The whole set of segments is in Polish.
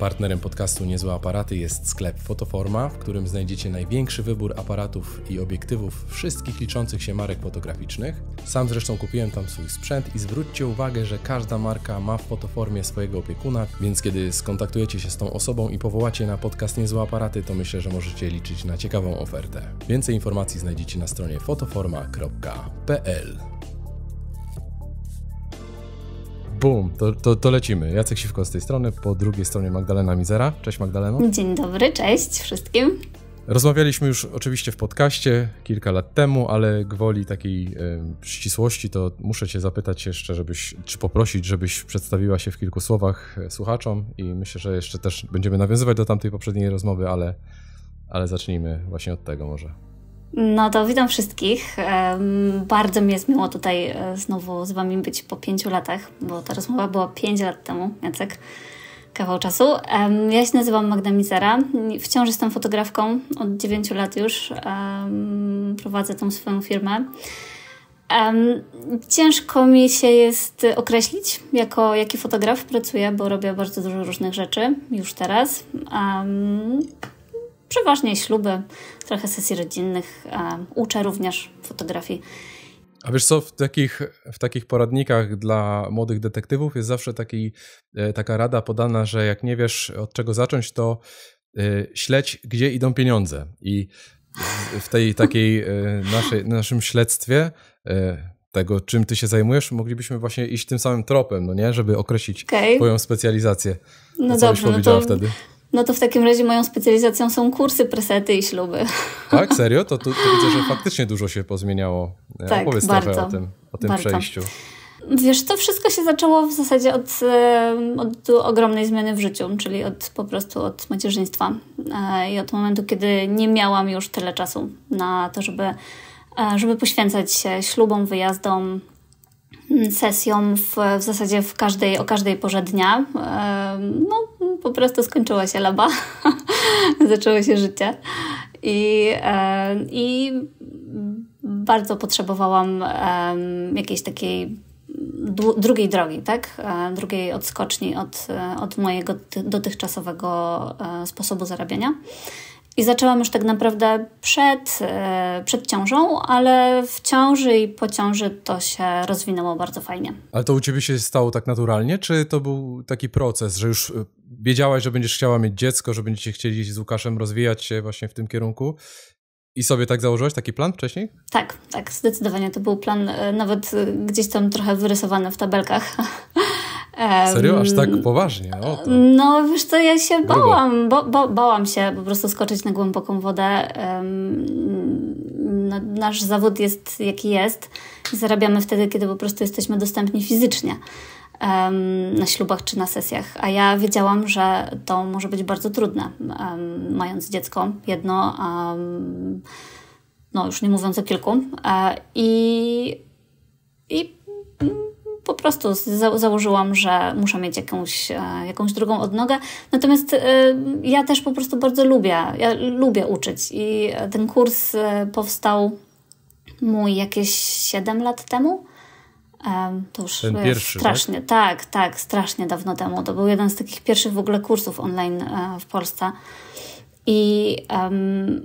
Partnerem podcastu Niezłe Aparaty jest sklep Fotoforma, w którym znajdziecie największy wybór aparatów i obiektywów wszystkich liczących się marek fotograficznych. Sam zresztą kupiłem tam swój sprzęt i zwróćcie uwagę, że każda marka ma w fotoformie swojego opiekuna, więc kiedy skontaktujecie się z tą osobą i powołacie na podcast Niezłe Aparaty, to myślę, że możecie liczyć na ciekawą ofertę. Więcej informacji znajdziecie na stronie fotoforma.pl. Boom, to, to, to, lecimy. Jacek Siwko z tej strony, po drugiej stronie Magdalena Mizera. Cześć Magdaleno. Dzień dobry, cześć wszystkim. Rozmawialiśmy już oczywiście w podcaście kilka lat temu, ale gwoli takiej y, ścisłości to muszę Cię zapytać jeszcze, żebyś, czy poprosić, żebyś przedstawiła się w kilku słowach e, słuchaczom i myślę, że jeszcze też będziemy nawiązywać do tamtej poprzedniej rozmowy, ale, ale zacznijmy właśnie od tego może. No to witam wszystkich. Bardzo mi jest miło tutaj e, znowu z Wami być po pięciu latach, bo ta rozmowa była pięć lat temu, Jacek, kawał czasu. Ja się nazywam Magda Mizera, wciąż jestem fotografką, od dziewięciu lat już prowadzę tą swoją firmę. Ciężko mi się jest określić, jako jaki fotograf pracuję, bo robię bardzo dużo różnych rzeczy już teraz przeważnie śluby, trochę sesji rodzinnych, uczę również fotografii. A wiesz co, w takich, w takich poradnikach dla młodych detektywów jest zawsze taki, e, taka rada podana, że jak nie wiesz od czego zacząć, to e, śledź, gdzie idą pieniądze. I w tej takiej e, naszej, naszym śledztwie tego, czym ty się zajmujesz, moglibyśmy właśnie iść tym samym tropem, no nie? Żeby określić okay. twoją specjalizację. No to dobrze, no to wtedy. No to w takim razie moją specjalizacją są kursy, presety i śluby. Tak, serio? To, to, to widzę, że faktycznie dużo się pozmieniało. E, tak, Opowiedz bardzo, trochę o tym, o tym bardzo. przejściu. Wiesz, to wszystko się zaczęło w zasadzie od, e, od ogromnej zmiany w życiu, czyli od, po prostu od macierzyństwa e, i od momentu, kiedy nie miałam już tyle czasu na to, żeby, żeby poświęcać się ślubom, wyjazdom, sesją w, w zasadzie w każdej, o każdej porze dnia. E, no, po prostu skończyła się laba, zaczęło się życie. I, e, i bardzo potrzebowałam jakiejś takiej drugiej drogi, tak? E, drugiej odskoczni od, od mojego dotychczasowego sposobu zarabiania. I zaczęłam już tak naprawdę przed, e, przed ciążą, ale w ciąży i po ciąży to się rozwinęło bardzo fajnie. Ale to u ciebie się stało tak naturalnie, czy to był taki proces, że już e, wiedziałaś, że będziesz chciała mieć dziecko, że będziecie chcieli z Łukaszem rozwijać się właśnie w tym kierunku? I sobie tak założyłaś taki plan wcześniej? Tak, tak, zdecydowanie. To był plan e, nawet gdzieś tam trochę wyrysowany w tabelkach. Serio? Aż tak poważnie? O, to... No wiesz co, ja się bałam, bo, bo, bałam się po prostu skoczyć na głęboką wodę. No, nasz zawód jest jaki jest i zarabiamy wtedy, kiedy po prostu jesteśmy dostępni fizycznie na ślubach czy na sesjach, a ja wiedziałam, że to może być bardzo trudne, mając dziecko jedno, no już nie mówiąc o kilku. E, I, i prostu za założyłam, że muszę mieć jakąś, e, jakąś drugą odnogę. Natomiast e, ja też po prostu bardzo lubię, ja lubię uczyć i ten kurs e, powstał mój jakieś 7 lat temu. To już Ten pierwszy, tak? strasznie, tak? tak? tak, strasznie dawno temu. To był jeden z takich pierwszych w ogóle kursów online w Polsce i um,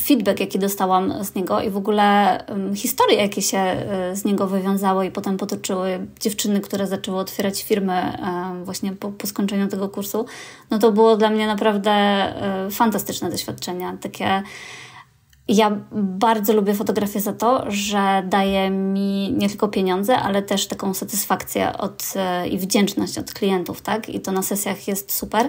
feedback, jaki dostałam z niego, i w ogóle um, historie, jakie się e, z niego wywiązały i potem potoczyły dziewczyny, które zaczęły otwierać firmy właśnie po, po, skończeniu tego kursu, no to było dla mnie naprawdę e, fantastyczne doświadczenie. Takie. Ja bardzo lubię fotografię za to, że daje mi nie tylko pieniądze, ale też taką satysfakcję od, e, i wdzięczność od klientów, tak? I to na sesjach jest super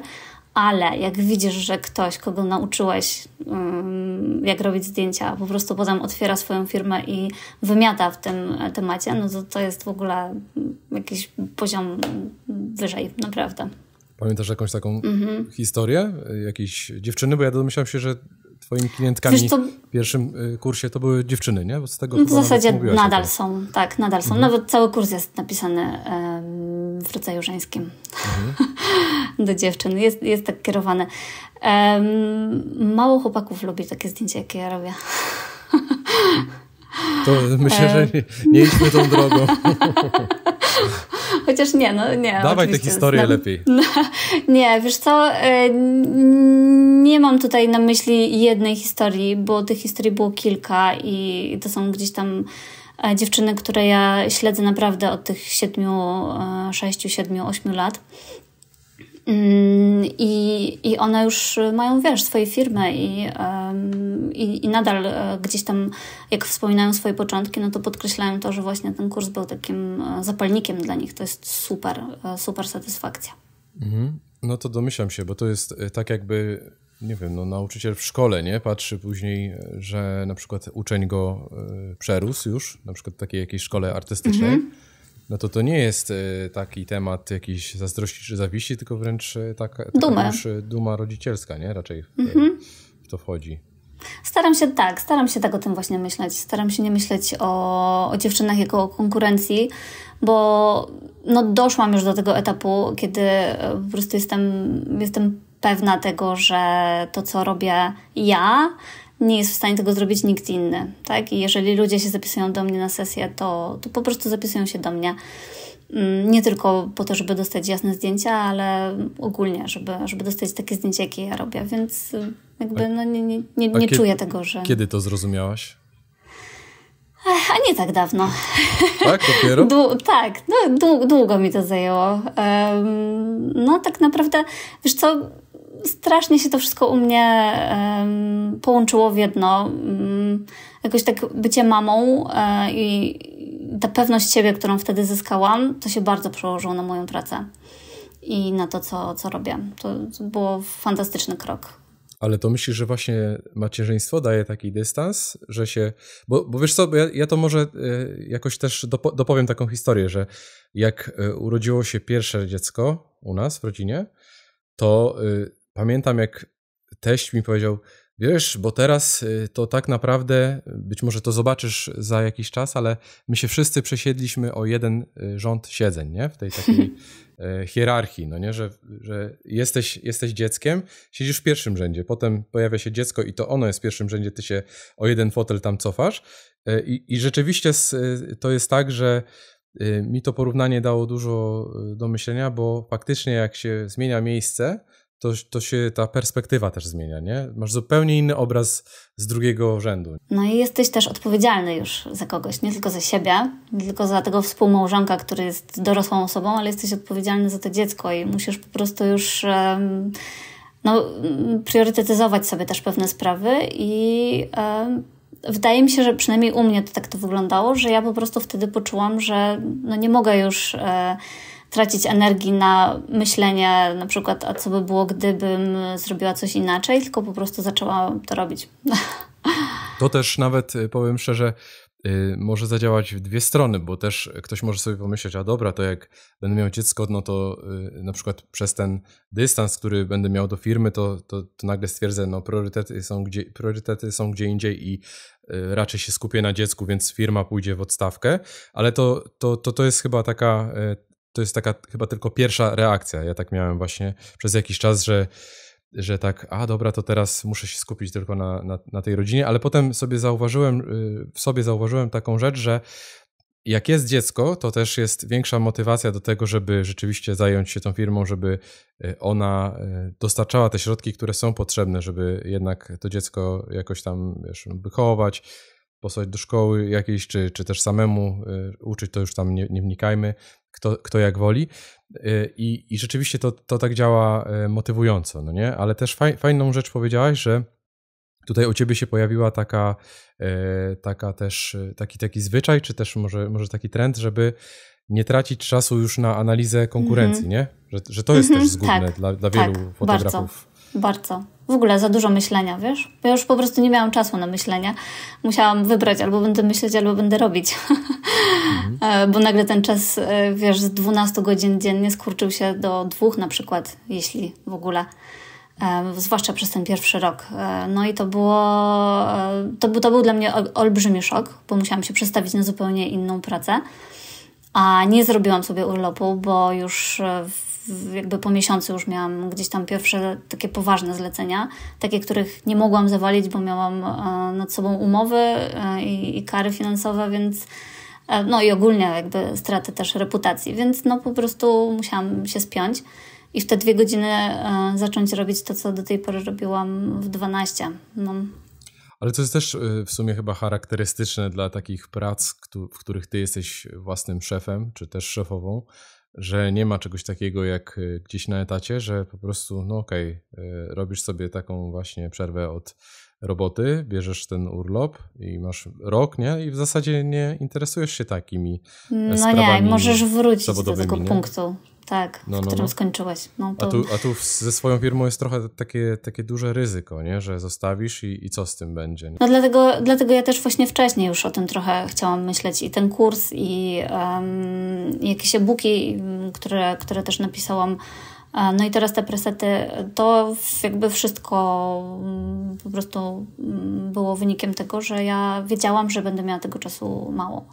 ale jak widzisz, że ktoś, kogo nauczyłeś, mm, jak robić zdjęcia, po prostu potem otwiera swoją firmę i wymiata w tym temacie, no to to jest w ogóle jakiś poziom wyżej, naprawdę. Pamiętasz jakąś taką mm -hmm. historię jakiejś dziewczyny? Bo ja domyślam się, że twoimi klientkami Wiesz, to... w pierwszym y, kursie to były dziewczyny, nie? z tego w zasadzie nadal są, tak, nadal są. Mhm. Nawet cały kurs jest napisany w rodzaju żeńskim mhm. do dziewczyn. Jest, jest tak kierowany. mało chłopaków lubi takie zdjęcia, jakie ja robię. To myślę, że nie, nie idźmy tą drogą. Chociaż nie, no nie. Dawaj te historie lepiej. No, nie, wiesz co, e, nie mam tutaj na myśli jednej historii, bo tych historii było kilka i to są gdzieś tam e, dziewczyny, które ja śledzę naprawdę od tych siedmiu, e, sześciu, siedmiu, ośmiu lat. Mm, I, I one już mają, wiesz, swoje firmy i, i, i, nadal e, gdzieś tam, jak wspominają swoje początki, no to podkreślają to, że właśnie ten kurs był takim e, zapalnikiem dla nich. To jest super, e, super satysfakcja. Mhm. No to domyślam się, bo to jest tak jakby, nie wiem, no nauczyciel w szkole, nie? Patrzy później, że na przykład uczeń go przerósł już, na przykład w takiej jakiejś szkole artystycznej. Mhm no to to nie jest y, taki temat jakiś zazdrości czy zawiści, tylko wręcz y, taka, taka duma. już y, duma rodzicielska, nie? Raczej mhm. w to wchodzi. Staram się tak, staram się tak o tym właśnie myśleć. Staram się nie myśleć o, o dziewczynach jako o konkurencji, bo no doszłam już do tego etapu, kiedy e, po prostu jestem, jestem pewna tego, że to, co robię ja, nie jest w stanie tego zrobić nikt inny. Tak? I jeżeli ludzie się zapisują do mnie na sesję, to, to po prostu zapisują się do mnie. Mm, nie tylko po to, żeby dostać jasne zdjęcia, ale ogólnie, żeby, żeby dostać takie zdjęcia, jakie ja robię, więc y, jakby no, nie, nie, nie, nie kiedy, czuję tego, że. Kiedy to zrozumiałaś? A nie tak dawno. Tak, dopiero? Dłu tak, no, dłu długo mi to zajęło. Um, no tak naprawdę, wiesz co, strasznie się to wszystko u mnie um, połączyło w jedno. Um, jakoś tak bycie mamą e, i ta pewność siebie, którą wtedy zyskałam, to się bardzo przełożyło na moją pracę i na to, co, co robię. To, to było fantastyczny krok. Ale to myślisz, że właśnie macierzyństwo daje taki dystans, że się. Bo, bo wiesz co, ja, ja to może e, jakoś też dopo, dopowiem taką historię, że jak e, urodziło się pierwsze dziecko u nas w rodzinie, to y, pamiętam jak teść mi powiedział, wiesz, bo teraz y, to tak naprawdę, być może to zobaczysz za jakiś czas, ale my się wszyscy przesiedliśmy o jeden y, rząd siedzeń, nie? W tej takiej y, hierarchii, no nie? Że, że jesteś, jesteś dzieckiem, siedzisz w pierwszym rzędzie, potem pojawia się dziecko i to ono jest w pierwszym rzędzie, ty się o jeden fotel tam cofasz i, i rzeczywiście to jest tak, że mi to porównanie dało dużo do myślenia, bo faktycznie jak się zmienia miejsce, to, to się ta perspektywa też zmienia, nie? Masz zupełnie inny obraz z drugiego rzędu. No i jesteś też odpowiedzialny już za kogoś, nie tylko za siebie, nie tylko za tego współmałżonka, który jest dorosłą osobą, ale jesteś odpowiedzialny za to dziecko i musisz po prostu już um, no, priorytetyzować sobie też pewne sprawy i um, wydaje mi się, że przynajmniej u mnie to tak to wyglądało, że ja po prostu wtedy poczułam, że no nie mogę już... E, tracić energii na myślenie na przykład, a co by było, gdybym zrobiła coś inaczej, tylko po prostu zaczęłam to robić. To też nawet y, powiem szczerze, y, może zadziałać w dwie strony, bo też ktoś może sobie pomyśleć, a dobra, to jak będę miał dziecko, no to y, na przykład przez ten dystans, który będę miał do firmy, to, to, to nagle stwierdzę, no priorytety są, gdzie, priorytety są gdzie indziej i raczej się skupię na dziecku, więc firma pójdzie w odstawkę, ale to, to, to, to jest chyba taka to jest taka chyba tylko pierwsza reakcja. Ja tak miałem właśnie przez jakiś czas, że, że tak, a dobra, to teraz muszę się skupić tylko na, na, na tej rodzinie, ale potem sobie zauważyłem, y, w sobie zauważyłem taką rzecz, że jak jest dziecko, to też jest większa motywacja do tego, żeby rzeczywiście zająć się tą firmą, żeby y, ona y, dostarczała te środki, które są potrzebne, żeby jednak to dziecko jakoś tam wiesz, wychować, no, posłać do szkoły jakiejś, czy, czy też samemu y, uczyć, to już tam nie, nie wnikajmy, kto, kto jak woli. Y, I, i rzeczywiście to, to tak działa y, motywująco, no nie? Ale też faj, fajną rzecz powiedziałaś, że tutaj u ciebie się pojawiła taka, taka też, taki, taki zwyczaj, czy też może, może taki trend, żeby nie tracić czasu już na analizę konkurencji, mm -hmm. nie? Że, że to jest mm -hmm, też mhm. zgubne tak, dla, dla wielu tak, fotografów. Bardzo, bardzo w ogóle za dużo myślenia, wiesz? Ja już po prostu nie miałam czasu na myślenie. Musiałam wybrać, albo będę myśleć, albo będę robić. Mhm. Bo nagle ten czas, e, wiesz, z 12 godzin dziennie skurczył się do dwóch na przykład, jeśli w ogóle. E, zwłaszcza przez ten pierwszy rok. No i to było, to, był, to był dla mnie olbrzymi szok, bo musiałam się przestawić na zupełnie inną pracę. A nie zrobiłam sobie urlopu, bo już w jakby po miesiącu już miałam gdzieś tam pierwsze takie poważne zlecenia, takie, których nie mogłam zawalić, bo miałam e, nad sobą umowy e, i, i kary finansowe, więc e, no i ogólnie jakby straty też reputacji, więc no po prostu musiałam się spiąć i w te dwie godziny zacząć robić to, co do tej pory robiłam w 12. No. Ale to jest też w sumie chyba charakterystyczne dla takich prac, w których ty jesteś własnym szefem, czy też szefową, że nie ma czegoś takiego jak y, gdzieś na etacie, że po prostu, no okej, okay, robisz sobie taką właśnie przerwę od roboty, bierzesz ten urlop i masz rok, nie? I w zasadzie nie interesujesz się takimi no e, sprawami No nie, możesz wrócić do tego nie? punktu tak, no, w no, którym no. skończyłeś. No, to... a, tu, a tu ze swoją firmą jest trochę takie, takie duże ryzyko, nie? że zostawisz i, i co z tym będzie. Nie? No dlatego, dlatego ja też właśnie wcześniej już o tym trochę chciałam myśleć i ten kurs i um, jakieś e-booki, które, które też napisałam. E, no i teraz te presety, to jakby wszystko mm, po prostu mm, było wynikiem tego, że ja wiedziałam, że będę miała tego czasu mało.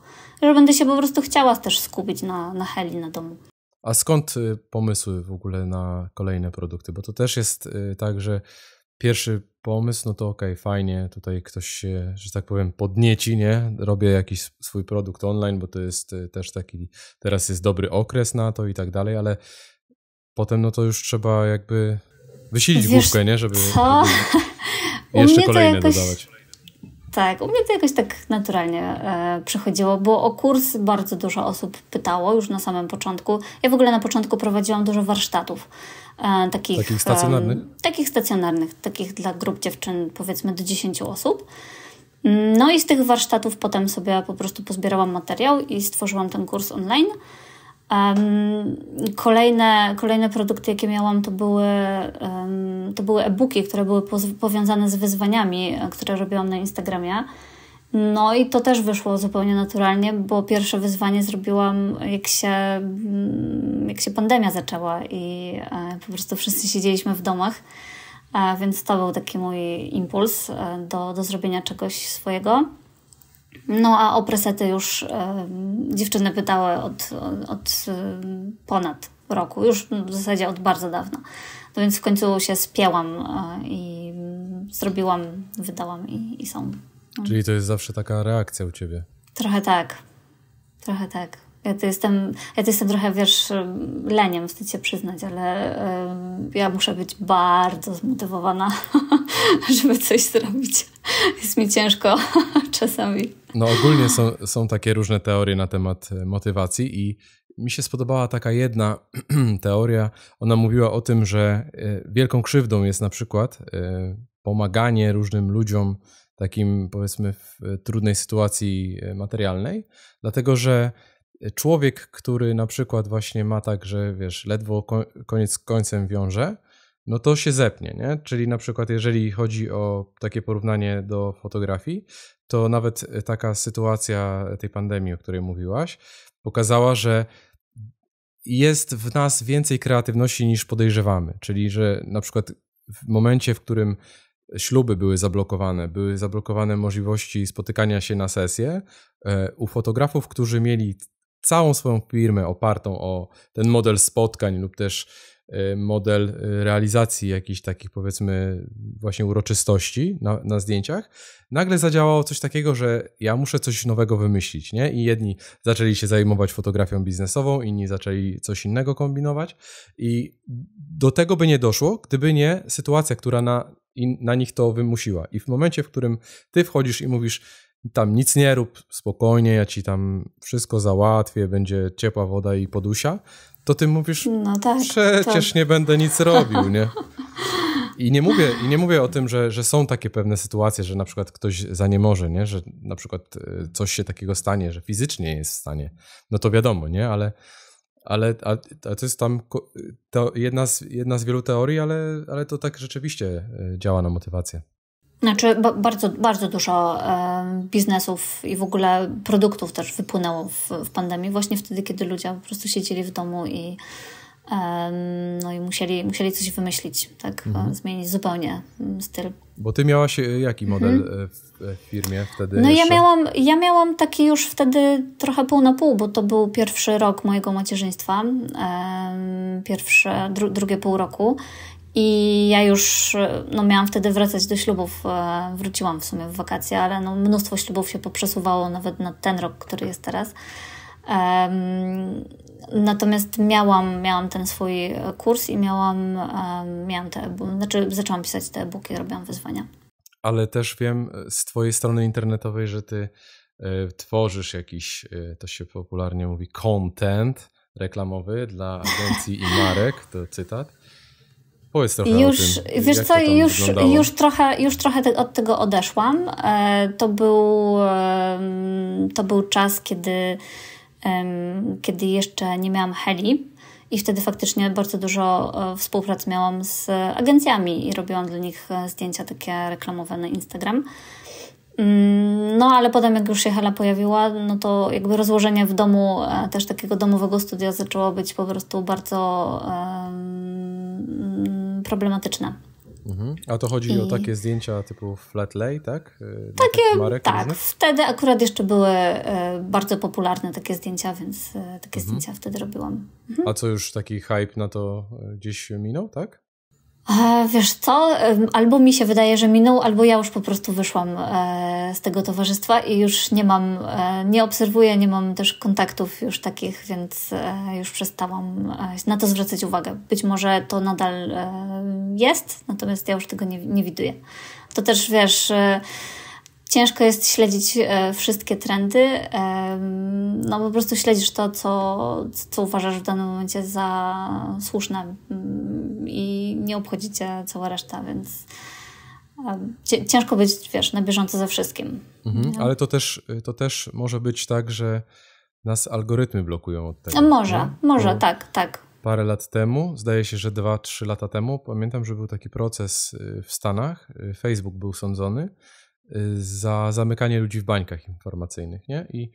Że będę się po prostu chciała też skupić na, na Heli, na domu. A skąd y, pomysły w ogóle na kolejne produkty? Bo to też jest y, tak, że pierwszy pomysł, no to okej, okay, fajnie, tutaj ktoś się, że tak powiem, podnieci, nie? Robię jakiś swój produkt online, bo to jest y, też taki, teraz jest dobry okres na to i tak dalej, ale potem no to już trzeba jakby wysilić Wiesz, główkę, nie? Żeby, żeby jeszcze kolejne jakoś... dodawać tak, u mnie to jakoś tak naturalnie e, przechodziło, bo o kurs bardzo dużo osób pytało już na samym początku. Ja w ogóle na początku prowadziłam dużo warsztatów. E, takich, takich stacjonarnych? E, takich stacjonarnych, takich dla grup dziewczyn powiedzmy do 10 osób. Mm, no i z tych warsztatów potem sobie po prostu pozbierałam materiał i stworzyłam ten kurs online. Kolejne, kolejne produkty, jakie miałam, to były, to były e-booki, które były powiązane z wyzwaniami, e, które robiłam na Instagramie. No i to też wyszło zupełnie naturalnie, bo pierwsze wyzwanie zrobiłam, jak się, mm, jak się pandemia zaczęła i e, po prostu wszyscy siedzieliśmy w domach, e, więc to był taki mój impuls do, do zrobienia czegoś swojego. No a o presety już dziewczyny pytały od, od ponad roku, już w zasadzie od bardzo dawna. No więc w końcu się spięłam e, i zrobiłam, wydałam i, i są. Czyli to jest zawsze taka reakcja u ciebie? Trochę tak. Trochę tak. Ja to jestem, ja to jestem trochę, wiesz, leniem, wstyd się przyznać, ale y, ja muszę być bardzo zmotywowana, żeby coś zrobić. Jest mi ciężko czasami. No ogólnie są, są takie różne teorie na temat e, motywacji i mi się spodobała taka jedna teoria. Ona mówiła o tym, że e, wielką krzywdą jest na przykład e, pomaganie różnym ludziom takim powiedzmy w trudnej sytuacji materialnej, dlatego że człowiek, który na przykład właśnie ma tak, że wiesz, ledwo koniec z końcem wiąże, no to się zepnie, nie? Czyli na przykład jeżeli chodzi o takie porównanie do fotografii, to nawet taka sytuacja tej pandemii, o której mówiłaś, pokazała, że jest w nas więcej kreatywności niż podejrzewamy. Czyli, że na przykład w momencie, w którym śluby były zablokowane, były zablokowane możliwości spotykania się na sesję, e, u fotografów, którzy mieli całą swoją firmę opartą o ten model spotkań lub też y, model y, realizacji jakichś takich powiedzmy właśnie uroczystości na, na, zdjęciach, nagle zadziałało coś takiego, że ja muszę coś nowego wymyślić, nie? I jedni zaczęli się zajmować fotografią biznesową, inni zaczęli coś innego kombinować i do tego by nie doszło, gdyby nie sytuacja, która na, na nich to wymusiła. I w momencie, w którym ty wchodzisz i mówisz tam nic nie rób, spokojnie, ja ci tam wszystko załatwię, będzie ciepła woda i podusia, to ty mówisz, no tak, przecież tak. nie będę nic robił, nie? I nie mówię, i nie mówię o tym, że, że są takie pewne sytuacje, że na przykład ktoś za nie może, nie? że na przykład e, coś się takiego stanie, że fizycznie jest w stanie. No to wiadomo, nie? Ale, ale a, a to jest tam to jedna, z, jedna z wielu teorii, ale, ale to tak rzeczywiście e, działa na motywację. Znaczy, bardzo, bardzo dużo biznesów i w ogóle produktów też wypłynęło w, w pandemii, właśnie wtedy, kiedy ludzie po prostu siedzieli w domu i, no i musieli, musieli coś wymyślić, tak? Mhm. Zmienić zupełnie mm, styl. Bo ty miałaś e, jaki mhm. model mhm. w firmie wtedy? No ja miałam, ja miałam taki już wtedy trochę pół na pół, bo to był pierwszy rok mojego macierzyństwa, pierwsze, dru, drugie pół roku i ja już e, no, miałam wtedy wracać do ślubów. E, wróciłam w sumie w wakacje, ale no, mnóstwo ślubów się poprzesuwało nawet na ten rok, który jest teraz. Um, natomiast miałam, miałam ten swój e, kurs i miałam, um, miałam te znaczy zaczęłam pisać te e-booki, robiłam wyzwania. Ale też wiem z Twojej strony internetowej, że Ty y, tworzysz jakiś, y, to się popularnie mówi, content reklamowy dla agencji i marek, to cytat. Powiedz trochę już, tym, Wiesz co, już, już, trochę, już trochę te, od tego odeszłam. E, to, był, e, to był czas, kiedy, e, kiedy jeszcze nie miałam heli i wtedy faktycznie bardzo dużo e, współprac miałam z agencjami i robiłam dla nich e, zdjęcia takie reklamowe na Instagram. Mm, no, ale potem, jak już się Hela pojawiła, no to jakby rozłożenie w domu, e, też takiego domowego studia, zaczęło być po prostu bardzo um, problematyczne. Mhm. A to chodzi I... o takie zdjęcia typu flat lay, tak? Y, takie, tak. Różnych? Wtedy akurat jeszcze były y, bardzo popularne takie zdjęcia, więc y, takie mhm. zdjęcia wtedy robiłam. Mhm. A co już taki hype na to gdzieś minął, tak? E, wiesz co, albo mi się wydaje, że minął, albo ja już po prostu wyszłam e, z tego towarzystwa i już nie mam, e, nie obserwuję, nie mam też kontaktów już takich, więc już przestałam na to zwracać uwagę. Być może to nadal jest, natomiast ja już tego nie, nie widuję. To też wiesz Ciężko jest śledzić e, wszystkie trendy, e, no po prostu śledzisz to, co, co uważasz w danym momencie za słuszne mm, i nie obchodzi cię cała reszta, więc e, ciężko być, wiesz, na bieżąco ze wszystkim. Mhm, no. ale to też, to też może być tak, że nas algorytmy blokują od tego. Może, może, tak, tak. Parę lat temu, zdaje się, że 2-3 lata temu, pamiętam, że był taki proces y, w Stanach. Y, Facebook był sądzony Y, za zamykanie ludzi w bańkach informacyjnych, nie? I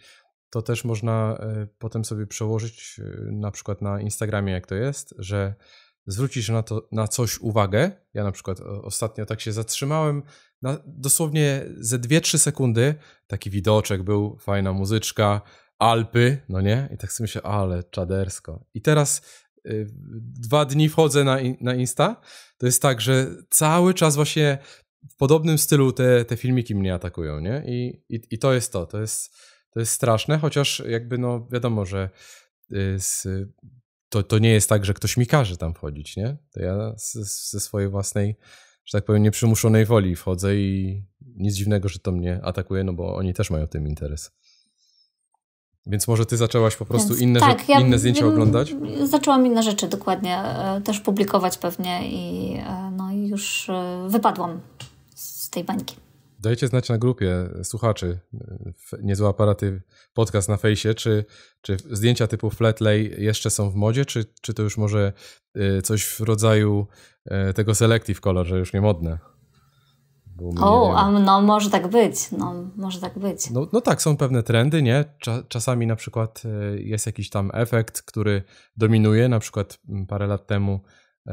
to też można y, potem sobie przełożyć y, na przykład na Instagramie, jak to jest, że zwrócisz na, to, na coś uwagę. Ja na przykład ostatnio tak się zatrzymałem na dosłownie ze 2-3 sekundy. Taki widoczek był, fajna muzyczka, Alpy, no nie? I tak sobie myślę, ale czadersko. I teraz y, dwa dni wchodzę na, na Insta. To jest tak, że cały czas właśnie w podobnym stylu te, te filmiki mnie atakują, nie? I, i, I to jest to. To jest, to jest straszne, chociaż jakby no wiadomo, że y, z, to, to nie jest tak, że ktoś mi każe tam wchodzić, nie? To ja ze, ze swojej własnej, że tak powiem, nieprzymuszonej woli wchodzę i nic dziwnego, że to mnie atakuje, no bo oni też mają tym interes. Więc może ty zaczęłaś po prostu Więc, inne, tak, ja inne zdjęcia wiem, oglądać? Zaczęłam inne rzeczy dokładnie e, też publikować pewnie i, e, no, i już e, wypadłam tej bańki. Dajcie znać na grupie e, słuchaczy e, Niezłe Aparaty podcast na fejsie, czy, czy zdjęcia typu flatlay jeszcze są w modzie, czy, czy to już może e, coś w rodzaju tego selective color, że już nie modne? O, a no może tak być, no może tak być. No, no tak, są pewne trendy, nie? Czasami na przykład jest jakiś tam efekt, który dominuje, na przykład parę lat temu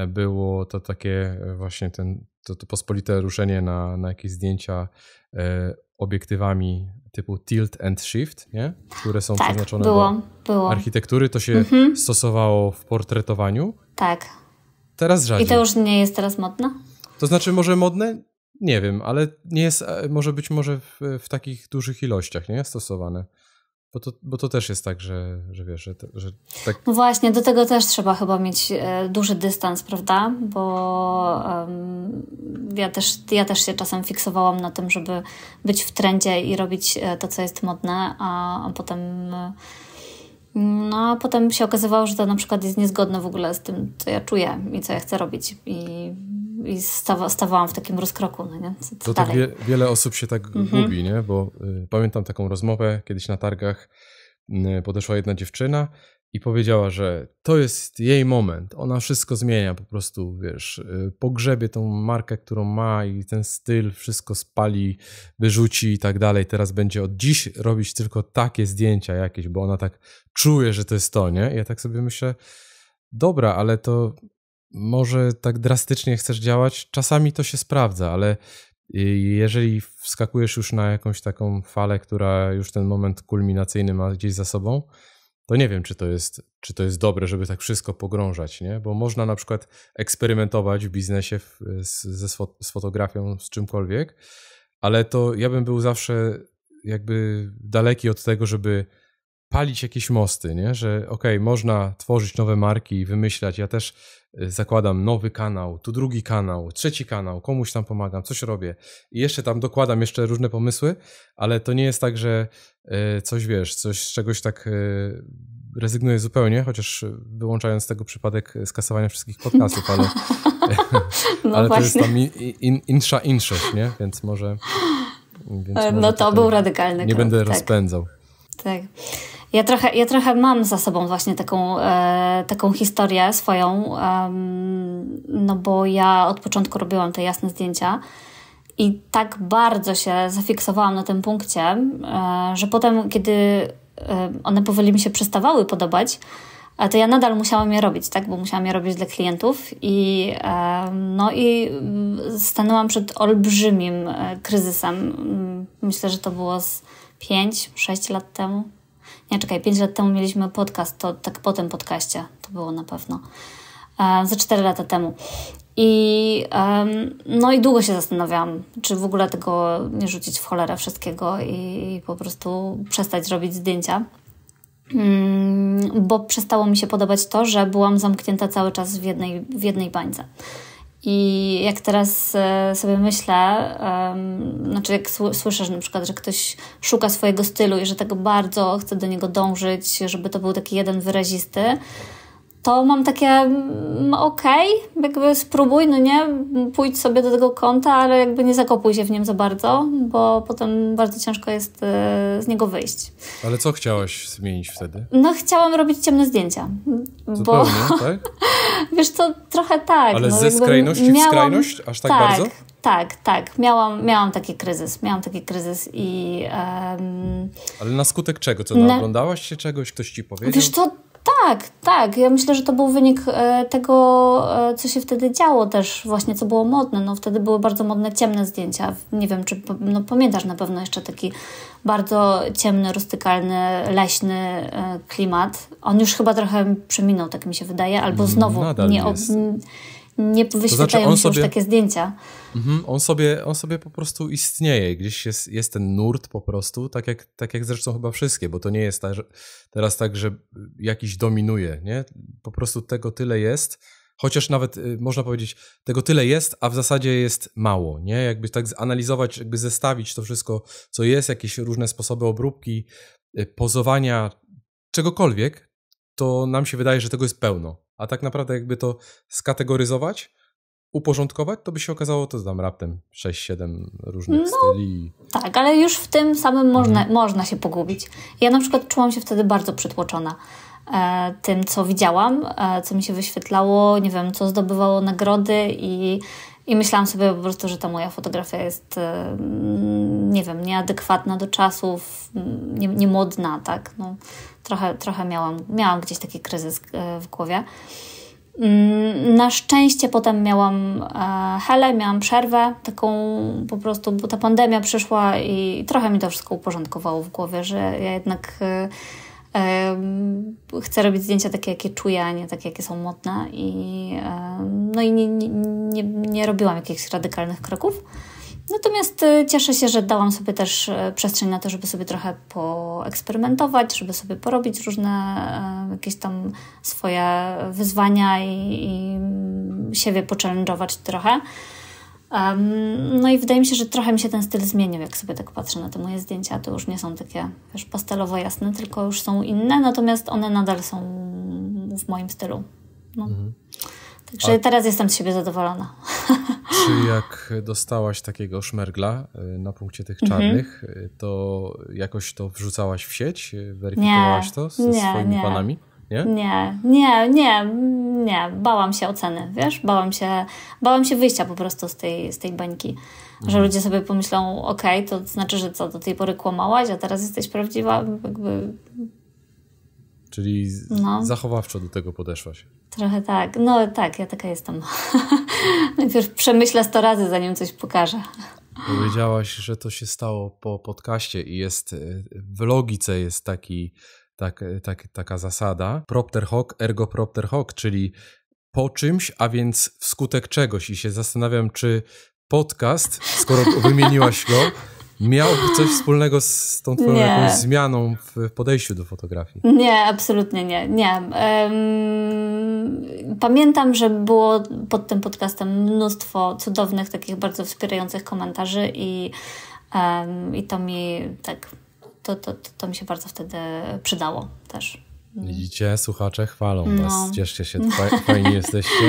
było to takie właśnie ten to, to pospolite ruszenie na, na jakieś zdjęcia e, obiektywami typu tilt and shift, nie? które są tak, przeznaczone było, do było. architektury. To się mhm. stosowało w portretowaniu. Tak. Teraz rzadziej. I to już nie jest teraz modne? To znaczy może modne? Nie wiem, ale nie jest, e, może być może w, w takich dużych ilościach nie stosowane. Bo to, bo to też jest tak, że, że wiesz, że, że tak... No właśnie, do tego też trzeba chyba mieć e, duży dystans, prawda? Bo um, ja, też, ja też się czasem fiksowałam na tym, żeby być w trendzie i robić e, to, co jest modne, a, a potem e, no a potem się okazywało, że to na przykład jest niezgodne w ogóle z tym, co ja czuję i co ja chcę robić. I, i stawa, stawałam w takim rozkroku. No nie? Co, co to tak wie, wiele osób się tak mhm. gubi, nie? bo y, pamiętam taką rozmowę kiedyś na targach. Y, podeszła jedna dziewczyna i powiedziała, że to jest jej moment, ona wszystko zmienia, po prostu, wiesz, y, pogrzebie tą markę, którą ma i ten styl, wszystko spali, wyrzuci i tak dalej. Teraz będzie od dziś robić tylko takie zdjęcia jakieś, bo ona tak czuje, że to jest to, nie? ja tak sobie myślę, dobra, ale to może tak drastycznie chcesz działać? Czasami to się sprawdza, ale y, jeżeli wskakujesz już na jakąś taką falę, która już ten moment kulminacyjny ma gdzieś za sobą, to nie wiem, czy to, jest, czy to jest dobre, żeby tak wszystko pogrążać, nie? Bo można na przykład eksperymentować w biznesie w, z, ze, z fotografią, z czymkolwiek, ale to ja bym był zawsze jakby daleki od tego, żeby palić jakieś mosty, nie? że okej, okay, można tworzyć nowe marki i wymyślać. Ja też y, zakładam nowy kanał, tu drugi kanał, trzeci kanał, komuś tam pomagam, coś robię. I jeszcze tam dokładam jeszcze różne pomysły, ale to nie jest tak, że y, coś wiesz, coś z czegoś tak y, rezygnuję zupełnie, chociaż wyłączając tego przypadek skasowania wszystkich podcastów, ale, no ale to jest tam in, in, insza inszość, nie? Więc może... Więc e, no może to był radykalny Nie krok, będę tak. rozpędzał. Tak. Ja trochę, ja trochę mam za sobą właśnie taką, e, taką historię swoją, e, no bo ja od początku robiłam te jasne zdjęcia i tak bardzo się zafiksowałam na tym punkcie, e, że potem, kiedy e, one powoli mi się przestawały podobać, to ja nadal musiałam je robić, tak? Bo musiałam je robić dla klientów i e, no i mm, stanęłam przed olbrzymim e, kryzysem. Mm, myślę, że to było z 5-6 lat temu, nie, czekaj, 5 lat temu mieliśmy podcast, to tak po tym podcaście to było na pewno. E, ze 4 lata temu. I, um, no i długo się zastanawiałam, czy w ogóle tego nie rzucić w cholerę wszystkiego i, i po prostu przestać robić zdjęcia. Mm, bo przestało mi się podobać to, że byłam zamknięta cały czas w jednej, w jednej bańce. I jak teraz e, sobie myślę, um, znaczy jak słyszę, że na przykład, że ktoś szuka swojego stylu i że tak bardzo chce do niego dążyć, żeby to był taki jeden wyrazisty, to mam takie, mm, no okej, okay, jakby spróbuj, no nie, pójdź sobie do tego konta, ale jakby nie zakopuj się w nim za bardzo, bo potem bardzo ciężko jest y, z niego wyjść. Ale co chciałaś zmienić wtedy? No chciałam robić ciemne zdjęcia. Zupełnie, bo... tak? Wiesz co, trochę tak. Ale no, ze skrajności miałam... w skrajność? Aż tak, tak bardzo? Tak, tak. Miałam, miałam taki kryzys. Miałam taki kryzys i... Um... Ale na skutek czego? Co, naoglądałaś się czegoś? Ktoś ci powiedział? Wiesz co, tak, tak. Ja myślę, że to był wynik e, tego, e, co się wtedy działo też, właśnie co było modne. No, wtedy były bardzo modne ciemne zdjęcia. Nie wiem, czy no, pamiętasz na pewno jeszcze taki bardzo ciemny, rustykalny, leśny e, klimat. On już chyba trochę przeminął, tak mi się wydaje, albo mm, znowu Nadal nie, jest. nie znaczy, wyświetlają znaczy się sobie... już takie zdjęcia. Mhm, on, sobie, on sobie po prostu istnieje. Gdzieś jest, jest ten nurt po prostu, tak jak, tak jak zresztą chyba wszystkie, bo to nie jest ta, teraz tak, że jakiś dominuje, nie? Po prostu tego tyle jest, chociaż nawet y, można powiedzieć, tego tyle jest, a w zasadzie jest mało, nie? Jakby tak zanalizować, jakby zestawić to wszystko, co jest, jakieś różne sposoby obróbki, y, pozowania, czegokolwiek, to nam się wydaje, że tego jest pełno. A tak naprawdę jakby to skategoryzować, uporządkować, to by się okazało, to zdam raptem 6-7 różnych no, styli. Tak, ale już w tym samym mhm. można, mhm. można się pogubić. Ja na przykład czułam się wtedy bardzo przytłoczona e, tym, co widziałam, e, co mi się wyświetlało, nie wiem, co zdobywało nagrody i, i myślałam sobie po prostu, że ta moja fotografia jest, e, mm, nie wiem, nieadekwatna do czasów, mm, nie, niemodna, tak? No, trochę, trochę miałam, miałam gdzieś taki kryzys e, w głowie. Mm, na szczęście potem miałam e, hele, miałam przerwę, taką po prostu, bo ta pandemia przyszła i trochę mi to wszystko uporządkowało w głowie, że ja jednak e, e, chcę robić zdjęcia takie, jakie czuję, a nie takie, jakie są modne. I, no i nie, nie, nie, nie robiłam jakichś radykalnych kroków. Natomiast y, cieszę się, że dałam sobie też y, przestrzeń na to, żeby sobie trochę poeksperymentować, żeby sobie porobić różne y, jakieś tam swoje wyzwania i, i siebie pochallenge'ować trochę. Um, no i wydaje mi się, że trochę mi się ten styl zmienił, jak sobie tak patrzę na te moje zdjęcia. To już nie są takie, już pastelowo jasne, tylko już są inne, natomiast one nadal są w moim stylu. No. Mhm. Także A... teraz jestem z siebie zadowolona. Czy jak dostałaś takiego szmergla y, na punkcie tych mhm. czarnych, mm -hmm. to jakoś to wrzucałaś w sieć? Y, weryfikowałaś nie, to ze nie, swoimi nie. panami? Nie? nie, nie, nie, nie. Bałam się oceny, wiesz? Bałam się, bałam się wyjścia po prostu z tej, z tej bańki. Że mm. ludzie sobie pomyślą, okej, okay, to znaczy, że co, do tej pory kłamałaś, a teraz jesteś prawdziwa? Jakby Czyli no. zachowawczo do tego podeszłaś. Trochę tak. No tak, ja taka jestem. Najpierw przemyślę sto razy, zanim coś pokażę. Powiedziałaś, że to się stało po podcaście i jest y, w logice jest taki, tak, y, tak, taka zasada. Propter hoc ergo propter hoc, czyli po czymś, a więc wskutek czegoś. I się zastanawiam, czy podcast, skoro wymieniłaś go, miał coś wspólnego z tą twoją nie. jakąś zmianą w podejściu do fotografii? Nie, absolutnie nie. nie. pamiętam, że było pod tym podcastem mnóstwo cudownych, takich bardzo wspierających komentarzy i, i to mi tak, to, to, to, to mi się bardzo wtedy przydało też. Mm. Widzicie, słuchacze chwalą no. was. Cieszcie się, fajnie jesteście.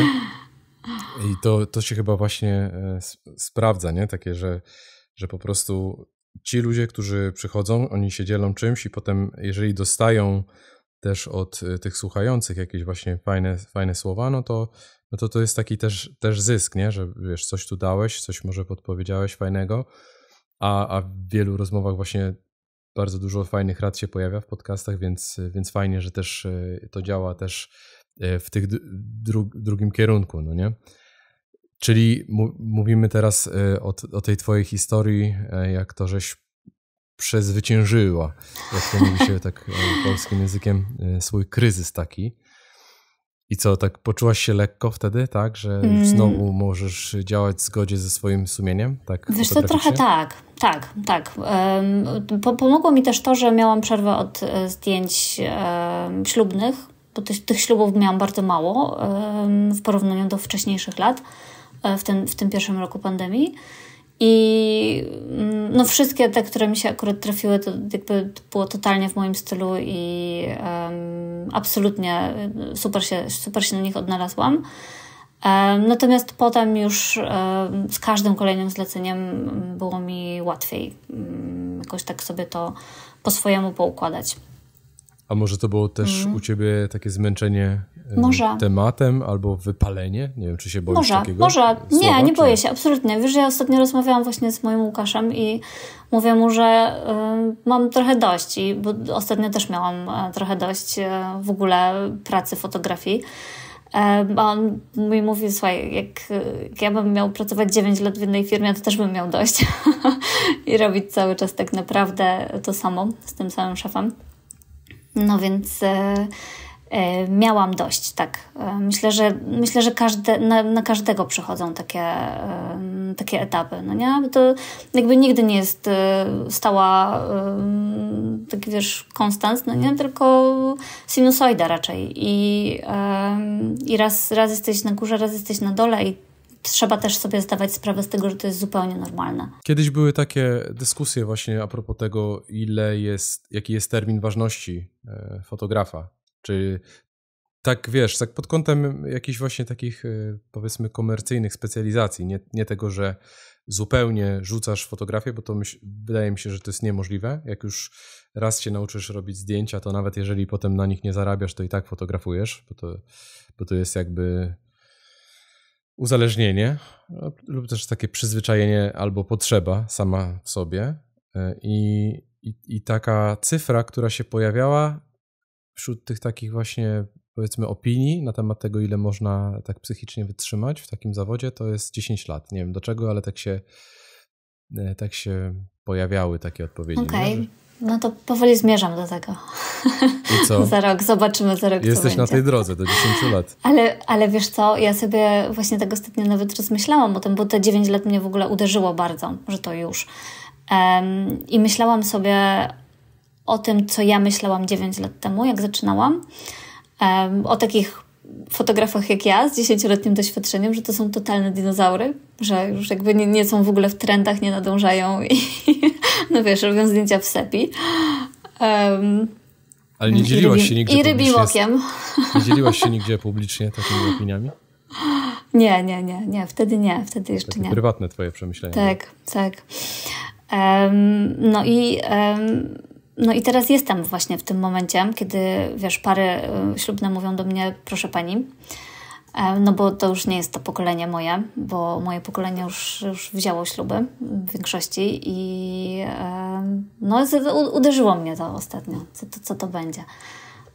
I to, to się chyba właśnie e, sprawdza, nie? Takie, że że po prostu ci ludzie, którzy przychodzą, oni się dzielą czymś i potem, jeżeli dostają też od y, tych słuchających jakieś właśnie fajne, fajne słowa, no to, no to to jest taki też, też zysk, nie? Że wiesz, coś tu dałeś, coś może podpowiedziałeś fajnego, a, a w wielu rozmowach właśnie bardzo dużo fajnych rad się pojawia w podcastach, więc, więc fajnie, że też y, to działa też y, w tych dru drugim kierunku, no nie? Czyli mówimy teraz y, o, o, tej twojej historii, e, jak to żeś przezwyciężyła, jak to mówi się tak e, polskim językiem, e, swój kryzys taki. I co, tak poczułaś się lekko wtedy, tak? Że mm. znowu możesz działać w zgodzie ze swoim sumieniem? Tak Wiesz co, trochę tak, tak, tak. pomogło mi też to, że miałam przerwę od zdjęć ślubnych, bo tych, ślubów miałam bardzo mało w porównaniu do wcześniejszych lat. E, w tym, w tym pierwszym roku pandemii. I mm, no wszystkie te, które mi się akurat trafiły, to jakby było totalnie w moim stylu i um, absolutnie super się, super się na nich odnalazłam. Um, natomiast potem już um, z każdym kolejnym zleceniem było mi łatwiej mm, jakoś tak sobie to po swojemu poukładać. A może to było też mm. u ciebie takie zmęczenie może. tematem albo wypalenie? Nie wiem, czy się boisz może, takiego Może, słowa, nie, nie boję się, absolutnie. Wiesz, ja ostatnio rozmawiałam właśnie z moim Łukaszem i mówię mu, że y, mam trochę dość i bo ostatnio też miałam e, trochę dość y, w ogóle pracy fotografii. A on mi mówi, słuchaj, jak, jak, ja bym miał pracować 9 lat w jednej firmie, to też bym miał dość i robić cały czas tak naprawdę to samo z tym samym szefem. No więc e, e, miałam dość, tak. E, myślę, że myślę, że każde, na, na, każdego przychodzą takie, takie etapy, no nie? To jakby nigdy nie jest stała tak wiesz, konstans, no nie? Mhm. Tylko sinusoida raczej i, i raz, raz jesteś na górze, raz jesteś na dole i trzeba też sobie zdawać sprawę z tego, że to jest zupełnie normalne. Kiedyś były takie dyskusje właśnie a propos tego, ile jest, jaki jest termin ważności e, fotografa. Czy tak wiesz, tak pod kątem jakichś właśnie takich e, powiedzmy komercyjnych specjalizacji, nie, nie tego, że zupełnie rzucasz fotografię, bo to myśl, wydaje mi się, że to jest niemożliwe. Jak już raz się nauczysz robić zdjęcia, to nawet jeżeli potem na nich nie zarabiasz, to i tak fotografujesz, bo to, bo to jest jakby uzależnienie no, lub też takie przyzwyczajenie albo potrzeba sama w sobie. E, I, i, i taka cyfra, która się pojawiała wśród tych takich właśnie powiedzmy opinii na temat tego, ile można tak psychicznie wytrzymać w takim zawodzie, to jest 10 lat. Nie wiem do czego, ale tak się, e, tak się pojawiały takie odpowiedzi. No to powoli zmierzam do tego. I co? za rok, zobaczymy za rok. Jesteś na tej drodze do 10 lat. Ale, ale wiesz co, ja sobie właśnie tego ostatnio nawet rozmyślałam o tym, bo te 9 lat mnie w ogóle uderzyło bardzo, że to już. Um, I myślałam sobie o tym, co ja myślałam 9 lat temu, jak zaczynałam. Um, o takich fotografach jak ja z dziesięcioletnim doświadczeniem, że to są totalne dinozaury, że już jakby nie, nie są w ogóle w trendach, nie nadążają i no wiesz, robią zdjęcia w sepi. Um, Ale nie dzieliłaś się nigdzie I rybim okiem. Nie dzieliłaś się nigdzie publicznie takimi opiniami? Nie, nie, nie, nie, wtedy nie, wtedy jeszcze Takie nie. prywatne twoje przemyślenia. Tak, tak. Um, no i um, no i teraz jestem właśnie w tym momencie, kiedy wiesz, pary y, ślubne mówią do mnie, proszę pani, e, no bo to już nie jest to pokolenie moje, bo moje pokolenie już, już wzięło śluby w większości i e, no, uderzyło mnie to ostatnio, co to, co to będzie.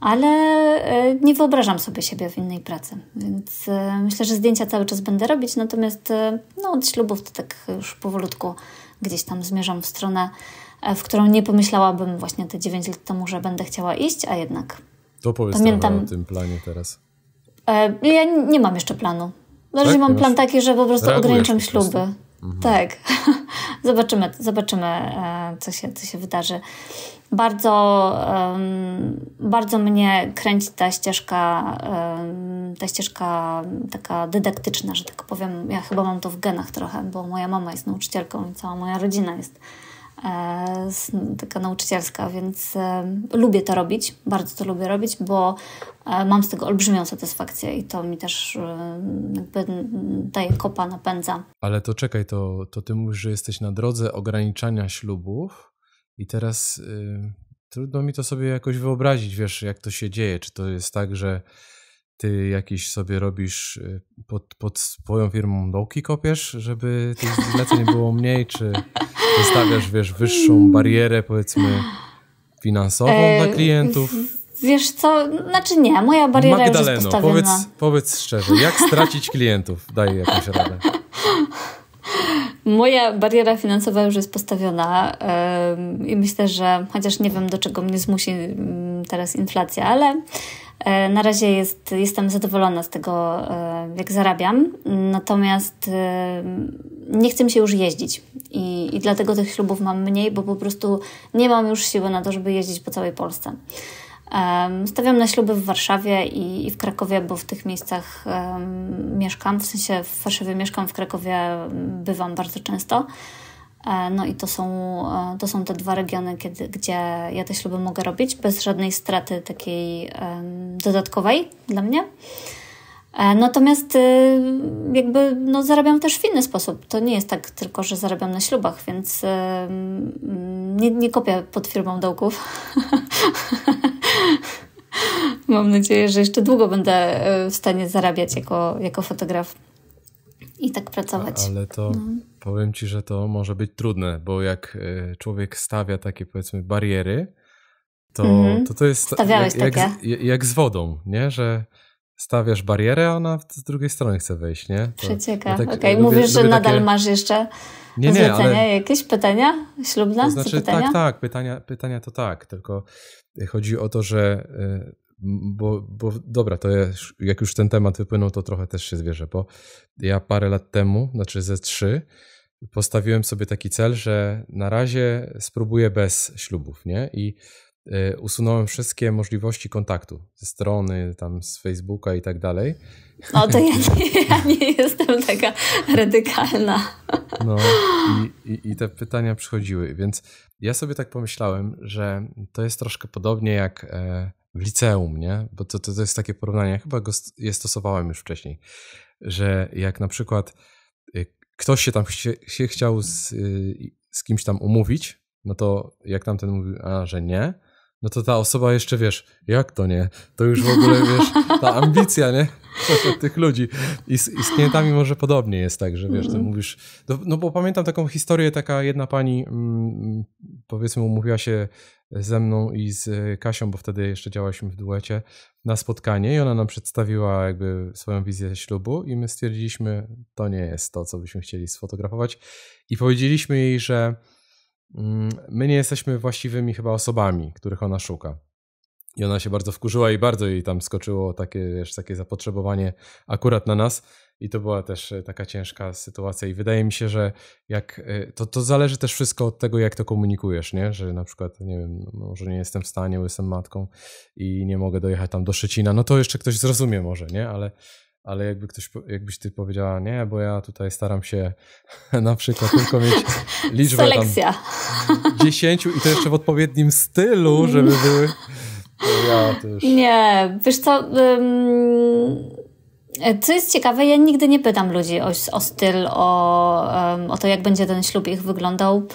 Ale e, nie wyobrażam sobie siebie w innej pracy, więc myślę, że zdjęcia cały czas będę robić, natomiast no, od ślubów to tak już powolutku gdzieś tam zmierzam w stronę E, w którą nie pomyślałabym właśnie te 9 lat temu, że będę chciała iść, a jednak. To powiedz Pamiętam, o tym planie teraz. E, ja nie mam jeszcze planu. Na znaczy, tak? mam plan taki, że po prostu ograniczam śluby. Prostu. Mhm. Tak. zobaczymy, zobaczymy e, co, się, co się wydarzy. Bardzo, um, bardzo mnie kręci ta ścieżka, um, ta ścieżka taka dydaktyczna, że tak powiem. Ja chyba mam to w genach trochę, bo moja mama jest nauczycielką i cała moja rodzina jest E, taka nauczycielska, więc e, lubię to robić, bardzo to lubię robić, bo e, mam z tego olbrzymią satysfakcję i to mi też daje kopa, napędza. Ale to czekaj, to, to ty mówisz, że jesteś na drodze ograniczania ślubów i teraz y, trudno mi to sobie jakoś wyobrazić, wiesz, jak to się dzieje. Czy to jest tak, że ty jakiś sobie robisz y, pod, pod swoją firmą dołki kopiesz, żeby tych zleceń było mniej, czy wystawiasz, wiesz, wyższą mm. barierę, powiedzmy, finansową e, dla klientów? Wiesz co, znaczy nie, moja bariera Magdaleno, jest postawiona. Powiedz, powiedz szczerze, jak stracić klientów? Daj jakąś radę. Moja bariera finansowa już jest postawiona i myślę, że chociaż nie wiem, do czego mnie zmusi mm, teraz inflacja, ale E, na razie jest, jestem zadowolona z tego, e, jak zarabiam, natomiast e, nie chcę mi się już jeździć I, i dlatego tych ślubów mam mniej, bo po prostu nie mam już siły na to, żeby jeździć po całej Polsce. Stawiam na śluby w Warszawie i, w Krakowie, bo w tych miejscach mieszkam, w sensie w Warszawie mieszkam, w Krakowie bywam bardzo często. E, no i to są, e, to są te dwa regiony, kiedy, gdzie ja te śluby mogę robić bez żadnej straty takiej dodatkowej dla mnie. E, natomiast y, jakby no, zarabiam też w inny sposób. To nie jest tak tylko, że zarabiam na ślubach, więc nie, nie kopię pod firmą dołków. Mam nadzieję, że jeszcze długo będę w stanie zarabiać jako, jako fotograf i tak pracować. A, ale to no. powiem ci, że to może być trudne, bo jak e, człowiek stawia takie powiedzmy bariery, to mm -hmm. to, to jest Stawiałeś jak, takie. Jak, jak z wodą, nie? Że stawiasz barierę, a ona z drugiej strony chce wejść, nie? To, Przecieka. Ja no tak, mówisz, że nadal takie... masz jeszcze nie, nie, zlecenia, ale... jakieś pytania ślubne? To znaczy, pytania? tak, tak, pytania, pytania to tak, tylko chodzi o to, że e, bo, bo dobra, to ja, jak już ten temat wypłynął, to trochę też się zwierzę, bo ja parę lat temu, znaczy ze trzy, postawiłem sobie taki cel, że na razie spróbuję bez ślubów, nie? I y, usunąłem wszystkie możliwości kontaktu ze strony, tam z Facebooka i tak dalej. No to ja nie, ja nie jestem taka radykalna. No i, i, i, te pytania przychodziły, więc ja sobie tak pomyślałem, że to jest troszkę podobnie jak e, w liceum, nie? Bo to, to, to jest takie porównanie, ja chyba go st je stosowałem już wcześniej, że jak na przykład y, ktoś się tam się chciał z, y, z kimś tam umówić, no to jak tamten mówi, a że nie, no to ta osoba jeszcze wiesz, jak to nie? To już w ogóle wiesz, ta ambicja, nie? Tych ludzi. I z, I z, klientami może podobnie jest tak, że wiesz, ty mhm. mówisz. No, no bo pamiętam taką historię, taka jedna pani, mm, powiedzmy, umówiła się ze mną i z e, Kasią, bo wtedy jeszcze działaliśmy w duecie, na spotkanie i ona nam przedstawiła jakby swoją wizję ślubu i my stwierdziliśmy, to nie jest to, co byśmy chcieli sfotografować i powiedzieliśmy jej, że mm, my nie jesteśmy właściwymi chyba osobami, których ona szuka. I ona się bardzo wkurzyła i bardzo jej tam skoczyło takie, wiesz, takie zapotrzebowanie akurat na nas. I to była też e, taka ciężka sytuacja. I wydaje mi się, że jak e, to, to zależy też wszystko od tego, jak to komunikujesz, nie? Że na przykład, nie wiem, może nie jestem w stanie, bo jestem matką i nie mogę dojechać tam do Szczecina, no to jeszcze ktoś zrozumie może, nie? Ale, ale jakby ktoś, jakbyś ty powiedziała, nie, bo ja tutaj staram się na przykład tylko mieć liczbę tam dziesięciu i to jeszcze w odpowiednim stylu, żeby były Ja też. Nie, wiesz co... Um... Co jest ciekawe, ja nigdy nie pytam ludzi o, o styl, o, o to, jak będzie ten ślub ich wyglądał.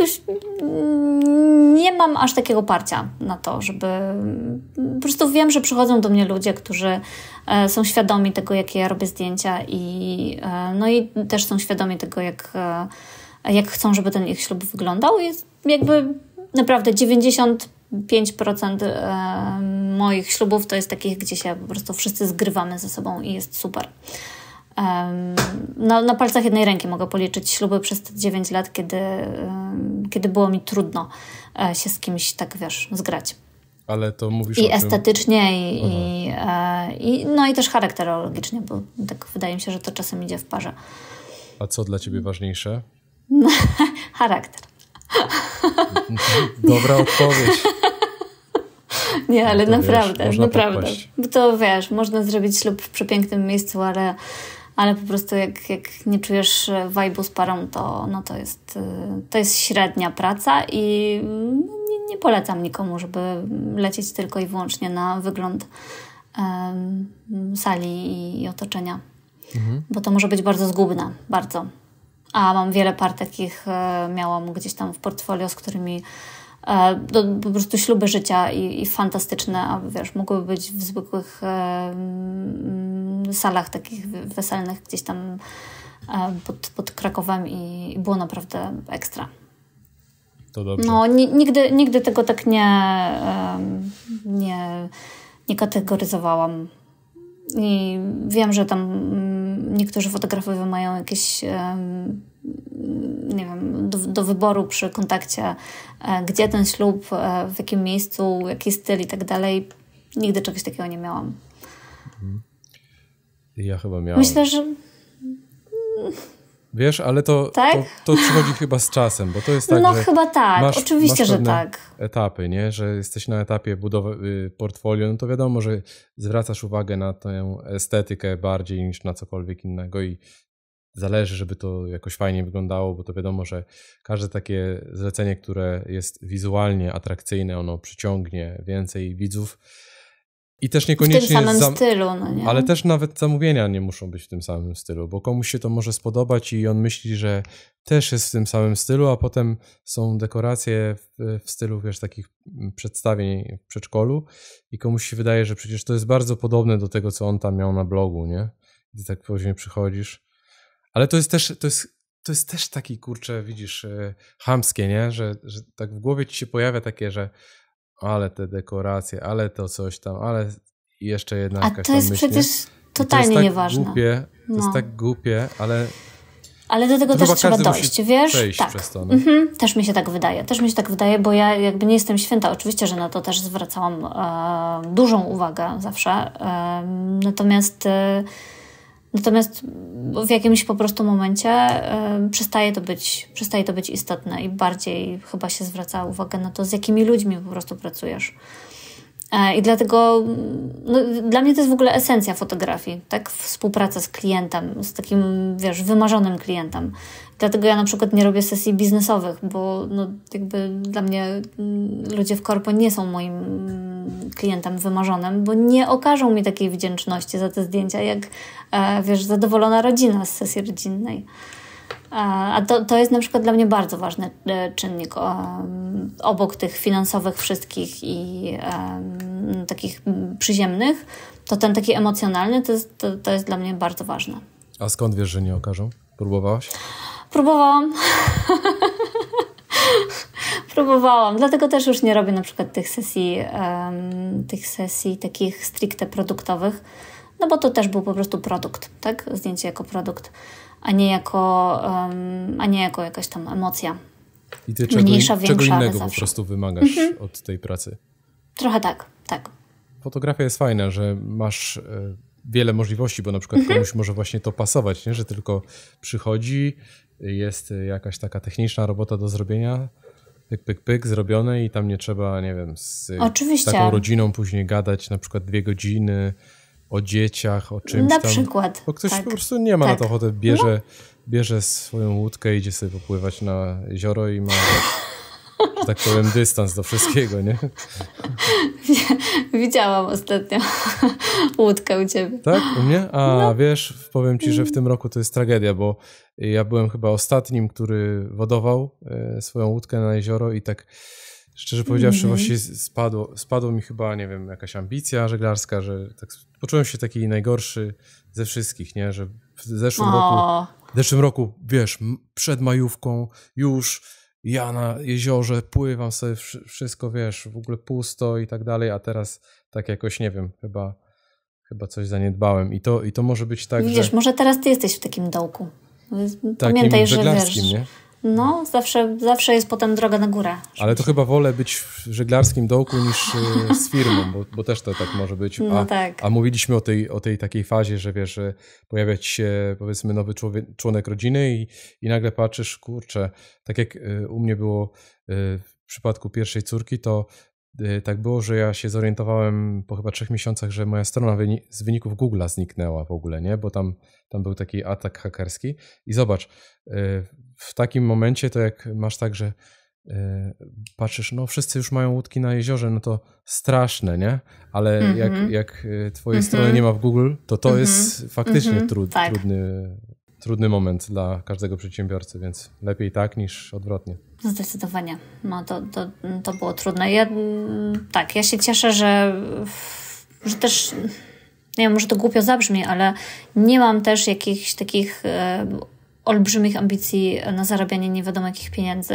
Już mm, nie mam aż takiego parcia na to, żeby. Po prostu wiem, że przychodzą do mnie ludzie, którzy e, są świadomi tego, jakie ja robię zdjęcia, i, e, no i też są świadomi tego, jak, e, jak chcą, żeby ten ich ślub wyglądał. I jakby naprawdę 90 5% e, moich ślubów to jest takich, gdzie się po prostu wszyscy zgrywamy ze sobą i jest super. No, na palcach jednej ręki mogę policzyć śluby przez te 9 lat, kiedy, kiedy było mi trudno e, się z kimś tak, wiesz, zgrać. Ale to mówisz I estetycznie, i, e, i, no i też charakterologicznie, bo tak wydaje mi się, że to czasem idzie w parze. A co dla ciebie ważniejsze? charakter. Dobra odpowiedź. Nie, ale no naprawdę, wiesz, naprawdę. Bo to wiesz, można zrobić ślub w przepięknym miejscu, ale, ale po prostu jak, jak nie czujesz wajbu z parą, to, no to, jest, to jest średnia praca i nie, nie polecam nikomu, żeby lecieć tylko i wyłącznie na wygląd um, sali i, i otoczenia. Mhm. Bo to może być bardzo zgubne, bardzo a mam wiele par takich, e, miałam gdzieś tam w portfolio, z którymi e, po prostu śluby życia i, i, fantastyczne, a wiesz, mogłyby być w zwykłych e, mm, salach takich weselnych gdzieś tam pod, pod Krakowem i, było naprawdę ekstra. To dobrze. No, nigdy, nigdy tego tak nie, nie, nie kategoryzowałam. I wiem, że tam mm, niektórzy fotografowie mają jakieś nie wiem, do, do, wyboru przy kontakcie, e, gdzie ten ślub, e, w jakim miejscu, jaki styl i tak dalej. Nigdy czegoś takiego nie miałam. Mhm. Ja chyba miałam. Myślę, że Wiesz, ale to, tak? to, to, przychodzi chyba z czasem, bo to jest tak. No że chyba tak, masz, oczywiście, masz że tak. Etapy, nie? Że jesteś na etapie budowy y, portfolio, no to wiadomo, że zwracasz uwagę na tę estetykę bardziej niż na cokolwiek innego i zależy, żeby to jakoś fajnie wyglądało, bo to wiadomo, że każde takie zlecenie, które jest wizualnie atrakcyjne, ono przyciągnie więcej widzów i też niekoniecznie. W tym samym stylu, no nie? Ale też nawet zamówienia nie muszą być w tym samym stylu, bo komuś się to może spodobać i on myśli, że też jest w tym samym stylu, a potem są dekoracje w, w stylu, wiesz, takich przedstawień w przedszkolu i komuś się wydaje, że przecież to jest bardzo podobne do tego, co on tam miał na blogu, nie? I tak później przychodzisz. Ale to jest też, to jest, to jest też taki, kurczę, widzisz, e, chamskie, nie? Że, że tak w głowie ci się pojawia takie, że ale te dekoracje, ale to coś tam, ale jeszcze jedna A to jest przecież totalnie to jest tak nieważne. Głupie, to no. jest tak głupie, ale ale do tego to też trzeba dojść, wiesz? Tak. Przez to, no? mhm. Też mi się tak wydaje. Też mi się tak wydaje, bo ja jakby nie jestem święta. Oczywiście, że na to też zwracałam e, dużą uwagę zawsze. E, natomiast e, Natomiast w jakimś po prostu momencie y, przestaje to, być, przestaje to być istotne i bardziej chyba się zwraca uwagę na to, z jakimi ludźmi po prostu pracujesz. E, I dlatego mm, no, dla mnie to jest w ogóle esencja fotografii, tak? Współpraca z klientem, z takim, wiesz, wymarzonym klientem. Dlatego ja na przykład nie robię sesji biznesowych, bo no, jakby dla mnie mm, ludzie w korpo nie są moim mm, klientem wymarzonym, bo nie okażą mi takiej wdzięczności za te zdjęcia, jak e, wiesz, zadowolona rodzina z sesji rodzinnej. A to, to jest na przykład dla mnie bardzo ważny e, czynnik obok tych finansowych wszystkich i takich przyziemnych, to ten taki emocjonalny to jest, to, to jest dla mnie bardzo ważne. A skąd wiesz, że nie okażą? Próbowałaś? Próbowałam. Próbowałam, dlatego też już nie robię na przykład tych sesji, um, tych sesji takich stricte produktowych, no bo to też był po prostu produkt, tak? Zdjęcie jako produkt a nie jako, um, a nie jako jakaś tam emocja. I ty czego, Mniejsza, in, większa, czego innego po prostu wymagasz mhm. od tej pracy. Trochę tak, tak. Fotografia jest fajna, że masz e, wiele możliwości, bo na przykład mhm. komuś może właśnie to pasować, nie? że tylko przychodzi, jest jakaś taka techniczna robota do zrobienia, pyk, pyk, pyk, zrobione i tam nie trzeba, nie wiem, z Oczywiście. taką rodziną później gadać na przykład dwie godziny, o dzieciach, o czymś na tam. przykład. Bo ktoś tak. po prostu nie ma tak. na to ochoty, bierze, no. bierze swoją łódkę, idzie sobie popływać na jezioro i ma... że tak powiem, dystans do wszystkiego, nie? Widziałam ostatnio łódkę u ciebie. Tak? U mnie? A no. wiesz, powiem ci, że w mm. tym roku to jest tragedia, bo ja byłem chyba ostatnim, który wodował e, swoją łódkę na jezioro i tak Szczerze powiedziawszy, mm -hmm. właśnie spadło, spadło mi chyba, nie wiem, jakaś ambicja żeglarska, że tak poczułem się taki najgorszy ze wszystkich, nie? Że w zeszłym roku, w zeszłym roku, wiesz, przed majówką już ja na jeziorze pływam sobie, wszystko, wiesz, w ogóle pusto i tak dalej, a teraz tak jakoś, nie wiem, chyba, chyba coś zaniedbałem. I to, I to może być tak, Widzisz, że... może teraz ty jesteś w takim dołku. Pamiętaj, że wiesz... Nie? No, zawsze, zawsze jest potem droga na górę. Ale to chyba wolę być w żeglarskim dołku niż e, z firmą, bo, bo też to tak może być. No a, no tak. a mówiliśmy o tej, o tej takiej fazie, że wiesz, że pojawia ci się powiedzmy nowy człowiek, członek rodziny i, i nagle patrzysz, kurczę, tak jak e, u mnie było e, w przypadku pierwszej córki, to Y, tak było, że ja się zorientowałem po chyba trzech miesiącach, że moja strona z wyników Google'a zniknęła w ogóle, nie? Bo tam, tam był taki atak hakerski. I zobacz, y, w takim momencie to jak masz tak, że y, patrzysz, no wszyscy już mają łódki na jeziorze, no to straszne, nie? Ale mm -hmm. jak, mhm. jak twojej mm -hmm. strony nie ma w Google, to to mm -hmm. jest mhm. faktycznie mhm. trud, tak. trudny trudny moment dla każdego przedsiębiorcy, więc lepiej tak niż odwrotnie. Zdecydowanie. No to, to, to było trudne. Ja, mm, tak, ja się cieszę, że, że też, nie wiem, może to głupio zabrzmi, ale nie mam też jakichś takich e, olbrzymich ambicji na zarabianie nie wiadomo jakich pieniędzy.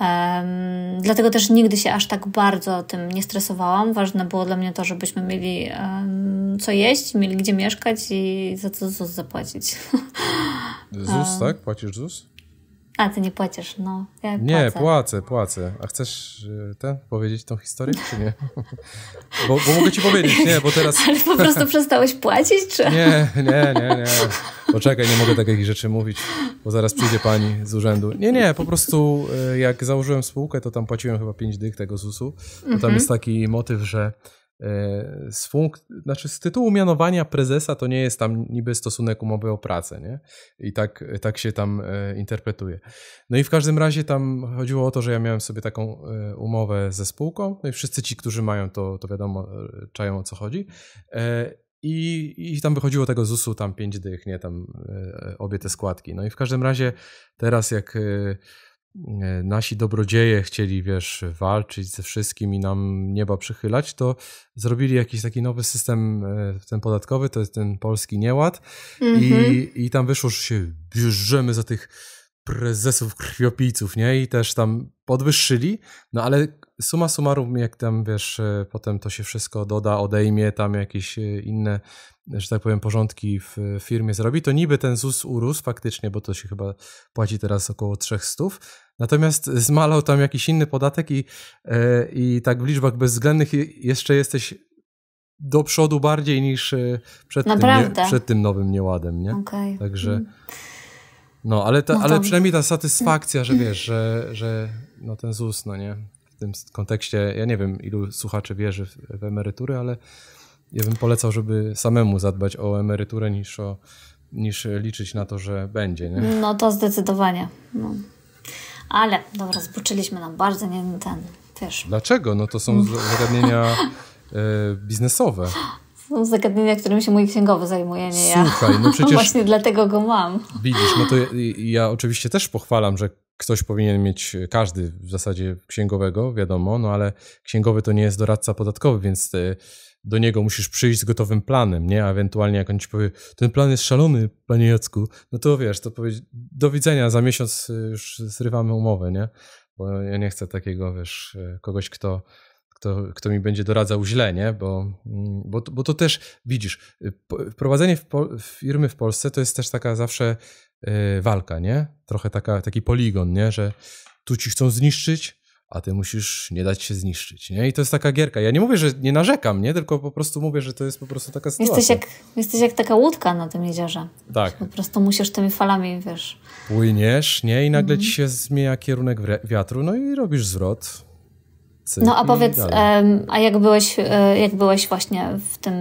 Um, dlatego też nigdy się aż tak bardzo tym nie stresowałam. Ważne było dla mnie to, żebyśmy mieli um, co jeść, mieli gdzie mieszkać i za co ZUS zapłacić. ZUS, um, tak? Płacisz ZUS? A, ty nie płacisz, no. Ja płacę. nie, płacę, płacę. A chcesz e, ten, powiedzieć tą historię, czy nie? Bo, bo mogę ci powiedzieć, nie, bo teraz... Ale po prostu przestałeś płacić, czy... Nie, nie, nie, nie. Poczekaj, nie mogę takich rzeczy mówić, bo zaraz przyjdzie pani z urzędu. Nie, nie, po prostu e, jak założyłem spółkę, to tam płaciłem chyba 5 dych tego ZUS-u, tam mhm. jest taki motyw, że E, z, funk- znaczy z tytułu mianowania prezesa to nie jest tam niby stosunek umowy o pracę, nie? I tak, tak się tam e, interpretuje. No i w każdym razie tam chodziło o to, że ja miałem sobie taką e, umowę ze spółką, no i wszyscy ci, którzy mają to, to wiadomo, czają o co chodzi. I, I tam wychodziło tego ZUS-u tam pięć dych, nie? Tam obie te składki. No i w każdym razie teraz jak E, nasi dobrodzieje chcieli, wiesz, walczyć ze wszystkim i nam nieba przychylać, to zrobili jakiś taki nowy system, e, ten podatkowy, to jest ten polski nieład mm -hmm. i, mhm. i tam wyszło, że się bierzemy za tych prezesów krwiopijców, nie? I też tam podwyższyli, no ale suma summarum, jak tam wiesz, e, potem to się wszystko doda, odejmie, tam jakieś e, inne, że tak powiem, porządki w e, firmie zrobi, to niby ten ZUS urósł faktycznie, bo to się chyba płaci teraz około 300. Natomiast zmalał tam jakiś inny podatek i, i tak w liczbach bezwzględnych jeszcze jesteś do przodu bardziej niż przed, tym, nie, przed tym nowym nieładem, nie? Okay. Także. Mhm. No, ale, ta, no ale przynajmniej ta satysfakcja, że mhm. wiesz, że, że no ten ZUS, no nie? tym kontekście, ja nie wiem, ilu słuchaczy wierzy w, w emerytury, ale ja bym polecał, żeby samemu zadbać o emeryturę niż, o, niż liczyć na to, że będzie. Nie? No to zdecydowanie. No. Ale dobra, zboczyliśmy nam bardzo nie ten, też. Dlaczego? No to są zagadnienia y, biznesowe. Są zagadnienia, którym się mój księgowy zajmuje, nie ja. Słuchaj, no, no przecież... Właśnie dlatego go mam. Widzisz, no to ja, ja oczywiście też pochwalam, że ktoś powinien mieć, e, każdy w zasadzie księgowego, wiadomo, no ale księgowy to nie jest doradca podatkowy, więc e, do niego musisz przyjść z gotowym planem, nie? ewentualnie jak on ci powie, ten plan jest szalony, panie Jacku, no to wiesz, to powiedz, do widzenia, za miesiąc e, już zrywamy umowę, nie? Bo ja nie chcę takiego, wiesz, kogoś, kto kto, kto mi będzie doradzał źle, nie? Bo, mm, bo, bo to też widzisz, prowadzenie w firmy w Polsce to jest też taka zawsze Y, walka, nie? Trochę taka, taki poligon, nie? Że tu ci chcą zniszczyć, a ty musisz nie dać się zniszczyć, nie? I to jest taka gierka. Ja nie mówię, że nie narzekam, nie? Tylko po prostu mówię, że to jest po prostu taka sytuacja. Jesteś jak, jesteś jak taka łódka na tym jeziorze. Tak. Po prostu musisz tymi falami, wiesz... Płyniesz, nie? I nagle mhm. ci się zmienia kierunek wiatru, no i robisz zwrot. Cyk, no a no powiedz, a jak byłeś, e, jak byłeś właśnie w tym,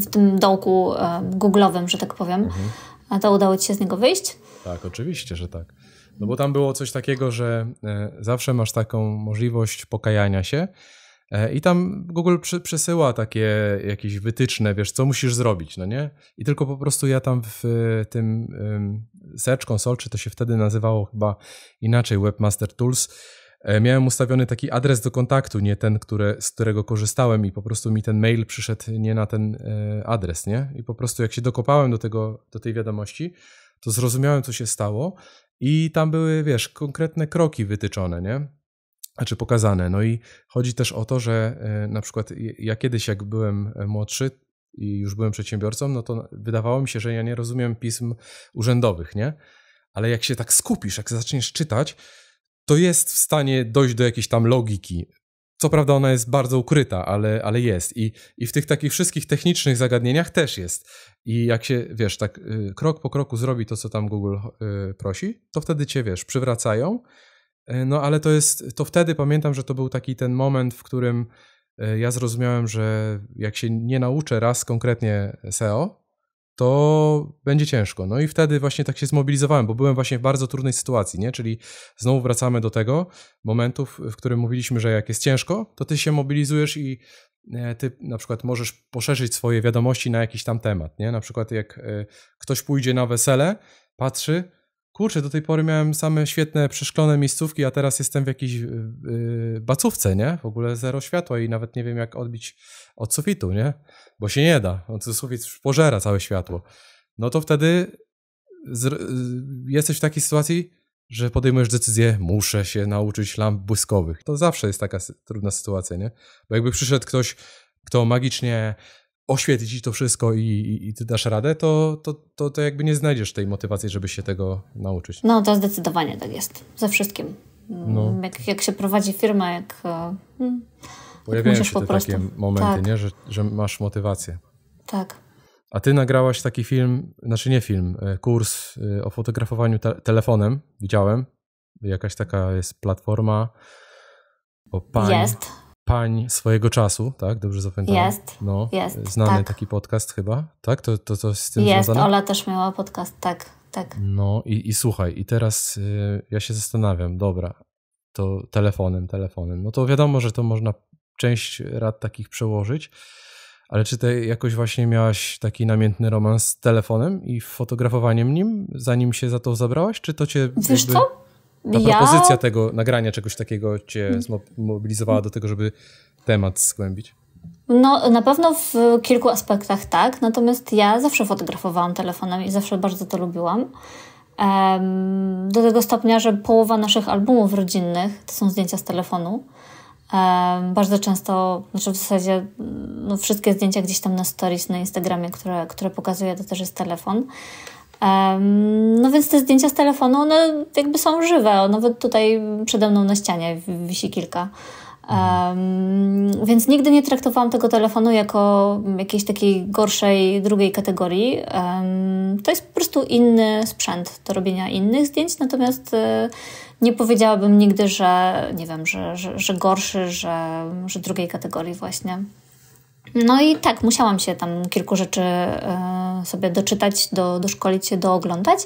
w tym dołku googlowym, że tak powiem, mhm a to udało ci się z niego wyjść? Tak, oczywiście, że tak. No bo tam było coś takiego, że e, zawsze masz taką możliwość pokajania się. E, I tam Google przesyła takie jakieś wytyczne, wiesz, co musisz zrobić, no nie? I tylko po prostu ja tam w e, tym Search Console, czy to się wtedy nazywało chyba inaczej, Webmaster Tools, E, miałem ustawiony taki adres do kontaktu, nie ten, który, z którego korzystałem i po prostu mi ten mail przyszedł nie na ten e, adres, nie? I po prostu jak się dokopałem do, tego, do tej wiadomości, to zrozumiałem, co się stało i tam były, wiesz, konkretne kroki wytyczone, nie? Znaczy pokazane. No i chodzi też o to, że e, na przykład ja kiedyś, jak byłem młodszy, i już byłem przedsiębiorcą, no to wydawało mi się, że ja nie rozumiem pism urzędowych, nie? Ale jak się tak skupisz, jak zaczniesz czytać, to jest w stanie dojść do jakiejś tam logiki. Co prawda ona jest bardzo ukryta, ale, ale jest. I, I w tych takich wszystkich technicznych zagadnieniach też jest. I jak się, wiesz, tak y, krok po kroku zrobi to, co tam Google y, prosi, to wtedy cię, wiesz, przywracają. Y, no ale to jest, to wtedy pamiętam, że to był taki ten moment, w którym y, ja zrozumiałem, że jak się nie nauczę raz konkretnie SEO, to będzie ciężko. No i wtedy właśnie tak się zmobilizowałem, bo byłem właśnie w bardzo trudnej sytuacji, nie? Czyli znowu wracamy do tego momentu, w którym mówiliśmy, że jak jest ciężko, to ty się mobilizujesz i e, ty na przykład możesz poszerzyć swoje wiadomości na jakiś tam temat, nie? Na przykład jak e, ktoś pójdzie na wesele, patrzy, kurczę, do tej pory miałem same świetne, przeszklone miejscówki, a teraz jestem w jakiejś yy, bacówce, nie? W ogóle zero światła i nawet nie wiem, jak odbić od sufitu, nie? Bo się nie da. on Sufit pożera całe światło. No to wtedy z, yy, jesteś w takiej sytuacji, że podejmujesz decyzję, muszę się nauczyć lamp błyskowych. To zawsze jest taka sy trudna sytuacja, nie? Bo jakby przyszedł ktoś, kto magicznie oświetlić ci to wszystko i, i, i, ty dasz radę, to, to, to, to jakby nie znajdziesz tej motywacji, żeby się tego nauczyć. No to zdecydowanie tak jest. Ze wszystkim. Mm, no. Jak, jak się prowadzi firma jak. Hmm, Pojawiają jak się te prostu. takie momenty, tak. nie? Że, że masz motywację. Tak. A ty nagrałaś taki film, znaczy nie film, e, kurs e, o fotografowaniu te telefonem. Widziałem. Jakaś taka jest platforma. O Jest pań swojego czasu, tak? Dobrze zapamiętam. Jest, no, jest. Znany tak. taki podcast chyba, tak? To, to, to z tym jest, związane? Jest, Ola też miała podcast, tak, tak. No i, i słuchaj, i teraz y, ja się zastanawiam, dobra, to telefonem, telefonem. No to wiadomo, że to można część rad takich przełożyć, ale czy ty jakoś właśnie miałaś taki namiętny romans z telefonem i fotografowaniem nim, zanim się za to zabrałaś? Czy to cię. Wiesz jakby... co? Ta ja... propozycja tego nagrania czegoś takiego cię zmobilizowała do tego, żeby temat zgłębić? No, na pewno w kilku aspektach tak, natomiast ja zawsze fotografowałam telefonem i zawsze bardzo to lubiłam. do tego stopnia, że połowa naszych albumów rodzinnych to są zdjęcia z telefonu. bardzo często, znaczy w zasadzie no, wszystkie zdjęcia gdzieś tam na stories na Instagramie, które, które pokazuję, to też jest telefon. No więc te zdjęcia z telefonu, one jakby są żywe. Nawet tutaj przede mną na ścianie wisi kilka. Um, więc nigdy nie traktowałam tego telefonu jako jakiejś takiej gorszej, drugiej kategorii. Um, to jest po prostu inny sprzęt do robienia innych zdjęć, natomiast y, nie powiedziałabym nigdy, że nie wiem, że, że, że gorszy, że, że drugiej kategorii właśnie. No i tak, musiałam się tam kilku rzeczy e, sobie doczytać, do, doszkolić się, dooglądać,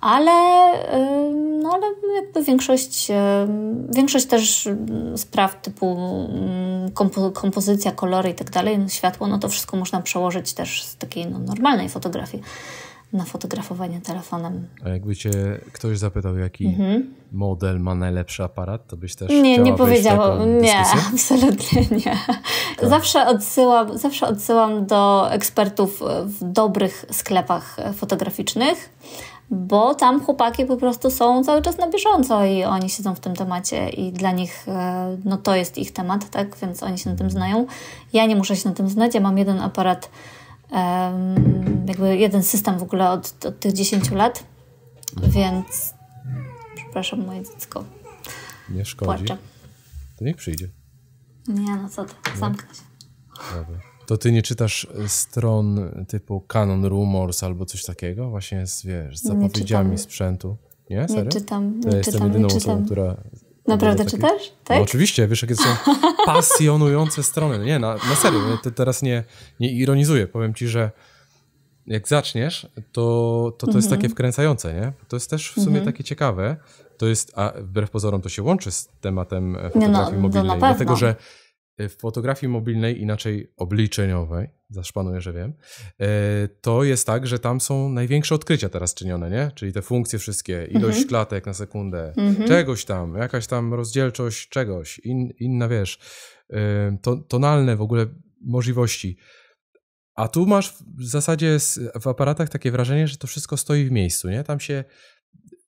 ale, e, no, ale jakby większość, e, większość też spraw typu mm, kompo, kompozycja, kolory i tak dalej, no, światło, no to wszystko można przełożyć też z takiej no, normalnej fotografii na fotografowanie telefonem. A jakby cię ktoś zapytał, jaki mhm. model ma najlepszy aparat, to byś też Nie, nie powiedziałam. Nie, absolutnie nie. Tak. Zawsze, odsyłam, zawsze odsyłam do ekspertów w dobrych sklepach fotograficznych, bo tam chłopaki po prostu są cały czas na bieżąco i oni siedzą w tym temacie i dla nich e, no to jest ich temat, tak? Więc oni się na tym mhm. znają. Ja nie muszę się na tym znać, ja mam jeden aparat jakby jeden system w ogóle od, od tych 10 lat, więc przepraszam moje dziecko. Nie szkodzi. To niech przyjdzie. Nie, no co to no. zamknę się. Dobra. To ty nie czytasz e, stron typu Canon Rumors albo coś takiego? Właśnie z, wiesz, z zapowiedziami nie sprzętu? Nie? Serio? Nie czytam. Nie ja czytam, jestem jedyną osobą, która Naprawdę takie, czytasz? No, tak? No oczywiście, wiesz, jakie są pasjonujące strony. Nie, na, na serio, Te teraz nie, nie ironizuję. Powiem ci, że jak zaczniesz, to to, to jest mhm. takie wkręcające, nie? To jest też w sumie mhm. takie ciekawe. To jest, a wbrew pozorom to się łączy z tematem e, no, fotografii no, no, mobilnej, dlatego że E, w fotografii mobilnej, inaczej obliczeniowej, zaszpanuję, że wiem, e, to jest tak, że tam są największe odkrycia teraz czynione, nie? Czyli te funkcje wszystkie, ilość mhm. klatek na sekundę, mhm. czegoś tam, jakaś tam rozdzielczość czegoś, in, inna wiesz, e, to, tonalne w ogóle możliwości. A tu masz w zasadzie w aparatach takie wrażenie, że to wszystko stoi w miejscu, nie? Tam się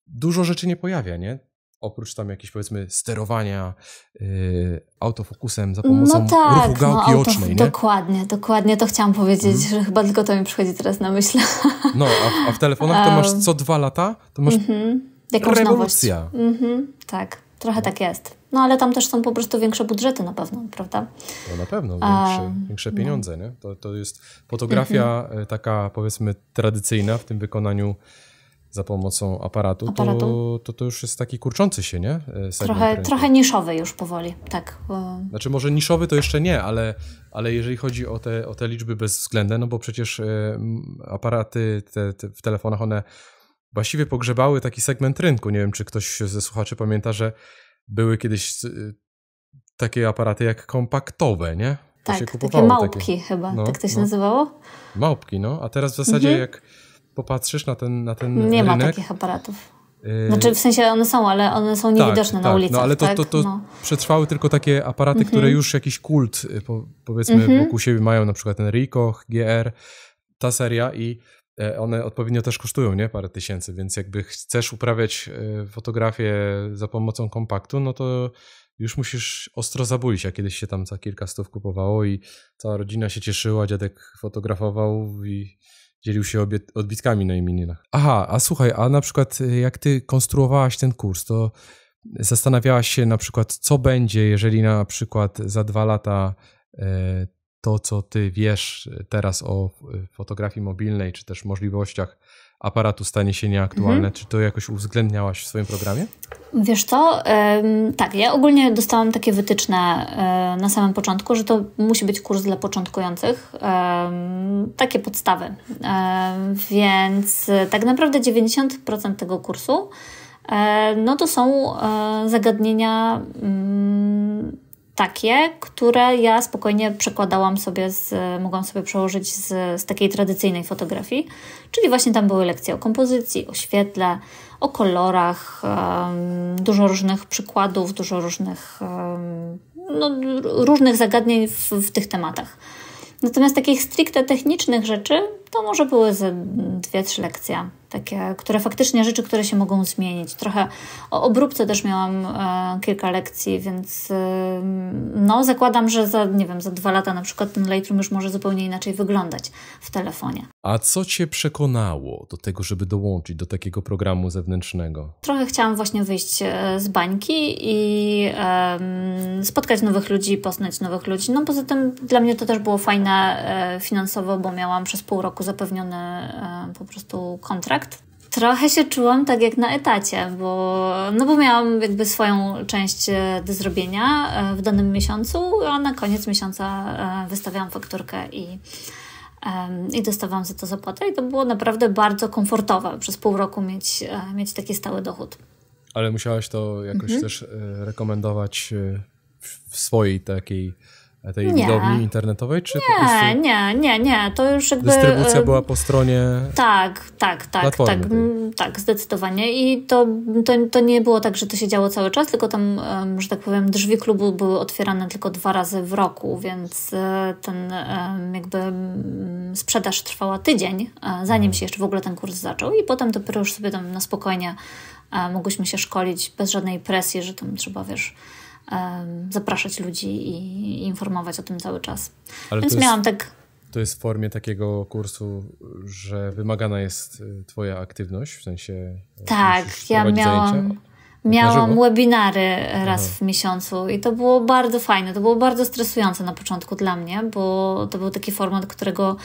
dużo rzeczy nie pojawia, nie? oprócz tam jakichś powiedzmy sterowania y, autofokusem za no pomocą no tak, ruchu no gałki no, ocznej. Nie? Dokładnie, dokładnie to chciałam powiedzieć, mm. że chyba tylko to mi przychodzi teraz na myśl. No, a, a w telefonach to masz co dwa lata, to masz mm-hmm. Jakąś rewolucja. Mm-hmm. Tak, trochę no. tak jest. No ale tam też są po prostu większe budżety na pewno, prawda? No na pewno, większe, a, większe pieniądze, no. nie? To, to jest fotografia mm-hmm. taka powiedzmy tradycyjna w tym wykonaniu za pomocą aparatu, aparatu? To, to, to już jest taki kurczący się, nie? E, segment trochę, trochę niszowy już powoli, tak. Znaczy może niszowy to jeszcze nie, ale, ale jeżeli chodzi o te, o te liczby bezwzględne, no bo przecież e, aparaty te, te w telefonach, one właściwie pogrzebały taki segment rynku. Nie wiem, czy ktoś ze słuchaczy pamięta, że były kiedyś e, takie aparaty jak kompaktowe, nie? To tak, takie małpki takie. chyba, no, tak to się no. nazywało? Małpki, no. A teraz w zasadzie mhm. jak popatrzysz na ten, na ten Nie rynek, ma takich aparatów. Y, znaczy w sensie one są, ale one są tak, niewidoczne tak, na tak, No ale to, tak? to, to no. przetrwały tylko takie aparaty, mhm. które już jakiś kult y, po, powiedzmy mhm. wokół siebie mają, na przykład ten Ricoh, GR, ta seria i e, one odpowiednio też kosztują, nie? Parę tysięcy, więc jakby chcesz uprawiać e, fotografię za pomocą kompaktu, no to już musisz ostro zabulić, a kiedyś się tam za kilka stów kupowało i cała rodzina się cieszyła, dziadek fotografował i dzielił się odbitkami na imieninach. Aha, a słuchaj, a na przykład y, jak ty konstruowałaś ten kurs, to zastanawiałaś się na przykład, co będzie, jeżeli na przykład za dwa lata e, to, co ty wiesz teraz o fotografii mobilnej, czy też możliwościach aparatu stanie się nieaktualne. Mhm. Czy to jakoś uwzględniałaś w swoim programie? Wiesz co, tak, ja ogólnie dostałam takie wytyczne e, na samym początku, że to musi być kurs dla początkujących, takie podstawy. E, więc tak naprawdę 90% tego kursu e, no to są zagadnienia mm, takie, które ja spokojnie przekładałam sobie, z, mogłam sobie przełożyć z, z takiej tradycyjnej fotografii, czyli właśnie tam były lekcje o kompozycji, o świetle, o kolorach, um, dużo różnych przykładów, dużo różnych, um, no, różnych zagadnień w, w tych tematach. Natomiast takich stricte technicznych rzeczy to może były ze dwie, trzy lekcje. Takie, które faktycznie rzeczy, które się mogą zmienić. Trochę o obróbce też miałam e, kilka lekcji, więc e, no zakładam, że za, nie wiem, za dwa lata na przykład ten Lightroom już może zupełnie inaczej wyglądać w telefonie. A co Cię przekonało do tego, żeby dołączyć do takiego programu zewnętrznego? Trochę chciałam właśnie wyjść e, z bańki i e, spotkać nowych ludzi, poznać nowych ludzi. No poza tym dla mnie to też było fajne e, finansowo, bo miałam przez pół roku zapewniony e, po prostu kontrakt. Trochę się czułam tak jak na etacie, bo, no bo miałam jakby swoją część e, do zrobienia e, w danym miesiącu, a na koniec miesiąca wystawiałam fakturkę i, i dostawałam za to zapłatę i to było naprawdę bardzo komfortowe przez pół roku mieć, mieć taki stały dochód. Ale musiałaś to jakoś mhm. też rekomendować w swojej takiej tej nie. widowni internetowej, czy nie, Nie, nie, nie, to już jakby... Dystrybucja była po stronie... Tak, tak, tak, tak, tak, zdecydowanie i to, to, to nie było tak, że to się działo cały czas, tylko tam, że tak powiem, drzwi klubu były otwierane tylko dwa razy w roku, więc e, ten jakby sprzedaż trwała tydzień, e, zanim mhm. się jeszcze w ogóle ten kurs zaczął i potem dopiero już sobie tam na spokojnie e, mogłyśmy się szkolić bez żadnej presji, że tam trzeba, wiesz zapraszać ludzi i informować o tym cały czas. Ale Więc miałam jest, tak. To jest w formie takiego kursu, że wymagana jest y, Twoja aktywność, w sensie. E, tak, ja miałam. Zajęcia. Miałam webinary raz Aha. w miesiącu i to było bardzo fajne. To było bardzo stresujące na początku dla mnie, bo to był taki format, którego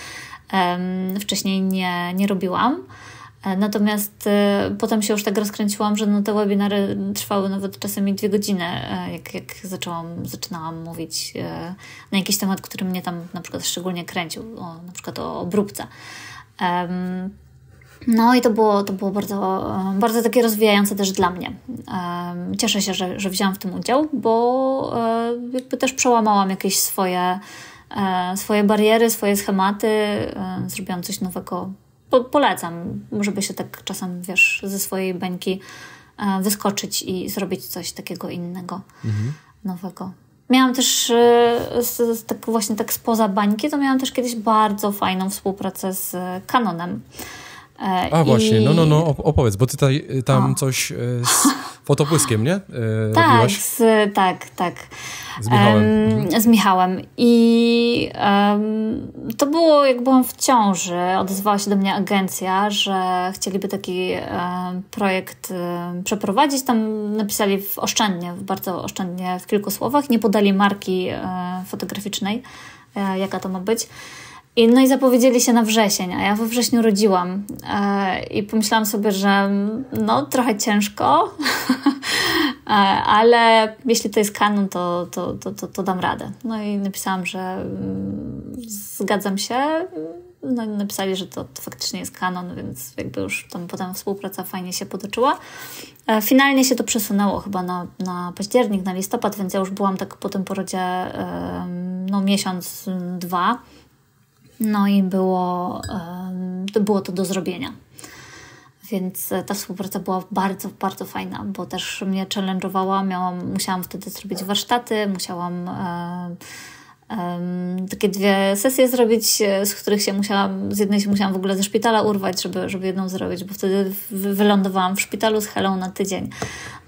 um, wcześniej nie, nie robiłam. E, natomiast e, potem się już tak rozkręciłam, że no te webinary trwały nawet czasami dwie godziny, e, jak, jak zaczęłam, zaczynałam mówić na jakiś temat, który mnie tam na przykład szczególnie kręcił, o, na przykład o obróbce. No i to było, to było bardzo, bardzo takie rozwijające też dla mnie. Cieszę się, że, że wzięłam w tym udział, bo jakby też przełamałam jakieś swoje, swoje bariery, swoje schematy, zrobiłam coś nowego po, polecam, żeby się tak czasem, wiesz, ze swojej bańki e, wyskoczyć i zrobić coś takiego innego, mhm. nowego. Miałam też, e, z, z, tak właśnie tak spoza bańki, to miałam też kiedyś bardzo fajną współpracę z Canonem. E, A I... właśnie, no, no, no, opowiedz, bo ty y, tam o. coś y, z fotopłyskiem, nie? Y, tak, Z, tak, tak. Z Michałem. Um, z Michałem. I um, to było, jak byłam w ciąży, odezwała się do mnie agencja, że chcieliby taki um, projekt e, przeprowadzić. Tam napisali w oszczędnie, w bardzo oszczędnie, w kilku słowach. Nie podali marki fotograficznej, jaka to ma być. I, no i zapowiedzieli się na wrzesień, a ja we wrześniu rodziłam e, i pomyślałam sobie, że no trochę ciężko, e, ale jeśli to jest kanon, to, to, to, to, to dam radę. No i napisałam, że mm, zgadzam się. No i napisali, że to, to faktycznie jest kanon, więc jakby już tam potem współpraca fajnie się potoczyła. E, finalnie się to przesunęło chyba na, na październik, na listopad, więc ja już byłam tak po tym porodzie no miesiąc, dwa no i było, to było to do zrobienia. Więc e, ta współpraca była bardzo, bardzo fajna, bo też mnie challenge'owała. Miałam, musiałam wtedy zrobić warsztaty, musiałam takie dwie sesje zrobić, e, z których się musiałam, z jednej się musiałam w ogóle ze szpitala urwać, żeby, żeby jedną zrobić, bo wtedy wylądowałam w szpitalu z Helą na tydzień.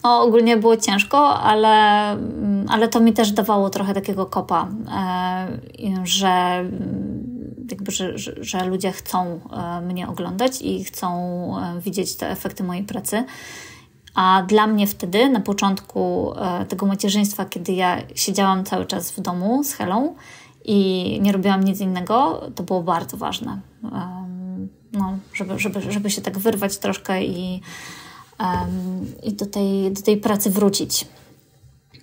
No, ogólnie było ciężko, ale, mm, ale to mi też dawało trochę takiego kopa, e, że mm, jakby, że, że, że ludzie chcą e, mnie oglądać i chcą widzieć te efekty mojej pracy. A dla mnie wtedy, na początku e, tego macierzyństwa, kiedy ja siedziałam cały czas w domu z Helą i nie robiłam nic innego, to było bardzo ważne, no, żeby, żeby, żeby się tak wyrwać troszkę i, i do, tej, do tej pracy wrócić.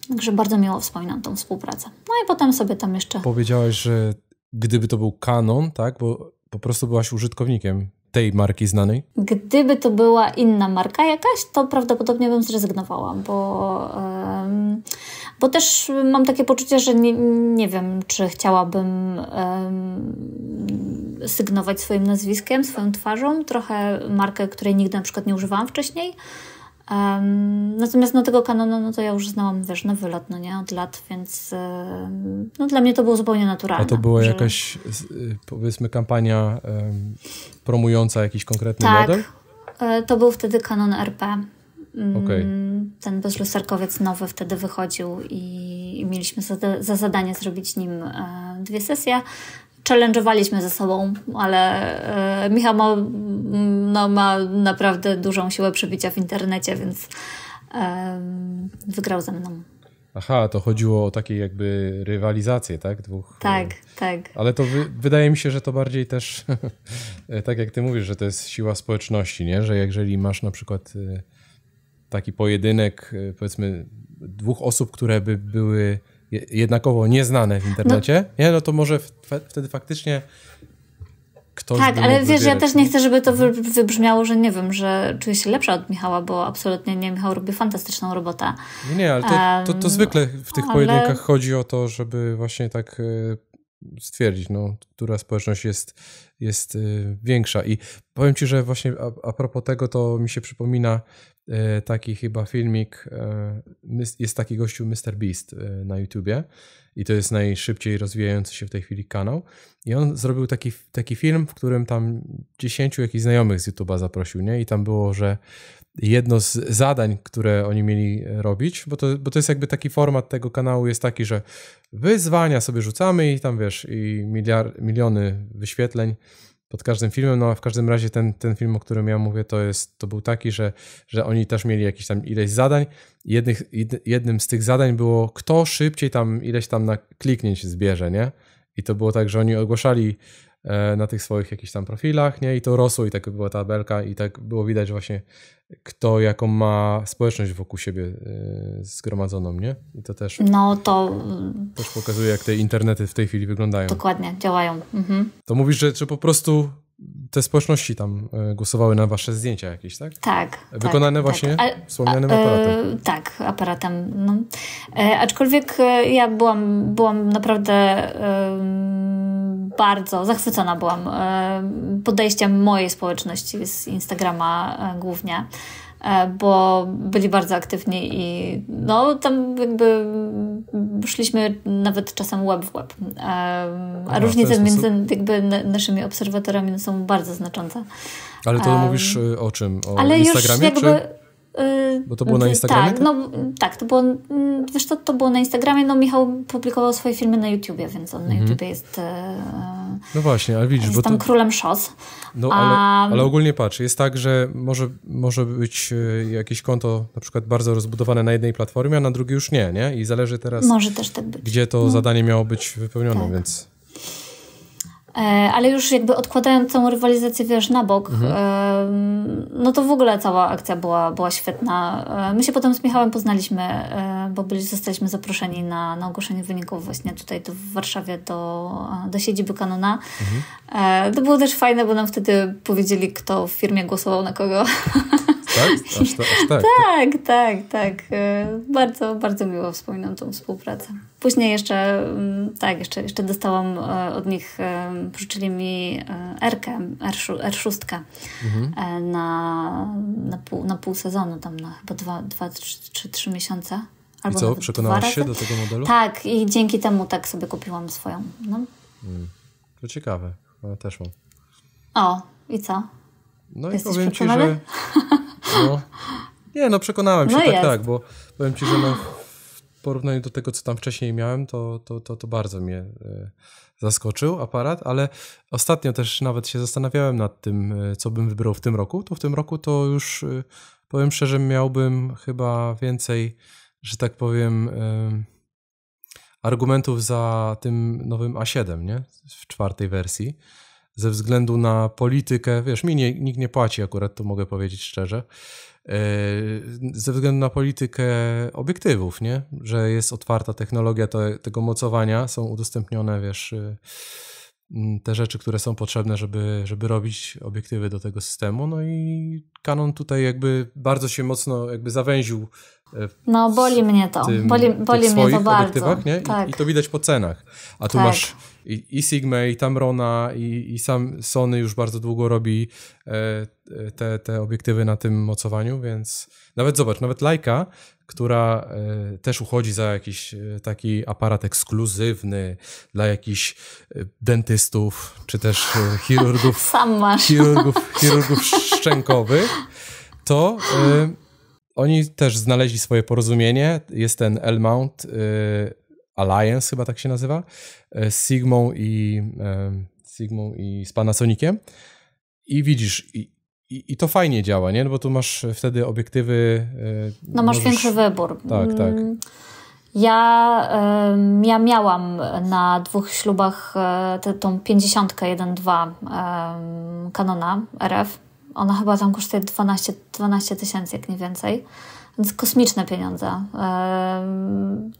Także bardzo miło wspominam tą współpracę. No i potem sobie tam jeszcze. Powiedziałaś, że gdyby to był kanon, tak? Bo po prostu byłaś użytkownikiem tej marki znanej? Gdyby to była inna marka jakaś, to prawdopodobnie bym zrezygnowała, bo, um, bo też mam takie poczucie, że nie, nie wiem, czy chciałabym um, sygnować swoim nazwiskiem, swoją twarzą, trochę markę, której nigdy na przykład nie używałam wcześniej. Um, natomiast no, tego kanonu, no to ja już znałam, wiesz, na wylot, no nie, od lat, więc no, dla mnie to było zupełnie naturalne. A to była że... jakaś, y, powiedzmy, kampania promująca jakiś konkretny tak, model? Tak, to był wtedy kanon RP. Mm, okay. Ten bezlusterkowiec nowy wtedy wychodził i, i mieliśmy za, za zadanie zrobić nim e, dwie sesje challenge'owaliśmy ze sobą, ale e, Michał ma, no, ma naprawdę dużą siłę przebicia w internecie, więc e, wygrał ze mną. Aha, to chodziło o takie jakby rywalizację, tak? Dwóch. E, tak, tak. Ale to wy, wydaje mi się, że to bardziej też, tak jak ty mówisz, że to jest siła społeczności, nie? Że jeżeli masz na przykład e, taki pojedynek, e, powiedzmy, dwóch osób, które by były jednakowo nieznane w internecie, no. nie? No to może wtedy faktycznie ktoś. Tak, ale wiesz, wybierać. ja też nie chcę, żeby to wybrzmiało, że nie wiem, że czuję się lepsza od Michała, bo absolutnie nie, Michał robi fantastyczną robotę. Nie, nie, ale to, to, to zwykle w tych ale... pojedynkach chodzi o to, żeby właśnie tak e, stwierdzić, no, która społeczność jest, jest e, większa. I powiem Ci, że właśnie a, a propos tego, to mi się przypomina E, taki chyba filmik, e, jest taki gościu Mr. Beast e, na YouTubie i to jest najszybciej rozwijający się w tej chwili kanał i on zrobił taki, taki film, w którym tam dziesięciu jakichś znajomych z YouTube'a zaprosił, nie? I tam było, że jedno z zadań, które oni mieli robić, bo to, bo to jest jakby taki format tego kanału, jest taki, że wyzwania sobie rzucamy i tam wiesz, i miliard, miliony wyświetleń pod każdym filmem, no a w każdym razie ten, ten film, o którym ja mówię, to, jest, to był taki, że, że oni też mieli jakieś tam ileś zadań. Jednych, jednym z tych zadań było, kto szybciej tam ileś tam na kliknięć zbierze, nie? I to było tak, że oni ogłaszali E, na tych swoich jakichś tam profilach, nie? I to rosło i tak była ta belka i tak było widać właśnie kto jaką ma społeczność wokół siebie e, zgromadzoną, nie? I to też No to też pokazuje jak te internety w tej chwili wyglądają. Dokładnie, działają. Mhm. To mówisz, że, że po prostu te społeczności tam e, głosowały na wasze zdjęcia jakieś, tak? Tak. Wykonane tak, właśnie tak. A, wspomnianym e, aparatem. E, tak, aparatem. No. E, aczkolwiek e, ja byłam, byłam naprawdę e, bardzo zachwycona byłam podejściem mojej społeczności z Instagrama głównie. E, bo byli bardzo aktywni i no tam jakby szliśmy nawet czasem łeb w łeb. E, a różnice między jakby naszymi obserwatorami są bardzo znaczące. Ale to um, mówisz y, o czym? O Instagramie? Jakby, czy Yy, bo to było na Instagramie? Tak, tak? no, tak to było, mm, wiesz to, to było na Instagramie, no Michał publikował swoje filmy na YouTubie, więc on mhm. na YouTubie jest... E, no właśnie, ale widzisz, jest bo tam to... królem szos. No ale, um... ale, ogólnie patrz, jest tak, że może, może być e, jakieś konto na przykład bardzo rozbudowane na jednej platformie, a na drugiej już nie, nie? I zależy teraz, może też tak być. gdzie to no. zadanie miało być wypełnione, tak. więc... E, ale już jakby odkładając całą rywalizację, wiesz, na bok, mhm. no to w ogóle cała akcja była, była świetna. E, my się potem z Michałem poznaliśmy, e, bo byli, zostaliśmy zaproszeni na, na ogłoszenie wyników właśnie tutaj do, w Warszawie do, do siedziby Kanona. Mhm. To było też fajne, bo nam wtedy powiedzieli, kto w firmie głosował na kogo. tak? Aż, to, aż tak? tak. tak, tak, tak. Bardzo, bardzo miło wspominam tą współpracę. Później jeszcze, mm, tak, jeszcze, jeszcze dostałam e, od nich, e, pożyczyli mi Erkę, R6 mhm. na, na, pół, na pół sezonu, tam na chyba dwa, dwa trzy, trzy miesiące. Albo I co, przekonałaś się do tego modelu? Tak, i dzięki temu tak sobie kupiłam swoją. No. Mm. To ciekawe, chyba też mam. O, i co? No Jesteś i powiem ci, że No. Nie, no przekonałem się, no tak, jest. tak, bo powiem ci, że no, w porównaniu do tego, co tam wcześniej miałem, to, to, to, to bardzo mnie e, zaskoczył aparat, ale ostatnio też nawet się zastanawiałem nad tym, e, co bym wybrał w tym roku. To w tym roku to już e, powiem szczerze, miałbym chyba więcej, że tak powiem, argumentów za tym nowym A7, nie? W czwartej wersji ze względu na politykę, wiesz, mi nie, nikt nie płaci akurat, to mogę powiedzieć szczerze, e, ze względu na politykę obiektywów, nie? Że jest otwarta technologia te, tego mocowania, są udostępnione, wiesz, y, mm, te rzeczy, które są potrzebne, żeby, żeby robić obiektywy do tego systemu. No i Canon tutaj jakby bardzo się mocno jakby zawęził no, boli mnie to. Tym, boli boli mnie to bardzo. Nie? Tak. I, I, to widać po cenach. A tu tak. masz i, i Sigma, i Tamrona, i, i sam Sony już bardzo długo robi e, te, te obiektywy na tym mocowaniu, więc nawet zobacz, nawet Leica, która e, też uchodzi za jakiś e, taki aparat ekskluzywny dla jakichś e, dentystów, czy też e, chirurgów, chirurgów, chirurgów szczękowych, to e, oni też znaleźli swoje porozumienie. Jest ten Elmount y, Alliance, chyba tak się nazywa, y, z Sigmą i, y, Sigmą i z Panasoniciem. I widzisz, i, i, i, to fajnie działa, nie? No bo tu masz wtedy obiektywy. No masz możesz... większy wybór. Tak, tak. Mm. Ja, ja miałam na dwóch ślubach e, te, tą 50 1.2 Canona RF ona chyba tam kosztuje 12, 12 tysięcy, jak nie więcej. Więc kosmiczne pieniądze.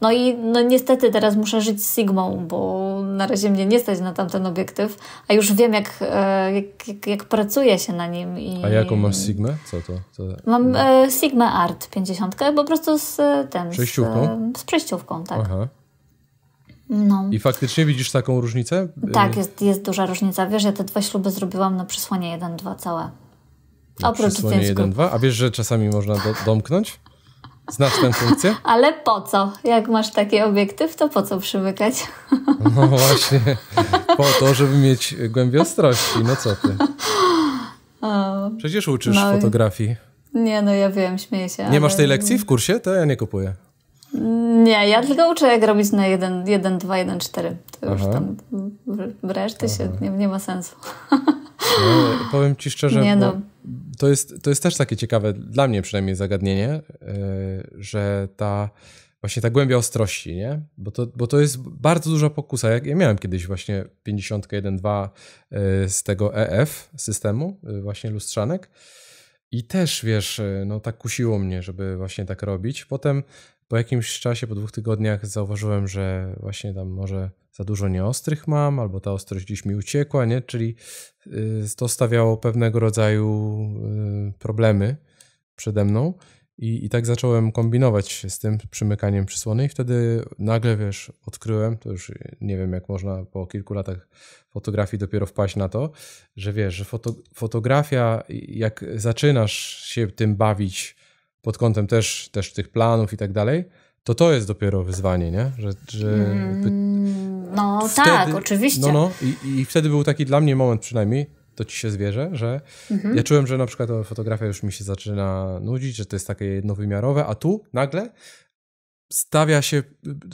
No i no niestety teraz muszę żyć z Sigmą, bo na razie mnie nie stać na tamten obiektyw, a już wiem, jak, e, jak, jak, jak pracuje się na nim. I... A jaką masz Sigmę? Co to? Mam no. E, Sigmę Art 50, po prostu z e, tym. Przejściówką? Z, z przejściówką, tak. Aha. No. I faktycznie widzisz taką różnicę? Tak, jest, jest duża różnica. Wiesz, ja te dwa śluby zrobiłam na przysłanie 1-2 całe. Oprócz przysłonie 1.2. A wiesz, że czasami można do, domknąć? Znasz tę funkcję? Ale po co? Jak masz taki obiektyw, to po co przymykać? No właśnie, po to, żeby mieć głębię ostrości. No co ty? Przecież uczysz no, fotografii. Nie, no ja wiem, śmieję się. Nie ale... masz tej lekcji w kursie? To ja nie kupuję. Nie, ja tylko uczę, jak robić na 1, 1 2, 1, 4. To Aha. już tam reszty Aha. się nie, nie ma sensu. No, powiem ci szczerze, nie no to jest, to jest też takie ciekawe, dla mnie przynajmniej zagadnienie, e, że ta właśnie ta głębia ostrości, nie? Bo to, bo to jest bardzo duża pokusa. Ja, ja miałem kiedyś właśnie 51.2 e, z tego EF systemu, e, właśnie lustrzanek. I też, wiesz, no tak kusiło mnie, żeby właśnie tak robić. Potem po jakimś czasie, po dwóch tygodniach zauważyłem, że właśnie tam może za dużo nieostrych mam, albo ta ostrość gdzieś mi uciekła, nie? Czyli y, to stawiało pewnego rodzaju y, problemy przede mną. I, I tak zacząłem kombinować z tym przymykaniem przysłony, i wtedy nagle wiesz, odkryłem, to już nie wiem, jak można po kilku latach fotografii dopiero wpaść na to, że wiesz, że foto, fotografia, jak zaczynasz się tym bawić, pod kątem też, też tych planów i tak dalej, to to jest dopiero wyzwanie, nie? Że, że mm, no wtedy, tak, oczywiście. No, no i, i, wtedy był taki dla mnie moment przynajmniej, to ci się zwierzę, że mhm. ja czułem, że na przykład ta fotografia już mi się zaczyna nudzić, że to jest takie jednowymiarowe, a tu nagle stawia się,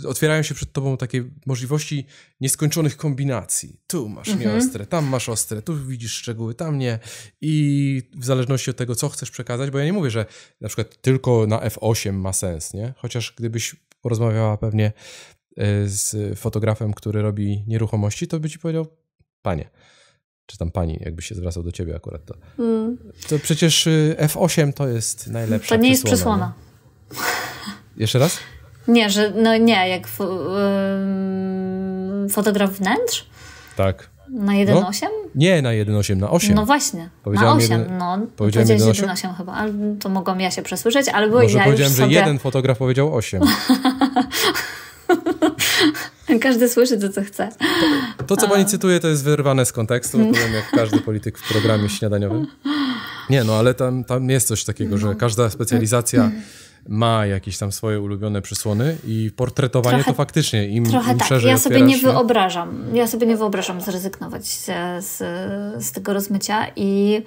otwierają się przed tobą takie możliwości nieskończonych kombinacji. Tu masz mhm. nieostre, tam masz ostre, tu widzisz szczegóły, tam nie. I w zależności od tego, co chcesz przekazać, bo ja nie mówię, że na przykład tylko na F8 ma sens, nie? Chociaż gdybyś porozmawiała pewnie e, z fotografem, który robi nieruchomości, to by ci powiedział, panie, czy tam pani, jakby się zwracał do ciebie akurat, to, mm. to przecież e, F8 to jest najlepsza To nie przysłona, jest przesłona. Nie? Jeszcze raz? Nie, że no nie, jak fo, yy, fotograf wnętrz? Tak. Na 1,8? No, nie, na 1,8, na 8. No właśnie, na 8. Jeden, no, powiedziałem 1,8 chyba, ale to mogłam ja się przesłyszeć, ale bo Może ja powiedziałem, że sobie... jeden fotograf powiedział 8. Każdy słyszy to, co chce. To, to co pani cytuje, to jest wyrwane z kontekstu, mm. powiem jak każdy polityk w programie śniadaniowym. Nie, no ale tam, tam jest coś takiego, że no. każda specjalizacja mm ma jakieś tam swoje ulubione przysłony i portretowanie trochę, to faktycznie im Trochę im tak, ja sobie nie wyobrażam, ja sobie nie wyobrażam zrezygnować z, z, z tego rozmycia i,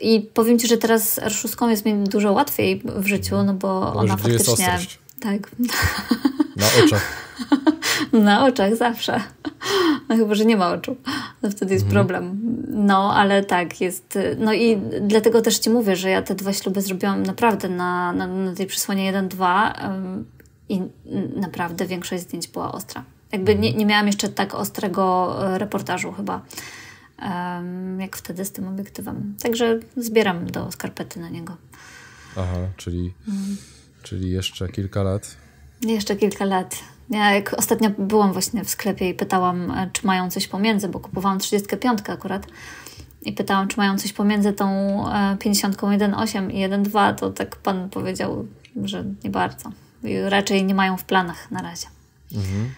i powiem Ci, że teraz R6 jest mi dużo łatwiej w życiu, no bo, bo ona faktycznie... Jest tak. Na oczach. Na oczach zawsze. No chyba, że nie ma oczu. No wtedy jest mhm. problem. No, ale tak, jest. No i dlatego też Ci mówię, że ja te dwa śluby zrobiłam naprawdę na, na, na tej przysłonie 1-2 i naprawdę większość zdjęć była ostra. Jakby nie, nie miałam jeszcze tak ostrego e, reportażu chyba, jak wtedy z tym obiektywem. Także zbieram do skarpety na niego. Aha, czyli... Mhm Czyli jeszcze kilka lat. Jeszcze kilka lat. Ja jak ostatnio byłam właśnie w sklepie i pytałam, e, czy mają coś pomiędzy, bo kupowałam 35 akurat. I pytałam, czy mają coś pomiędzy tą 50 e, 1.8 i 1.2, to tak pan powiedział, że nie bardzo. I raczej nie mają w planach na razie. Mhm.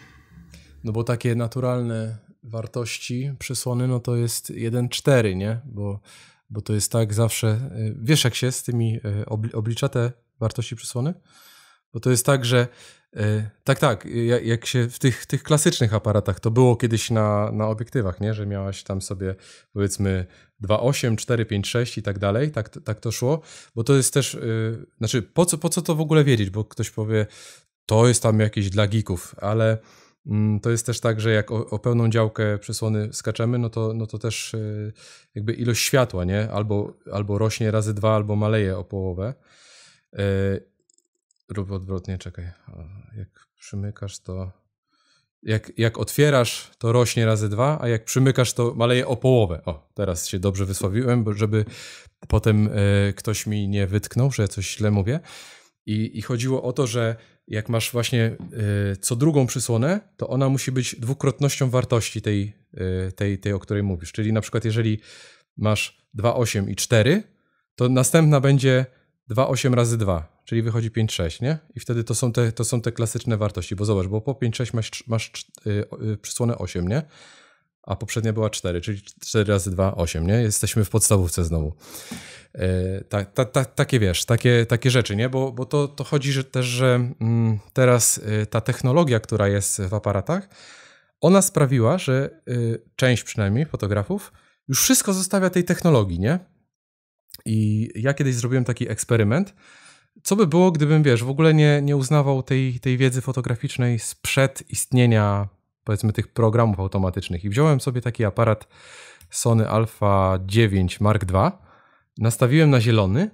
No bo takie naturalne wartości przysłony, no to jest 1.4, nie? Bo, bo to jest tak zawsze, e, wiesz jak się z tymi oblicza te wartości przysłony? Bo to jest tak, że e, tak, tak, jak się w tych, tych klasycznych aparatach, to było kiedyś na, na obiektywach, nie? że miałaś tam sobie powiedzmy 2,8, 4, 5, 6 i tak dalej, tak, tak to szło, bo to jest też, yy, znaczy po co, po co to w ogóle wiedzieć, bo ktoś powie, to jest tam jakieś dla geeków, ale mm, to jest też tak, że jak o, o, pełną działkę przysłony skaczemy, no to, no to też e, jakby ilość światła, nie? Albo, albo rośnie razy dwa, albo maleje o połowę. E, rób odwrotnie, czekaj. Jak przymykasz, to. Jak, jak otwierasz, to rośnie razy dwa, a jak przymykasz, to maleje o połowę. O, teraz się dobrze wysławiłem, bo żeby potem e, ktoś mi nie wytknął, że coś źle mówię. I, I chodziło o to, że jak masz właśnie e, co drugą przysłonę, to ona musi być dwukrotnością wartości tej, tej, tej, o której mówisz. Czyli na przykład jeżeli masz 2,8 i 4, to następna będzie 2, 8 razy 2, czyli wychodzi 5, 6, nie? I wtedy to są te, to są te klasyczne wartości, bo zobacz, bo po 5, 6 masz, masz yy, yy, przysłonę 8, nie? A poprzednia była 4, czyli 4 razy 2, 8, nie? Jesteśmy w podstawówce znowu. Yy, ta, ta, ta, takie wiesz, takie, takie rzeczy, nie? Bo, bo to, to chodzi że też, że mm, teraz y, ta technologia, która jest w aparatach, ona sprawiła, że y, część przynajmniej fotografów już wszystko zostawia tej technologii, nie? I ja kiedyś zrobiłem taki eksperyment. Co by było, gdybym, wiesz, w ogóle nie, nie uznawał tej, tej wiedzy fotograficznej sprzed istnienia, powiedzmy, tych programów automatycznych. I wziąłem sobie taki aparat Sony Alpha 9 Mark II, nastawiłem na zielony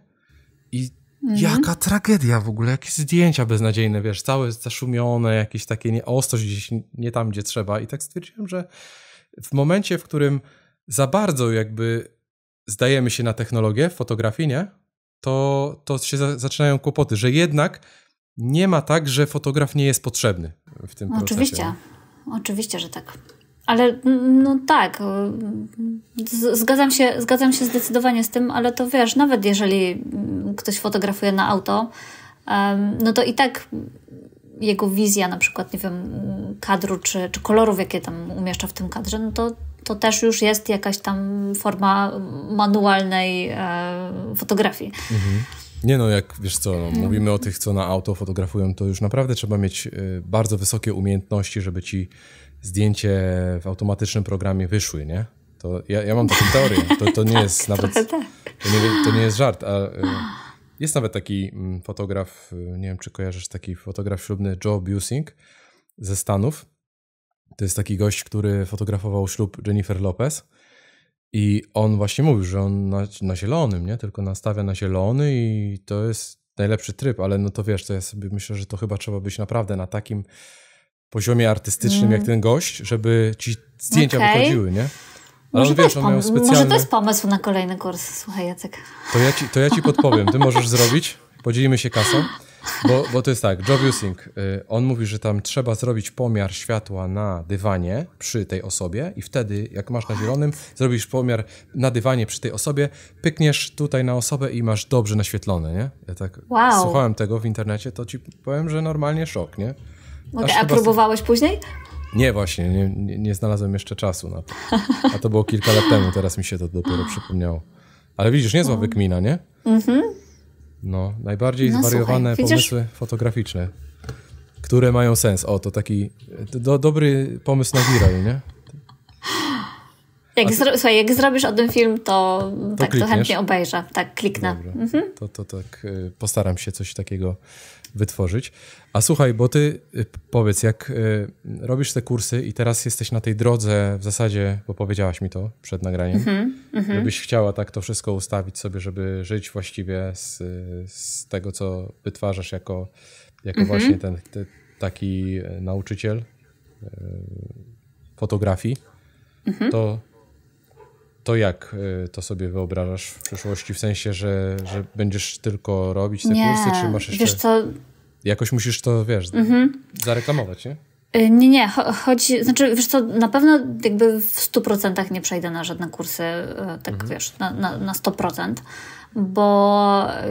i mhm. jaka tragedia w ogóle, jakieś zdjęcia beznadziejne, wiesz, całe zaszumione, jakieś takie ostrość gdzieś nie tam, gdzie trzeba. I tak stwierdziłem, że w momencie, w którym za bardzo jakby zdajemy się na technologię w fotografii, nie? To, to się za, zaczynają kłopoty, że jednak nie ma tak, że fotograf nie jest potrzebny w tym procesie. Oczywiście, oczywiście, że tak. Ale mm, no tak, zgadzam się, zgadzam się zdecydowanie z tym, ale to wiesz, nawet jeżeli mm, ktoś fotografuje na auto, no to i tak jego wizja na przykład, nie wiem, kadru czy, czy kolorów, jakie tam umieszcza w tym kadrze, no to to też już jest jakaś tam forma manualnej e, fotografii. Mhm. Nie no, jak wiesz co, no, no, mówimy o tych, co na auto fotografują, to już naprawdę trzeba mieć e, bardzo wysokie umiejętności, żeby ci zdjęcie w automatycznym programie wyszły, nie? To ja, ja mam taką teorię, to, to nie tak, jest nawet, tak. to nie, to nie jest żart, a e, jest nawet taki mm, fotograf, nie wiem czy kojarzysz, taki fotograf ślubny Joe Busing ze Stanów, to jest taki gość, który fotografował ślub Jennifer Lopez. I on właśnie mówił, że on na, na zielonym, nie? Tylko nastawia na zielony i to jest najlepszy tryb, ale no to wiesz, to ja sobie myślę, że to chyba trzeba być naprawdę na takim poziomie artystycznym mm. jak ten gość, żeby ci zdjęcia okay. wychodziły, nie? Ale może, on, wiesz, on miał specjalny... może to jest pomysł na kolejny kurs, słuchaj Jacek. To ja ci, to ja ci podpowiem, ty możesz zrobić. Podzielimy się kasą. Bo, bo to jest tak, Joe Busing, y, on mówi, że tam trzeba zrobić pomiar światła na dywanie przy tej osobie i wtedy, jak masz na zielonym, zrobisz pomiar na dywanie przy tej osobie, pykniesz tutaj na osobę i masz dobrze naświetlone, nie? Ja tak wow. słuchałem tego w internecie, to ci powiem, że normalnie szok, nie? a próbowałeś później? Nie, właśnie, nie, nie, nie, znalazłem jeszcze czasu na to. A to było kilka lat temu, teraz mi się to dopiero przypomniało. Ale widzisz, niezła wykmina, nie? Mhm. Mm no, najbardziej no, zwariowane słuchaj, pomysły fotograficzne, które mają sens. O, to taki do, dobry pomysł na viral, nie? Jak, ty... zro... Słuchaj, jak zrobisz o tym film, to, to tak to chętnie obejrzę. Tak, kliknę. Mhm. To, to tak y, postaram się coś takiego wytworzyć. A słuchaj, bo ty y, powiedz, jak y, robisz te kursy i teraz jesteś na tej drodze w zasadzie, bo powiedziałaś mi to przed nagraniem, mm -hmm, żebyś chciała tak to wszystko ustawić sobie, żeby żyć właściwie z, z tego, co wytwarzasz jako, jako mm -hmm. właśnie ten, taki nauczyciel y, fotografii, mm -hmm. to to jak e, to sobie wyobrażasz w przyszłości? W sensie, że, że będziesz tylko robić te nie. kursy, czy masz jeszcze... Wiesz co... Jakoś musisz to, wiesz, mhm. zareklamować, nie? E, nie, nie, chodzi, znaczy wiesz co, na pewno jakby w 100% nie przejdę na żadne kursy, e, tak mhm. wiesz, na, na, na 100%, bo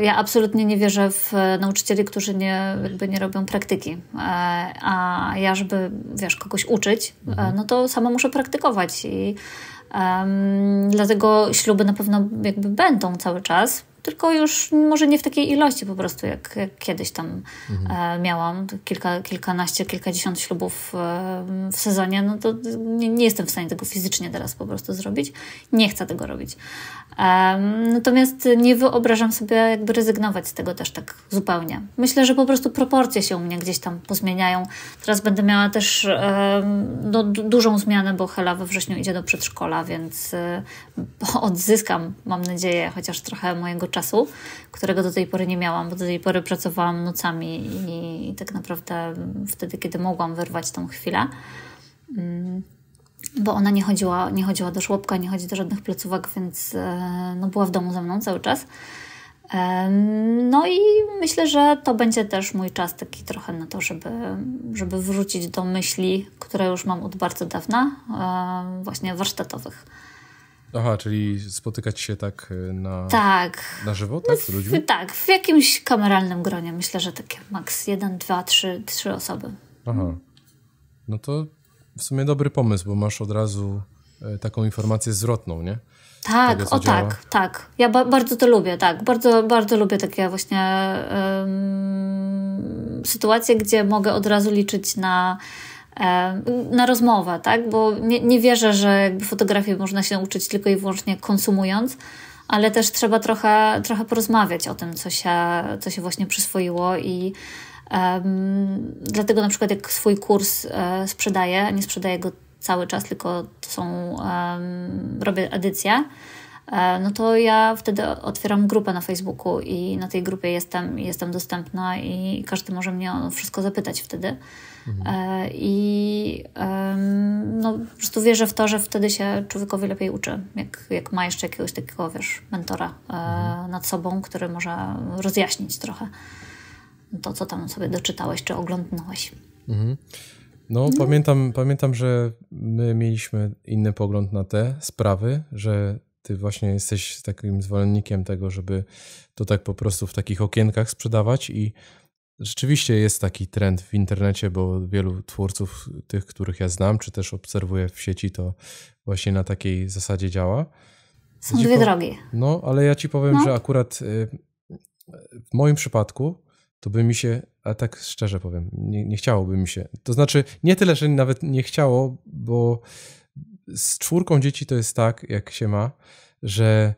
ja absolutnie nie wierzę w nauczycieli, którzy nie, jakby nie robią praktyki, a ja żeby, wiesz, kogoś uczyć, mhm. no to sama muszę praktykować i Um, dlatego śluby na pewno jakby będą cały czas tylko już może nie w takiej ilości po prostu, jak, jak kiedyś tam mhm. E, miałam, kilka, kilkanaście, kilkadziesiąt ślubów e, w sezonie, no to nie, nie, jestem w stanie tego fizycznie teraz po prostu zrobić. Nie chcę tego robić. natomiast nie wyobrażam sobie jakby rezygnować z tego też tak zupełnie. Myślę, że po prostu proporcje się u mnie gdzieś tam pozmieniają. Teraz będę miała też no, dużą zmianę, bo Hela we wrześniu idzie do przedszkola, więc e, odzyskam, mam nadzieję, chociaż trochę mojego czasu, którego do tej pory nie miałam, bo do tej pory pracowałam nocami i, i tak naprawdę wtedy, kiedy mogłam wyrwać tą chwilę. Mm, bo ona nie chodziła, nie chodziła do żłobka, nie chodzi do żadnych placówek, więc e, no, była w domu ze mną cały czas. No i myślę, że to będzie też mój czas taki trochę na to, żeby, żeby wrócić do myśli, które już mam od bardzo dawna, e, właśnie warsztatowych. Aha, czyli spotykać się tak y, na, tak. na żywo, tak, z ludźmi? Tak, w jakimś kameralnym gronie. Myślę, że takie maks 1, 2, 3, 3 osoby. Aha. No to w sumie dobry pomysł, bo masz od razu e, taką informację zwrotną, nie? Tak, Tego, o działa. tak, tak. Ja ba bardzo to lubię, tak. Bardzo, bardzo lubię takie właśnie um, sytuacje, gdzie mogę od razu liczyć na na rozmowę, tak? Bo nie, nie wierzę, że jakby fotografii można się uczyć tylko i wyłącznie konsumując, ale też trzeba trochę, trochę porozmawiać o tym, co się, co się właśnie przyswoiło i um, dlatego na przykład jak swój kurs e, sprzedaję, nie sprzedaję go cały czas, tylko są, um, robię edycję, E, no to ja wtedy otwieram grupę na Facebooku i na tej grupie jestem, jestem dostępna i każdy może mnie o wszystko zapytać wtedy. Mhm. E, I no, po prostu wierzę w to, że wtedy się człowiekowi lepiej uczy, jak, jak ma jeszcze jakiegoś takiego, wiesz, mentora e, mhm. nad sobą, który może rozjaśnić trochę to, co tam sobie doczytałeś czy oglądnąłeś. Mhm. No, no, Pamiętam, pamiętam, że my mieliśmy inny pogląd na te sprawy, że ty właśnie jesteś takim zwolennikiem tego, żeby to tak po prostu w takich okienkach sprzedawać i rzeczywiście jest taki trend w internecie, bo wielu twórców, tych, których ja znam, czy też obserwuję w sieci, to właśnie na takiej zasadzie działa. Są dwie drogi. No, ale ja ci powiem, no. że akurat y, w moim przypadku to by mi się, a tak szczerze powiem, nie, nie chciałoby mi się. To znaczy, nie tyle, że nawet nie chciało, bo z czwórką dzieci to jest tak, jak się ma, że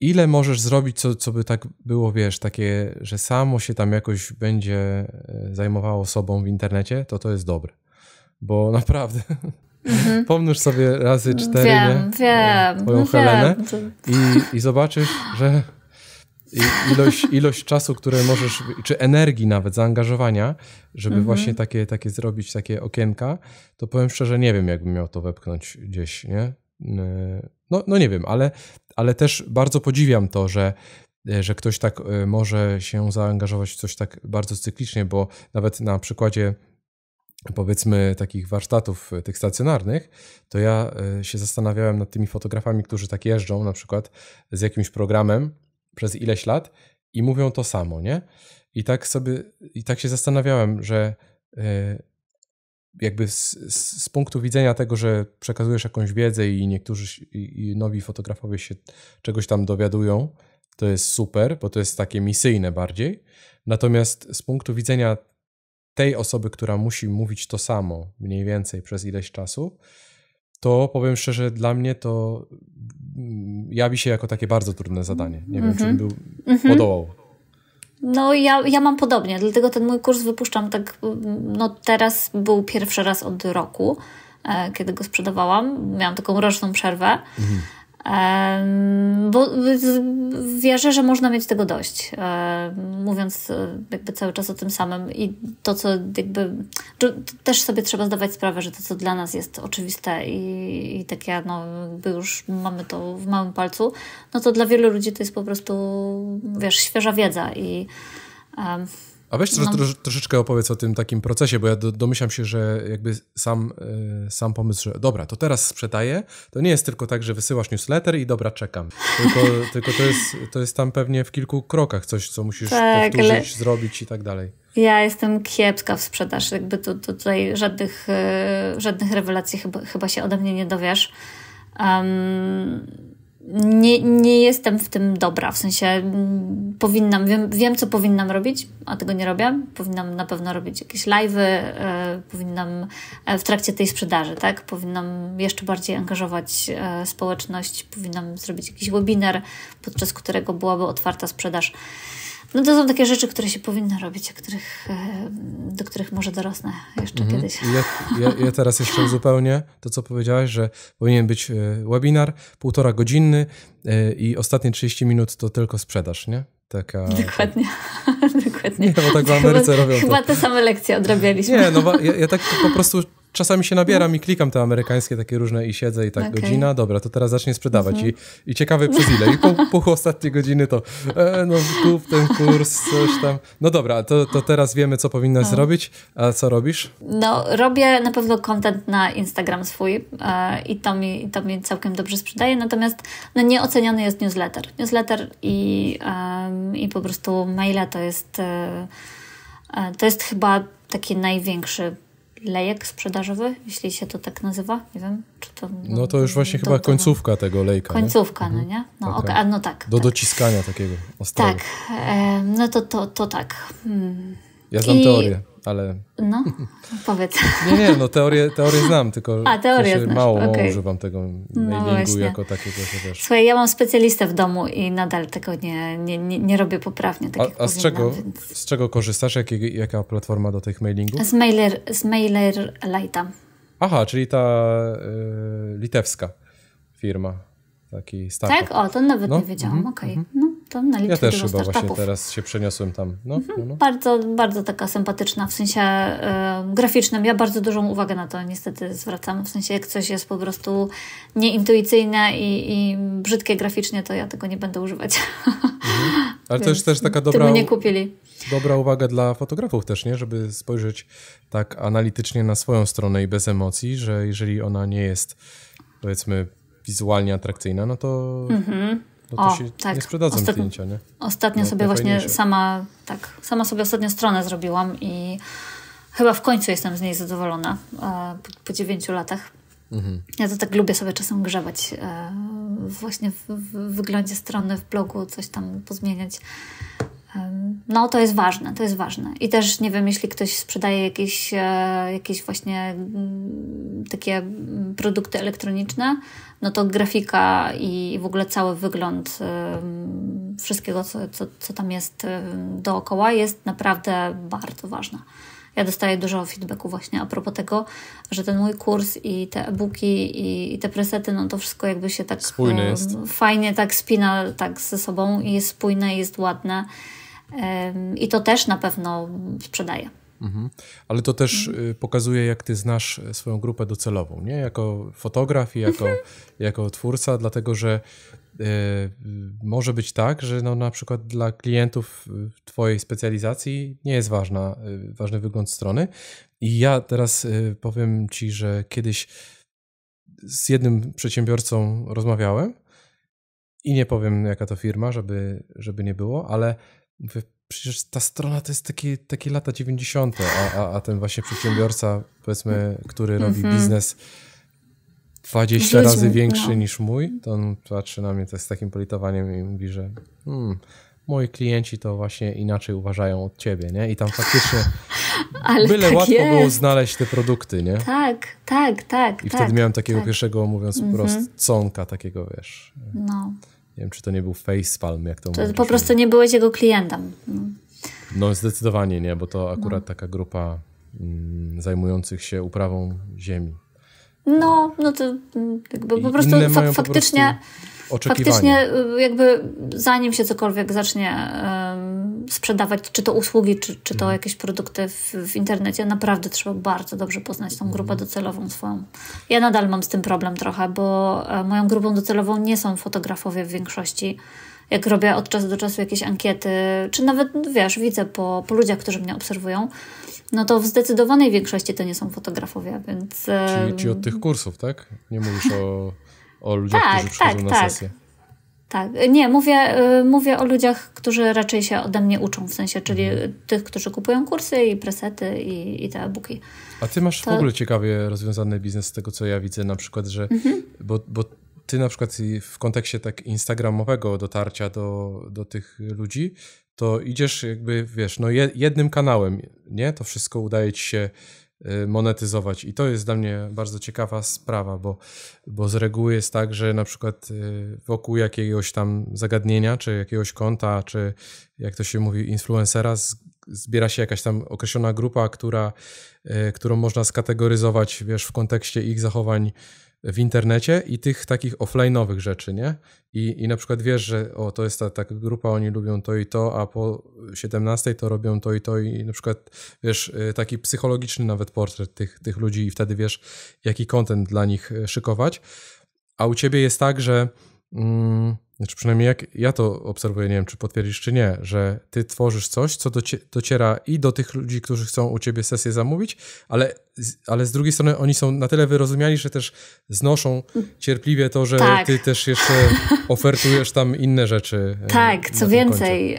ile możesz zrobić, co, co by tak było, wiesz, takie, że samo się tam jakoś będzie e, zajmowało sobą w internecie, to to jest dobre. Bo naprawdę. Mhm. Pomnóż sobie razy cztery, wiem, nie? Wiem, e, Twoją Helenę wiem. I, i zobaczysz, że ilość, ilość czasu, które możesz, czy energii nawet, zaangażowania, żeby mhm. właśnie takie, takie zrobić, takie okienka, to powiem szczerze, nie wiem, jakbym miał to wepchnąć gdzieś, nie? E, no, no nie wiem, ale, ale też bardzo podziwiam to, że e, że ktoś tak e, może się zaangażować w coś tak bardzo cyklicznie, bo nawet na przykładzie powiedzmy takich warsztatów tych stacjonarnych, to ja się zastanawiałem nad tymi fotografami, którzy tak jeżdżą na przykład z jakimś programem przez ileś lat i mówią to samo, nie? I tak sobie, i tak się zastanawiałem, że e, jakby z, z, punktu widzenia tego, że przekazujesz jakąś wiedzę i niektórzy i, i nowi fotografowie się czegoś tam dowiadują, to jest super, bo to jest takie misyjne bardziej. Natomiast z punktu widzenia tej osoby, która musi mówić to samo mniej więcej przez ileś czasu, to powiem szczerze, dla mnie to jawi się jako takie bardzo trudne zadanie. Nie mm -hmm. wiem, czy mhm. był mm -hmm. podołał. No, ja, ja mam podobnie, dlatego ten mój kurs wypuszczam tak. No, teraz był pierwszy raz od roku, e, kiedy go sprzedawałam. Miałam taką roczną przerwę. Mhm. Bo wierzę, że można mieć tego dość, mówiąc e, jakby cały czas o tym samym i to, co jakby też sobie trzeba zdawać sprawę, że to, co dla nas jest oczywiste i, i takie, no, jakby już mamy to w małym palcu, no to dla wielu ludzi to jest po prostu, wiesz, świeża wiedza i. Um, a weź no. Trosz, troszeczkę opowiedz o tym takim procesie, bo ja do, domyślam się, że jakby sam, e, sam pomysł, że dobra, to teraz sprzedaję, to nie jest tylko tak, że wysyłasz newsletter i dobra, czekam. Tylko, tylko to, jest, to jest tam pewnie w kilku krokach coś, co musisz tak, powtórzyć, ale... zrobić i tak dalej. Ja jestem kiepska w sprzedaży, jakby tu, tutaj żadnych, e, żadnych rewelacji chyba, chyba się ode mnie nie dowiesz. Um, nie, nie jestem w tym dobra, w sensie mm, powinnam, wiem, wiem co powinnam robić, a tego nie robię. Powinnam na pewno robić jakieś live'y, e, powinnam e, w trakcie tej sprzedaży, tak? Powinnam jeszcze bardziej angażować e, społeczność, powinnam zrobić jakiś webinar, podczas którego byłaby otwarta sprzedaż. No to są takie rzeczy, które się powinno robić, których, e, do których może dorosnę jeszcze mhm. kiedyś. Ja, ja, ja, teraz jeszcze zupełnie to, co powiedziałaś, że powinien być e, webinar półtora godzinny e, i ostatnie 30 minut to tylko sprzedaż, nie? Taka... Dokładnie. Dokładnie. Nie, bo tak w Ameryce chyba, robią. To. Chyba te same lekcje odrabialiśmy. Nie, no ja, ja tak po prostu czasami się nabieram mhm. i klikam te amerykańskie takie różne i siedzę i tak okay. godzina, dobra, to teraz zacznie sprzedawać mhm. I, i ciekawe przez ile. I po, po ostatniej godziny to e, no kup ten kurs, coś tam. No dobra, to, to teraz wiemy, co powinnaś no. zrobić. A co robisz? No, robię na pewno content na Instagram swój e, i, to mi, i to mi całkiem dobrze sprzedaje, natomiast no, nieoceniony jest newsletter. Newsletter i, e, i po prostu maila to jest e, e, to jest chyba taki największy lejek sprzedażowy, jeśli się to tak nazywa, nie wiem, czy to... No to już właśnie to, chyba to, końcówka tego lejka. Końcówka, no, mhm. nie? no nie? No, tak, okay. Okay, tak. no tak. Do tak. dociskania takiego ostrego. Tak, e, no to, to, to tak. Hmm. Ja znam I... teorię ale... No, powiedz. nie, nie, no teorię, teorię znam, tylko A, teorię znasz, mało, okay. używam tego no mailingu no jako takiego, że Słuchaj, ja mam specjalistę w domu i nadal tego nie, nie, nie, nie robię poprawnie, tak a, a z, czego, więc... z czego korzystasz? Jak, jaka platforma do tych mailingów? Z, mailer, z mailer Lighta. Aha, czyli ta y, litewska firma. Taki startup. Tak? O, to nawet no? nie wiedziałam, mm -hmm. okej. Okay. Mm -hmm. no. To na ja też chyba startupów. właśnie teraz się przeniosłem tam. No, mhm. no, no. Bardzo, bardzo taka sympatyczna w sensie y, graficznym. Ja bardzo dużą uwagę na to niestety zwracam. W sensie jak coś jest po prostu nieintuicyjne i, i brzydkie graficznie, to ja tego nie będę używać. Mhm. Ale to jest też taka dobra... nie kupili. Dobra uwaga dla fotografów też, nie? Żeby spojrzeć tak analitycznie na swoją stronę i bez emocji, że jeżeli ona nie jest powiedzmy wizualnie atrakcyjna, no to... Mhm no to o, się tak. nie sprzedadzą Ostat... zdjęcia, nie? Ostatnio no, sobie właśnie sama, tak, sama sobie ostatnio stronę zrobiłam i chyba w końcu jestem z niej zadowolona e, po, po dziewięciu latach. Mhm. Ja to tak lubię sobie czasem grzewać e, właśnie w, w, wyglądzie strony, w blogu, coś tam pozmieniać. No, to jest ważne, to jest ważne. I też nie wiem, jeśli ktoś sprzedaje jakieś, e, jakieś właśnie mm, takie mm, produkty elektroniczne, no to grafika i w ogóle cały wygląd wszystkiego, co, co, co tam jest dookoła, jest naprawdę bardzo ważna. Ja dostaję dużo feedbacku właśnie a propos tego, że ten mój kurs i te e-booki i, i, te presety, no to wszystko jakby się tak Spójne jest. fajnie tak spina tak ze sobą i jest spójne, jest ładne. I to też na pewno sprzedaje. Mhm. Ale to też mhm. pokazuje, jak ty znasz e, swoją grupę docelową, nie? Jako fotograf i jako, mhm. jako twórca, dlatego że e, może być tak, że no, na przykład dla klientów y, twojej specjalizacji nie jest ważna, y, ważny wygląd strony. I ja teraz powiem ci, że kiedyś z jednym przedsiębiorcą rozmawiałem i nie powiem jaka to firma, żeby, żeby nie było, ale Mówię, przecież ta strona to jest takie, taki lata 90., a, a, a ten właśnie przedsiębiorca, powiedzmy, który robi mm -hmm. biznes 20 Wiedźmy, razy no. większy no. niż mój, to on patrzy na mnie to tak z takim politowaniem i mówi, że hmm, moi klienci to właśnie inaczej uważają od ciebie, nie? I tam faktycznie Ale byle tak łatwo jest. było znaleźć te produkty, nie? Tak, tak, tak. I tak, wtedy miałem takiego tak. pierwszego, mówiąc mm -hmm. po prostu, conka takiego, wiesz. No. Nie wiem, czy to nie był facepalm, jak to, to mówię, Po prostu nie byłeś jego klientem. No, no zdecydowanie nie, bo to no. akurat no. taka grupa mm, zajmujących się uprawą ziemi. No, no to mm, jakby po prostu fa faktycznie... Po prostu oczekiwanie. Faktycznie jakby zanim się cokolwiek zacznie um, sprzedawać, czy to usługi, czy, czy to mhm. jakieś produkty w, w, internecie, naprawdę trzeba bardzo dobrze poznać tą grupę mhm. docelową swoją. Ja nadal mam z tym problem trochę, bo e, moją grupą docelową nie są fotografowie w większości jak robię od czasu do czasu jakieś ankiety, czy nawet no wiesz, widzę po, po ludziach, którzy mnie obserwują, no to w zdecydowanej większości to nie są fotografowie, więc. Czyli, ci od tych kursów, tak? Nie mówisz o o ludziach, tak, którzy przychodzą tak, na tak. sesję. Tak, nie, mówię, y, mówię o ludziach, którzy raczej się ode mnie uczą, w sensie, czyli mhm. tych, którzy kupują kursy i presety i, i te e-booki. A ty masz to... w ogóle ciekawie rozwiązany biznes z tego, co ja widzę, na przykład, że, mhm. bo, bo ty na przykład w kontekście tak instagramowego dotarcia do, do tych ludzi, to idziesz jakby, wiesz, no jednym kanałem, nie? To wszystko udaje ci się Y, monetyzować. I to jest dla mnie bardzo ciekawa sprawa, bo, bo z reguły jest tak, że na przykład y, wokół jakiegoś tam zagadnienia, czy jakiegoś konta, czy jak to się mówi, influencera, zbiera się jakaś tam określona grupa, która, y, którą można skategoryzować wiesz, w kontekście ich zachowań w internecie i tych takich offline'owych rzeczy, nie? I, I na przykład wiesz, że o, to jest ta, ta grupa, oni lubią to i to, a po 17 to robią to i to i na przykład, wiesz, y, taki psychologiczny nawet portret tych, tych ludzi i wtedy wiesz, jaki kontent dla nich y, szykować. A u ciebie jest tak, że... Mm, znaczy przynajmniej jak ja to obserwuję, nie wiem czy potwierdzisz czy nie, że ty tworzysz coś, co dociera i do tych ludzi, którzy chcą u ciebie sesję zamówić, ale, ale z drugiej strony oni są na tyle wyrozumiali, że też znoszą cierpliwie to, że tak. ty też jeszcze ofertujesz tam inne rzeczy. E, tak, co więcej,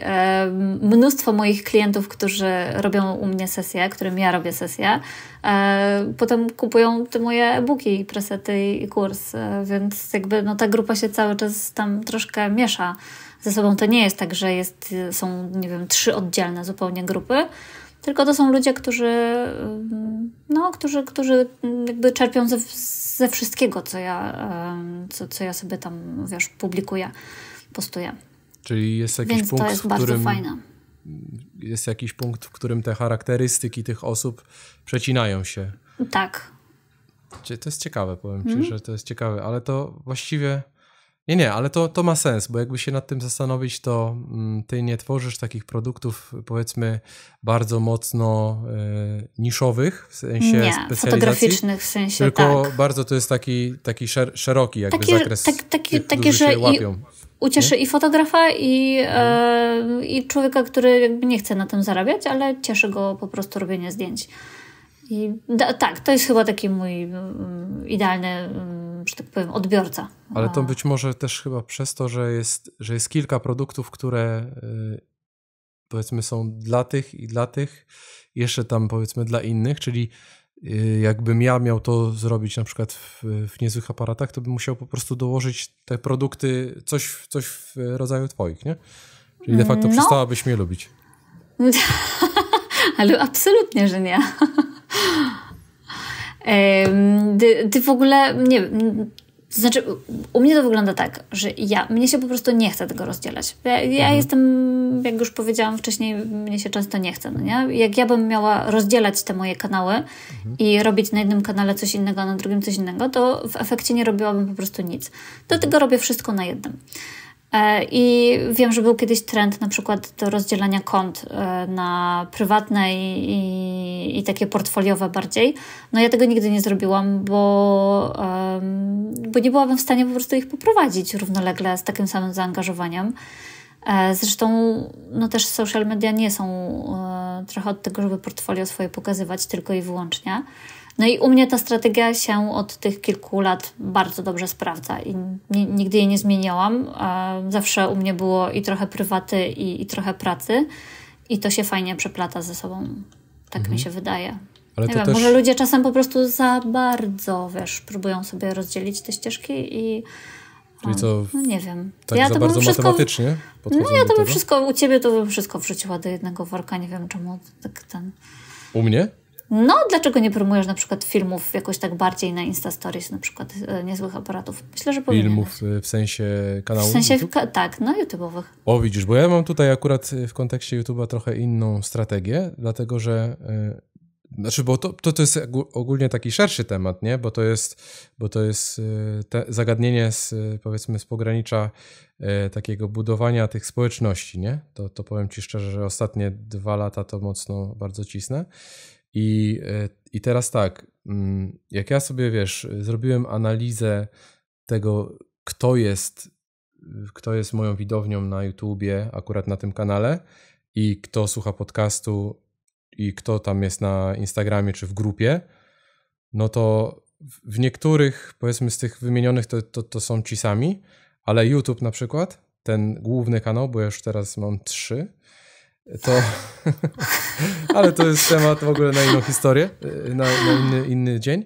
mnóstwo moich klientów, którzy robią u mnie sesję, którym ja robię sesję, e, potem kupują te moje e-booki, presety i kurs, e, więc jakby no, ta grupa się cały czas tam troszkę troszeczkę miesza ze sobą. To nie jest tak, że jest, są, nie wiem, trzy oddzielne zupełnie grupy, tylko to są ludzie, którzy, mm, no, którzy, którzy jakby czerpią ze, ze wszystkiego, co ja, co, co ja sobie tam, wiesz, publikuję, postuję. Czyli jest jakiś Więc punkt, to jest bardzo którym... fajne jest jakiś punkt, w którym te charakterystyki tych osób przecinają się. Tak. To jest ciekawe, powiem ci, mm. że to jest ciekawe, ale to właściwie nie, nie, ale to, to ma sens, bo jakby się nad tym zastanowić, to mm, ty nie tworzysz takich produktów, powiedzmy, bardzo mocno y, niszowych, w sensie nie, specjalizacji. fotograficznych w sensie, Tylko tak. bardzo to jest taki, taki szer szeroki jakby taki, zakres, tak, taki, taki że łapią. I ucieszy nie? i fotografa, i, e, mhm. i człowieka, który jakby nie chce na tym zarabiać, ale cieszy go po prostu robienie zdjęć. I da, tak, to jest chyba taki mój mm, idealny mm, że tak powiem, odbiorca. Ale to być może też chyba przez to, że jest, że jest kilka produktów, które y, powiedzmy są dla tych i dla tych, jeszcze tam powiedzmy dla innych, czyli y, jakbym ja miał to zrobić na przykład w, w niezłych aparatach, to bym musiał po prostu dołożyć te produkty, coś, coś w rodzaju twoich, nie? Czyli de facto mm, no. przestałabyś mnie lubić. Ale absolutnie, że nie. Ty, ty w ogóle, nie wiem, to znaczy, u mnie to wygląda tak, że ja, mnie się po prostu nie chce tego rozdzielać. Ja, ja mhm. jestem, jak już powiedziałam wcześniej, mnie się często nie chce, no nie? Jak ja bym miała rozdzielać te moje kanały mhm. i robić na jednym kanale coś innego, a na drugim coś innego, to w efekcie nie robiłabym po prostu nic. Dlatego robię wszystko na jednym. E, I wiem, że był kiedyś trend na przykład do rozdzielania kont e, na prywatne i, i, i takie portfoliowe bardziej. No ja tego nigdy nie zrobiłam, bo, bo nie byłabym w stanie po prostu ich poprowadzić równolegle z takim samym zaangażowaniem. E, zresztą no też social media nie są trochę od tego, żeby portfolio swoje pokazywać tylko i wyłącznie. No i u mnie ta strategia się od tych kilku lat bardzo dobrze sprawdza i nigdy jej nie zmieniałam. Zawsze u mnie było i trochę prywaty, i, i trochę pracy, i to się fajnie przeplata ze sobą. Tak mhm. mi się wydaje. Ale nie wiem, też... może ludzie czasem po prostu za bardzo, wiesz, próbują sobie rozdzielić te ścieżki i. Czyli co? No nie wiem. Tak ja za to bardzo wszystko... matematycznie No ja to bym wszystko, u ciebie to bym wszystko wrzuciła do jednego worka, nie wiem czemu tak ten... U mnie? No, dlaczego nie promujesz na przykład filmów jakoś tak bardziej na Insta Stories, na przykład e, niezłych aparatów? Myślę, że powinieneś. Filmów e, w sensie kanału? W sensie, ka tak, no YouTube'owych. O, widzisz, bo ja mam tutaj akurat e, w kontekście YouTube'a trochę inną strategię, dlatego że... Y znaczy, bo to, to, to jest ogólnie taki szerszy temat, nie? Bo to jest, bo to jest zagadnienie z, powiedzmy z pogranicza takiego budowania tych społeczności, nie? To, to powiem Ci szczerze, że ostatnie dwa lata to mocno bardzo cisnę. I, e, I teraz tak, mm, jak ja sobie wiesz, zrobiłem analizę tego, kto jest, kto jest moją widownią na YouTubie, akurat na tym kanale, i kto słucha podcastu, i kto tam jest na Instagramie czy w grupie, no to w niektórych, powiedzmy, z tych wymienionych to, to, to są ci sami, ale YouTube na przykład, ten główny kanał, bo ja już teraz mam trzy, to... ale to jest temat w ogóle na inną historię, y, na, na inny, inny dzień.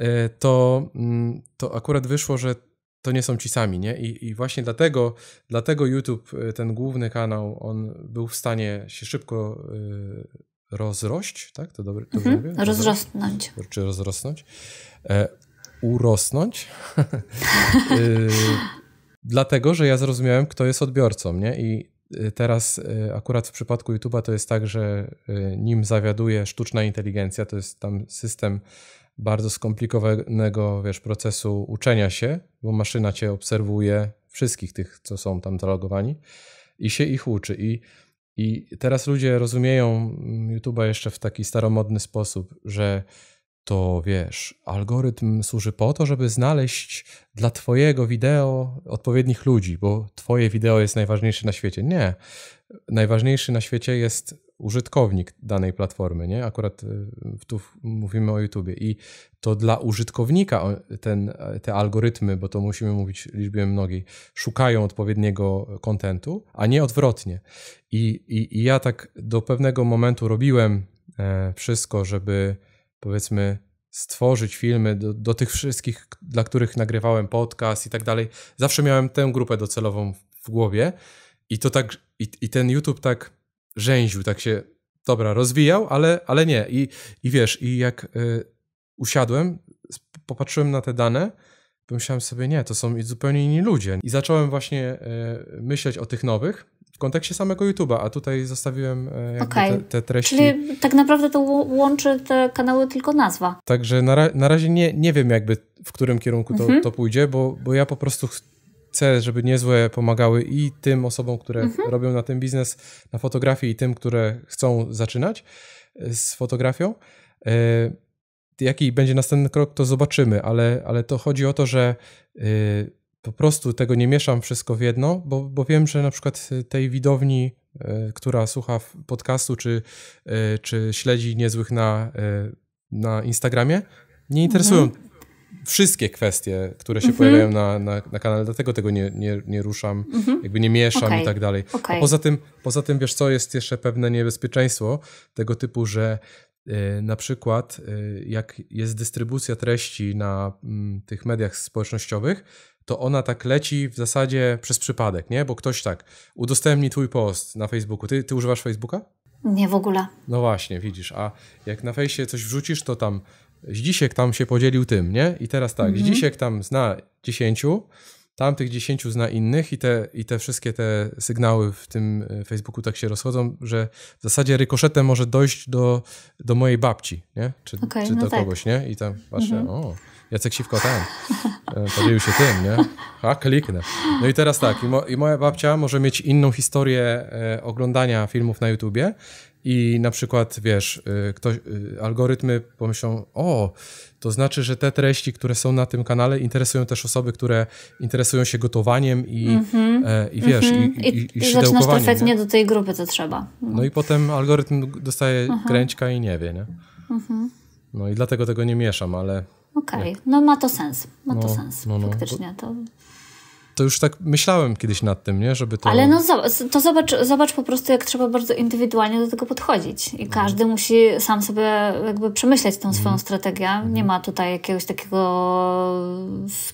Y, to, mm, to akurat wyszło, że to nie są ci sami, nie? I, I, właśnie dlatego, dlatego YouTube, y, ten główny kanał, on był w stanie się szybko rozrość, tak? To dobry, mhm. mówię? Rozrosnąć. Czy rozrosnąć? E, urosnąć. dlatego, że ja zrozumiałem, kto jest odbiorcą, nie? I Y, teraz y, akurat w przypadku YouTube'a to jest tak, że y, nim zawiaduje sztuczna inteligencja, to jest tam system bardzo skomplikowanego wiesz, procesu uczenia się, bo maszyna cię obserwuje, wszystkich tych, co są tam zalogowani i się ich uczy. I, i teraz ludzie rozumieją mm, YouTube'a jeszcze w taki staromodny sposób, że to wiesz, algorytm służy po to, żeby znaleźć dla Twojego wideo odpowiednich ludzi, bo Twoje wideo jest najważniejsze na świecie. Nie. Najważniejszy na świecie jest użytkownik danej platformy, nie? Akurat y, tu mówimy o YouTube i to dla użytkownika ten, e, te algorytmy, bo to musimy mówić liczbie mnogiej, szukają odpowiedniego kontentu, a nie odwrotnie. I, i, i ja tak do pewnego momentu robiłem e, wszystko, żeby powiedzmy, stworzyć filmy do, do tych wszystkich, dla których nagrywałem podcast i tak dalej. Zawsze miałem tę grupę docelową w głowie i to tak, i, i ten YouTube tak rzęził, tak się, dobra, rozwijał, ale, ale nie. I, I wiesz, i jak y, usiadłem, popatrzyłem na te dane, Pomyślałem sobie, nie, to są zupełnie inni ludzie. I zacząłem właśnie e, myśleć o tych nowych w kontekście samego YouTube'a, a tutaj zostawiłem okay. E, te, te, treści. Czyli tak naprawdę to łączy te kanały tylko nazwa. Także na, ra na razie nie, nie wiem jakby w którym kierunku to, mhm. to pójdzie, bo, bo ja po prostu chcę, żeby niezłe pomagały i tym osobom, które mhm. robią na ten biznes, na fotografii i tym, które chcą zaczynać e, z fotografią. Jaki będzie następny krok, to zobaczymy, ale, ale to chodzi o to, że y, po prostu tego nie mieszam wszystko w jedno, bo, bo wiem, że na przykład tej widowni, y, która słucha podcastu czy, y, czy śledzi niezłych na, na Instagramie, nie interesują mhm. wszystkie kwestie, które się mhm. pojawiają na, na, na, kanale, dlatego tego nie, nie, nie ruszam, mhm. jakby nie mieszam okay. i tak dalej. Okay. A poza tym, poza tym, wiesz co, jest jeszcze pewne niebezpieczeństwo tego typu, że Y, na przykład, y, jak jest dystrybucja treści na mm, tych mediach społecznościowych, to ona tak leci w zasadzie przez przypadek, nie? Bo ktoś tak udostępni twój post na Facebooku. Ty, ty używasz Facebooka? Nie w ogóle. No właśnie, widzisz. A jak na fejsie coś wrzucisz, to tam Zdzisiek tam się podzielił tym, nie? I teraz tak, mhm. Zdzisiek tam zna dziesięciu, tamtych dziesięciu zna innych i te, i te wszystkie te sygnały w tym e, Facebooku tak się rozchodzą, że w zasadzie rykoszetem może dojść do, do mojej babci, nie? Czy, okay, czy no do tak. kogoś, nie? I tam patrzę, mhm. o, Jacek Siwko tam, e, podzielił się tym, nie? A, kliknę. No i teraz tak, i, mo, i moja babcia może mieć inną historię e, oglądania filmów na YouTubie i na przykład, wiesz, y, ktoś, y, algorytmy pomyślą, o, to znaczy, że te treści, które są na tym kanale, interesują też osoby, które interesują się gotowaniem i, mm-hmm. e, i wiesz, mm-hmm. i, i, i, I zaczynasz trafiać nie? do tej grupy, co trzeba. No, no i potem algorytm dostaje uh-huh. kręćka i nie wie, nie? Uh-huh. No i dlatego tego nie mieszam, ale... Okej, okay. no ma to sens, ma no, to sens, no, no, faktycznie. To to już tak myślałem kiedyś nad tym, nie? Żeby to... Ale no to zobacz, zobacz po prostu, jak trzeba bardzo indywidualnie do tego podchodzić. I mhm. każdy musi sam sobie jakby przemyśleć tą swoją mhm. strategię. Mhm. Nie ma tutaj jakiegoś takiego,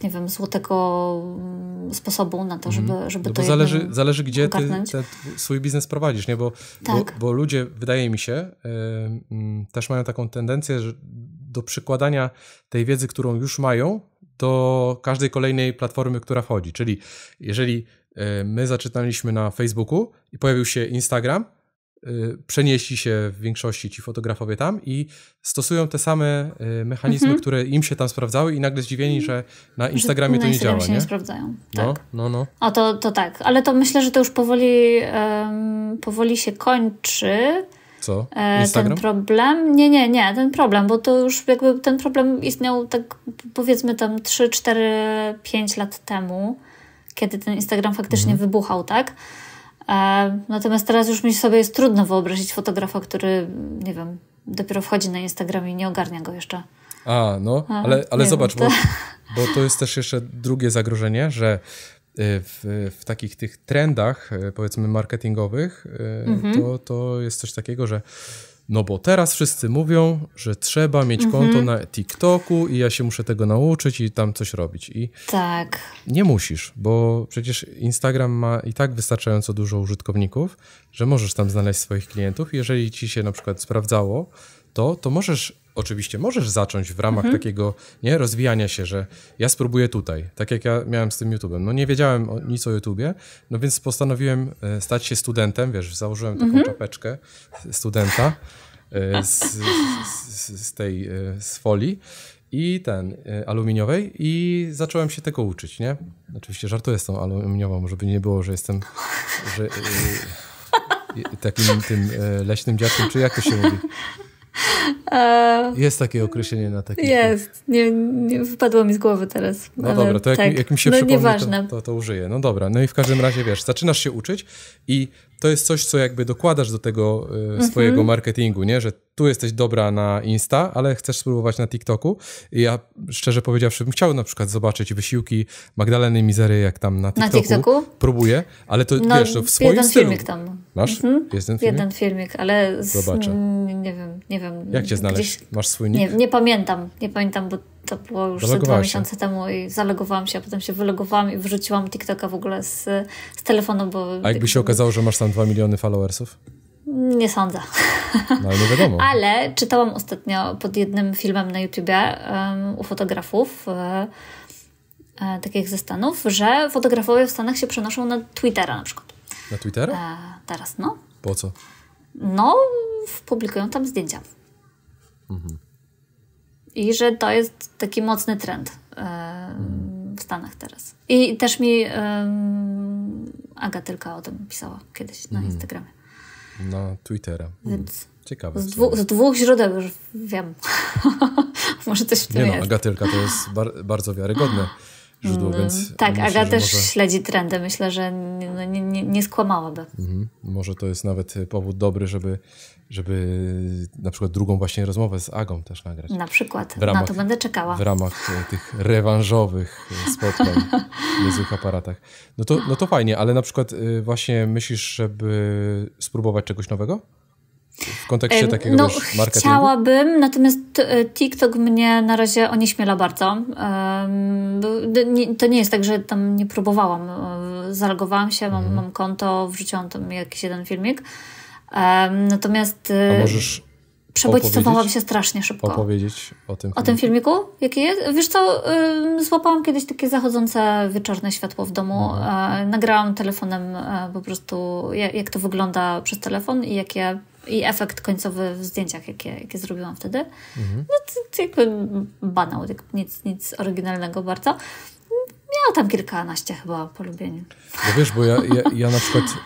nie wiem, złotego mm, sposobu na to, żeby, żeby no to zależy, zależy, gdzie ty, ty swój biznes prowadzisz, nie? Bo, tak. bo, bo, ludzie, wydaje mi się, yy, też mają taką tendencję do przykładania tej wiedzy, którą już mają, do każdej kolejnej platformy, która wchodzi. Czyli jeżeli e, my zaczynaliśmy na Facebooku i pojawił się Instagram, e, przenieśli się w większości ci fotografowie tam i stosują te same e, mechanizmy, mhm. które im się tam sprawdzały i nagle zdziwieni, mhm. że na Instagramie że to na nie działa. Się nie? nie sprawdzają. No, tak. no, no. O, to, to tak, ale to myślę, że to już powoli, um, powoli się kończy. Co? E, Instagram? Ten problem? Nie, nie, nie, ten problem, bo to już jakby ten problem istniał tak powiedzmy tam 3, 4, 5 lat temu, kiedy ten Instagram faktycznie mhm. wybuchał, tak? E, natomiast teraz już mi sobie jest trudno wyobrazić fotografa, który, nie wiem, dopiero wchodzi na Instagram i nie ogarnia go jeszcze. A, no, ale, ale zobacz, wiem, to... Bo, bo to jest też jeszcze drugie zagrożenie, że Y, w, w takich tych trendach, y, powiedzmy, marketingowych, y, mhm. to, to jest coś takiego, że no bo teraz wszyscy mówią, że trzeba mieć mhm. konto na TikToku i ja się muszę tego nauczyć i tam coś robić. I tak. Nie musisz, bo przecież Instagram ma i tak wystarczająco dużo użytkowników, że możesz tam znaleźć swoich klientów. Jeżeli ci się na przykład sprawdzało, to, to możesz oczywiście możesz zacząć w ramach mhm. takiego nie, rozwijania się, że ja spróbuję tutaj, tak jak ja miałem z tym YouTube'em. No nie wiedziałem o, nic o YouTubie, no więc postanowiłem e, stać się studentem, wiesz, założyłem taką mhm. czapeczkę studenta e, z, z, z tej e, z folii i ten aluminiowej i zacząłem się tego uczyć, nie? Oczywiście żartuję z tą aluminiową, żeby nie było, że jestem że, takim tym leśnym dziadkiem, czy jak to się mówi? E, Jest takie określenie na takie. Jest. Nie, nie, wypadło mi z głowy teraz. No dobra, to jak, tak. jak mi się no, przypomni, to, to, to, użyję. No dobra, no i w każdym razie wiesz, zaczynasz się uczyć i to jest coś, co jakby dokładasz do tego y, swojego mhm. marketingu, nie? Że tu jesteś dobra na Insta, ale chcesz spróbować na TikToku. I ja szczerze powiedziawszy, bym chciał na przykład zobaczyć wysiłki Magdaleny Mizery, jak tam na TikToku, na TikToku? próbuję, ale to no, wiesz, to w swoim jeden stylu. filmik tam. Masz? Mhm. filmik? Jeden filmik, ale z, Zobaczę. nie wiem, nie wiem. Jak cię znaleźć? Gdzieś... Masz swój nick? Nie, nie pamiętam, nie pamiętam, bo to było już dwa miesiące temu i zalogowałam się, a potem się wylogowałam i wrzuciłam TikToka w ogóle z, z telefonu, bo... A jakby się okazało, że masz tam dwa miliony followersów? Nie sądzę. No, nie wiadomo. Ale czytałam ostatnio pod jednym filmem na YouTubie um, u fotografów, um, takich ze Stanów, że fotografowie w Stanach się przenoszą na Twittera na przykład. Na Twittera? E, teraz, no. Po co? No, publikują tam zdjęcia. Mhm i że to jest taki mocny trend e, w Stanach teraz. I też mi Aga tylko o tym pisała kiedyś na mhm. Instagramie. Na Twittera. Mhm. Więc Ciekawe. Z, dwu, z, dwóch źródeł już wiem. Może coś w tym Nie no, jest. no, Agatylka to jest bar bardzo wiarygodne źródło, no, więc... Tak, myślę, Aga też może... śledzi trendy, myślę, że no, nie, nie, nie skłamałaby. Mhm. Może to jest nawet powód dobry, żeby, żeby na przykład drugą właśnie rozmowę z Agą też nagrać. Na przykład, ramach, na to będę czekała. W ramach e, tych rewanżowych e, spotkań w niezłych aparatach. No to, no to fajnie, ale na przykład e, właśnie myślisz, żeby spróbować czegoś nowego? w kontekście takiego no, wiesz, marketingu? Chciałabym, natomiast e, TikTok mnie na razie onieśmiela bardzo. To nie jest tak, że tam nie próbowałam. E, zalogowałam się, mam, mhm. mam konto, wrzuciłam tam jakiś jeden filmik. Natomiast. E, A możesz przebodźcowałam się strasznie szybko. Opowiedzieć o tym filmiku? O tym filmiku? Jaki jest? Wiesz co, złapałam kiedyś takie zachodzące wieczorne światło w domu. Mhm. Nagrałam telefonem po prostu, jak to wygląda przez telefon i jakie i efekt końcowy w zdjęciach, jakie, jakie zrobiłam wtedy. Mhm. No to, to jakby banał, tak nic, nic oryginalnego bardzo. miał tam kilkanaście chyba polubień. No wiesz, bo ja, ja, ja na przykład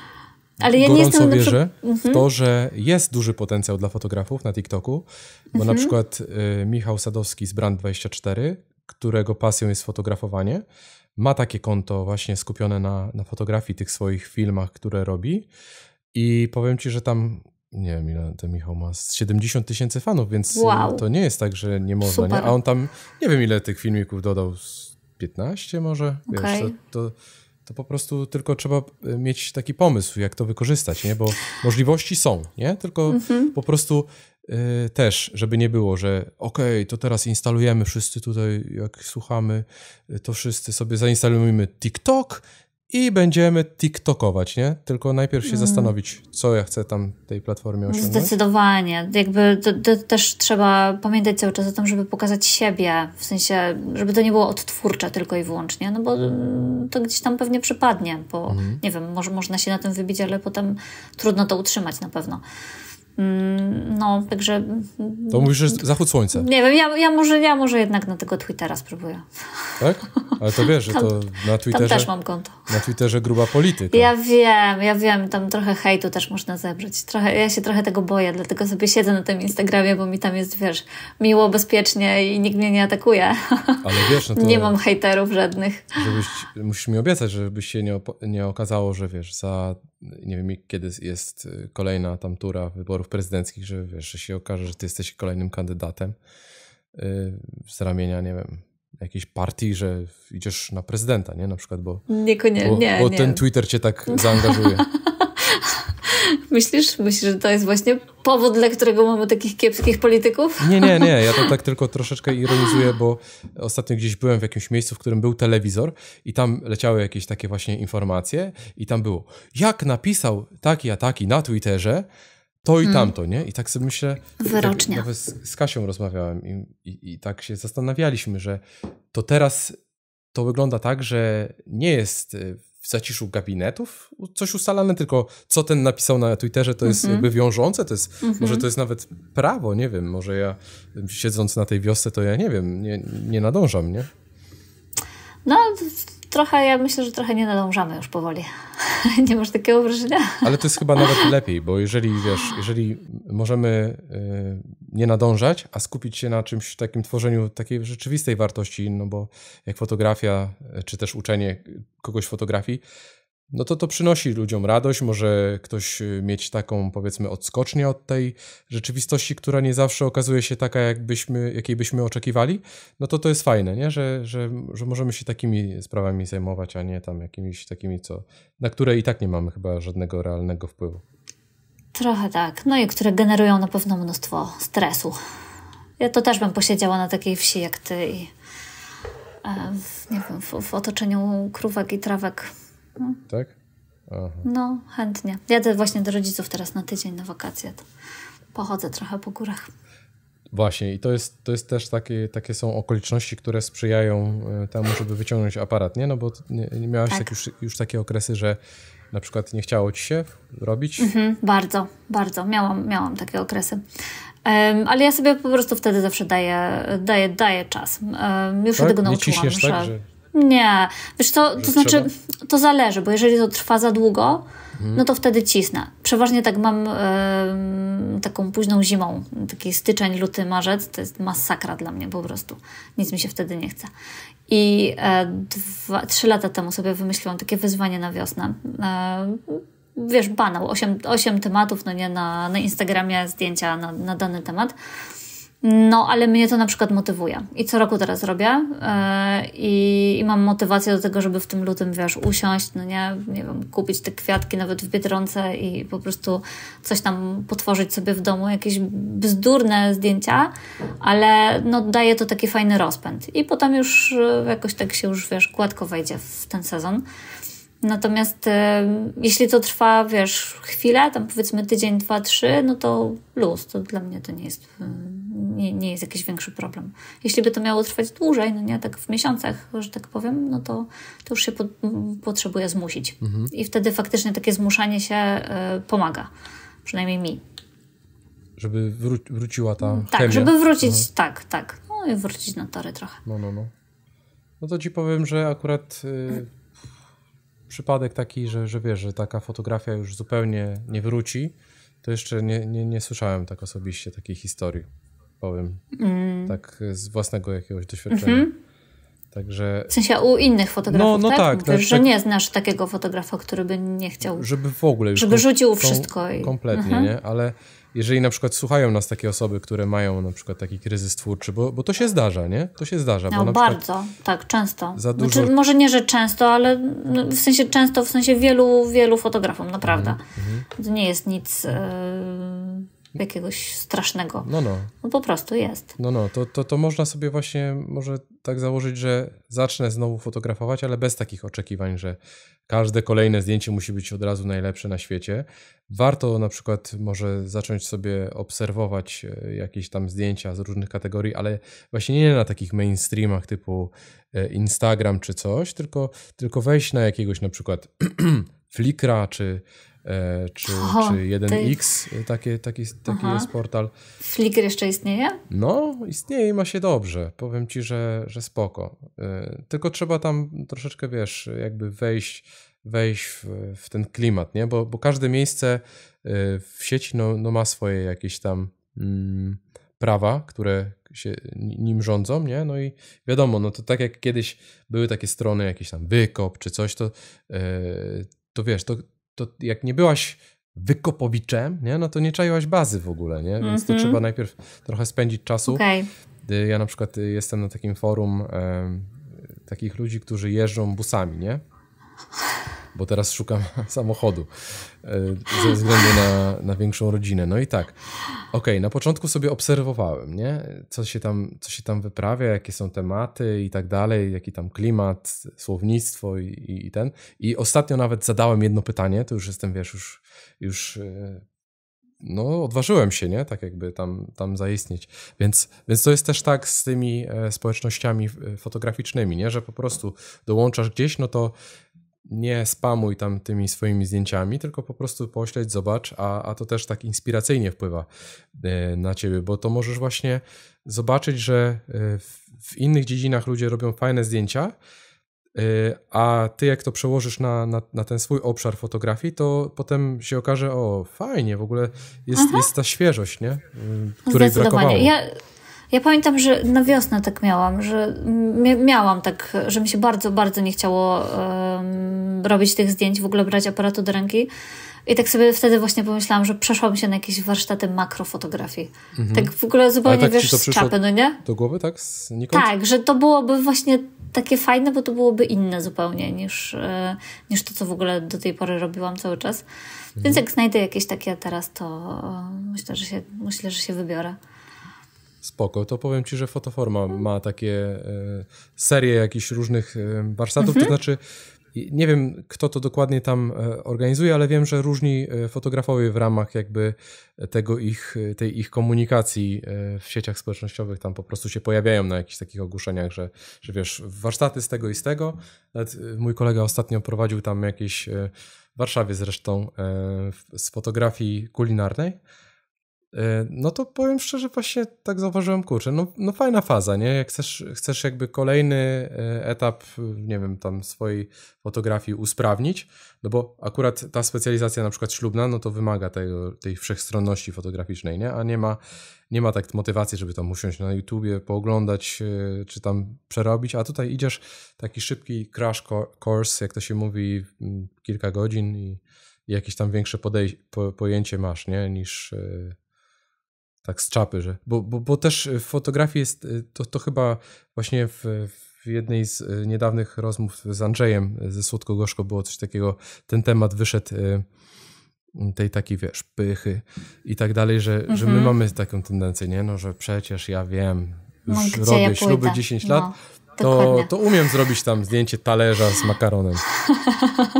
ale ja gorąco nie jestem wierzę w mhm. to, że jest duży potencjał dla fotografów na TikToku, bo mhm. na przykład y, Michał Sadowski z Brand24, którego pasją jest fotografowanie, ma takie konto właśnie skupione na, na fotografii tych swoich filmach, które robi. I powiem ci, że tam nie wiem ile ten Michał ma, 70 tysięcy fanów, więc y, wow. to nie jest tak, że nie można. Nie? A on tam, nie wiem ile tych filmików dodał, 15 może? Okay. Wiesz, to, to, to, po prostu tylko trzeba y, mieć taki pomysł, jak to wykorzystać, nie? Bo możliwości są, nie? Tylko mm -hmm. po prostu y, też, żeby nie było, że okej, okay, to teraz instalujemy wszyscy tutaj, jak słuchamy, y, to wszyscy sobie zainstalujemy TikTok i będziemy TikTokować, nie? Tylko najpierw się mm. zastanowić, co ja chcę tam tej platformie osiągnąć. Zdecydowanie. Jakby to, to też trzeba pamiętać cały czas o tym, żeby pokazać siebie, w sensie, żeby to nie było odtwórcze tylko i wyłącznie, no bo y, to gdzieś tam pewnie przypadnie, bo mm. nie wiem, może można się na tym wybić, ale potem trudno to utrzymać na pewno. Mm, no, także... To mówisz, że zachód słońca. Nie wiem, ja, ja, może, ja może jednak na tego Twittera spróbuję. Tak? Ale to wiesz, że to na Twitterze... Tam też mam konto. Na Twitterze gruba polityka. Ja wiem, ja wiem, tam trochę hejtu też można zebrać. Trochę, ja się trochę tego boję, dlatego sobie siedzę na tym Instagramie, bo mi tam jest, wiesz, miło, bezpiecznie i nikt mnie nie atakuje. Ale wiesz, no to... Nie mam hejterów żadnych. Żebyś, musisz mi obiecać, żebyś się nie, nie okazało, że wiesz, za... Nie wiem, kiedy jest y, kolejna tam tura wyborów wyborów prezydenckich, że wiesz, że się okaże, że ty jesteś kolejnym kandydatem y, z ramienia, nie wiem, jakiejś partii, że idziesz na prezydenta, nie? Na przykład, bo, Niekoniecznie, bo, nie, bo nie. ten Twitter cię tak zaangażuje. Myślisz, myślisz, że to jest właśnie powód, dla którego mamy takich kiepskich polityków? Nie, nie, nie. Ja to tak tylko troszeczkę ironizuję, bo ostatnio gdzieś byłem w jakimś miejscu, w którym był telewizor i tam leciały jakieś takie właśnie informacje i tam było, jak napisał taki a taki na Twitterze, to i hmm. tamto, nie? I tak sobie myślę. Wyrocznia. Tak, nawet z Kasią rozmawiałem i, i, i tak się zastanawialiśmy, że to teraz to wygląda tak, że nie jest y, w zaciszu gabinetów coś ustalane, tylko co ten napisał na Twitterze, to mm -hmm. jest mhm. jakby wiążące, to jest, mm -hmm. może to jest nawet prawo, nie wiem, może ja siedząc na tej wiosce, to ja nie wiem, nie, nie nadążam, nie? No, trochę, ja myślę, że trochę nie nadążamy już powoli. nie masz takiego wrażenia? Ale to jest chyba nawet lepiej, bo jeżeli, wiesz, jeżeli możemy y, nie nadążać, a skupić się na czymś takim tworzeniu takiej rzeczywistej wartości, no bo jak fotografia, y, czy też uczenie kogoś fotografii, no to to przynosi ludziom radość, może ktoś y, mieć taką powiedzmy odskocznię od tej rzeczywistości, która nie zawsze okazuje się taka, jakbyśmy, jakiej byśmy oczekiwali, no to to jest fajne, nie? Że, że, że możemy się takimi sprawami zajmować, a nie tam jakimiś takimi, co, na które i tak nie mamy chyba żadnego realnego wpływu. Trochę tak, no i które generują na pewno mnóstwo stresu. Ja to też bym posiedziała na takiej wsi jak ty i e, w, nie wiem, w, w otoczeniu krówek i trawek no. Tak? Aha. No, chętnie. Jadę właśnie do rodziców teraz na tydzień na wakacje. Pochodzę trochę po górach. Właśnie, i to jest, to jest też takie, takie są okoliczności, które sprzyjają e, temu, żeby wyciągnąć aparat, nie? No bo nie, nie miałaś tak już, już takie okresy, że na przykład nie chciało ci się robić? Mhm, bardzo, bardzo. Miałam, miałam takie okresy. Um, ale ja sobie po prostu wtedy zawsze daję, daję, daję czas. Um, już tak? się tego nauczyłam. Nie ciśniesz że... tak, że nie, wiesz co, to znaczy, to zależy, bo jeżeli to trwa za długo, mhm. no to wtedy cisnę. Przeważnie tak mam taką późną zimą, taki styczeń, luty, marzec, to jest masakra dla mnie po prostu. Nic mi się wtedy nie chce. I e, dwa, trzy lata temu sobie wymyśliłam takie wyzwanie na wiosnę. E, wiesz, banał, osiem, osiem tematów, no nie, na, na Instagramie zdjęcia na, na dany temat. No, ale mnie to na przykład motywuje. I co roku teraz robię. Yy, I, mam motywację do tego, żeby w tym lutym, wiesz, usiąść, no nie, nie wiem, kupić te kwiatki nawet w Biedronce i po prostu coś tam potworzyć sobie w domu, jakieś bzdurne zdjęcia, ale no daje to taki fajny rozpęd. I potem już e, jakoś tak się już, wiesz, gładko wejdzie w ten sezon. Natomiast e, jeśli to trwa, wiesz, chwilę, tam powiedzmy tydzień, dwa, trzy, no to luz. To dla mnie to nie jest... E, nie, nie jest jakiś większy problem. Jeśli by to miało trwać dłużej, no nie tak w miesiącach, że tak powiem, no to, to już się po, potrzebuje zmusić. Mhm. I wtedy faktycznie takie zmuszanie się y, pomaga, przynajmniej mi. Żeby wró wróciła ta mm, tak, chemia. Tak, żeby wrócić, mhm. tak, tak. No i wrócić na tory trochę. No, no, no. No to ci powiem, że akurat... Y przypadek taki, że, że wiesz, że taka fotografia już zupełnie nie wróci, to jeszcze nie, nie, nie słyszałem tak osobiście takiej historii powiem. Mm. Tak z własnego jakiegoś doświadczenia. Mm -hmm. Także... W sensie u innych fotografów, no, no tak? tak tak, że nie znasz takiego fotografa, który by nie chciał... Żeby w ogóle już... Żeby rzucił wszystko. I... Kompletnie, mm -hmm. nie? Ale jeżeli na przykład słuchają nas takie osoby, które mają na przykład taki kryzys twórczy, bo, bo to się zdarza, nie? To się zdarza. No bardzo, tak, często. Za znaczy, dużo... Znaczy, może nie, że często, ale no, w sensie często, w sensie wielu, wielu fotografom, naprawdę. Mm -hmm. To nie jest nic... Yy jakiegoś strasznego. No, no. no po prostu jest. No, no, to, to, to można sobie właśnie może tak założyć, że zacznę znowu fotografować, ale bez takich oczekiwań, że każde kolejne zdjęcie musi być od razu najlepsze na świecie. Warto na przykład może zacząć sobie obserwować e, jakieś tam zdjęcia z różnych kategorii, ale właśnie nie na takich mainstreamach typu e, Instagram czy coś, tylko, tylko wejść na jakiegoś na przykład Flickra czy E, czy, czy 1X, e, taki, taki, taki jest portal. Flickr jeszcze istnieje? No, istnieje i ma się dobrze. Powiem ci, że, że spoko. E, tylko trzeba tam troszeczkę, wiesz, jakby wejść, wejść w, w ten klimat, nie? Bo, bo każde miejsce w sieci no, no ma swoje jakieś tam mm, prawa, które się nim rządzą, nie? No i wiadomo, no to tak jak kiedyś były takie strony, jakieś tam wykop czy coś, to, yy, to wiesz, to to jak nie byłaś wykopowiczem, nie? no to nie czaiłaś bazy w ogóle, nie? Więc mm-hmm. to mhm. trzeba najpierw trochę spędzić czasu. Okay. Ja na przykład y, jestem na takim forum e, takich ludzi, którzy jeżdżą busami, nie? Bo teraz szukam samochodu. E, ze względu na, na większą rodzinę. No i tak, okej, okay, na początku sobie obserwowałem, nie? Co się, tam, co się tam wyprawia, jakie są tematy i tak dalej, jaki tam klimat, słownictwo i, i, i ten. I ostatnio nawet zadałem jedno pytanie, to już jestem, wiesz, już, już e, no, odważyłem się, nie? Tak jakby tam, tam zaistnieć. Więc, więc to jest też tak z tymi e, społecznościami fotograficznymi, nie? Że po prostu dołączasz gdzieś, no to nie spamuj tam tymi swoimi zdjęciami, tylko po prostu pośledź, zobacz, a, a to też tak inspiracyjnie wpływa e, na ciebie, bo to możesz właśnie zobaczyć, że e, w, w innych dziedzinach ludzie robią fajne zdjęcia, e, a ty jak to przełożysz na, na, na, ten swój obszar fotografii, to potem się okaże, o fajnie, w ogóle jest, mhm. jest ta świeżość, nie? której brakowało. Ja ja pamiętam, że na wiosnę tak miałam, że miałam tak, że mi się bardzo, bardzo nie chciało um, robić tych zdjęć, w ogóle brać aparatu do ręki. I tak sobie wtedy właśnie pomyślałam, że przeszłam się na jakieś warsztaty makrofotografii. Mhm. Tak w ogóle zupełnie tak wiesz z czapy, no nie? Do głowy, tak? Znikąd? Tak, że to byłoby właśnie takie fajne, bo to byłoby inne zupełnie niż, e, niż to, co w ogóle do tej pory robiłam cały czas. Więc mhm. jak znajdę jakieś takie teraz, to e, myślę, że się, myślę, że się wybiorę spoko, to powiem ci, że Fotoforma ma takie e, serie jakichś różnych e, warsztatów, mhm. to znaczy nie wiem, kto to dokładnie tam e, organizuje, ale wiem, że różni fotografowie w ramach jakby tego ich, tej ich komunikacji w sieciach społecznościowych tam po prostu się pojawiają na jakichś takich ogłoszeniach, że, że wiesz, warsztaty z tego i z tego. Nawet mój kolega ostatnio prowadził tam jakieś w Warszawie zresztą z fotografii kulinarnej E, no to powiem szczerze, właśnie tak zauważyłem, kurczę, no, no fajna faza, nie? Jak chcesz, chcesz jakby kolejny e, etap, nie wiem, tam swojej fotografii usprawnić, no bo akurat ta specjalizacja na przykład ślubna, no to wymaga tego, tej wszechstronności fotograficznej, nie? A nie ma, nie ma tak motywacji, żeby tam usiąść na YouTubie, pooglądać, e, czy tam przerobić, a tutaj idziesz taki szybki crash course, jak to się mówi, mm, kilka godzin i, jakieś tam większe podej- po, pojęcie masz, nie? Niż tak z czapy, że, bo, bo, bo też w fotografii jest, y, to, to chyba właśnie w, w jednej z y, niedawnych rozmów z Andrzejem y, ze Słodko-Gorzko było coś takiego, ten temat wyszedł mm, tej takiej, wiesz, pychy i tak dalej, że, że my mhm. mamy taką tendencję, nie? No, że przecież ja wiem, już robię ja śluby pójdę? 10 lat, no, to, to umiem zrobić tam zdjęcie talerza z makaronem.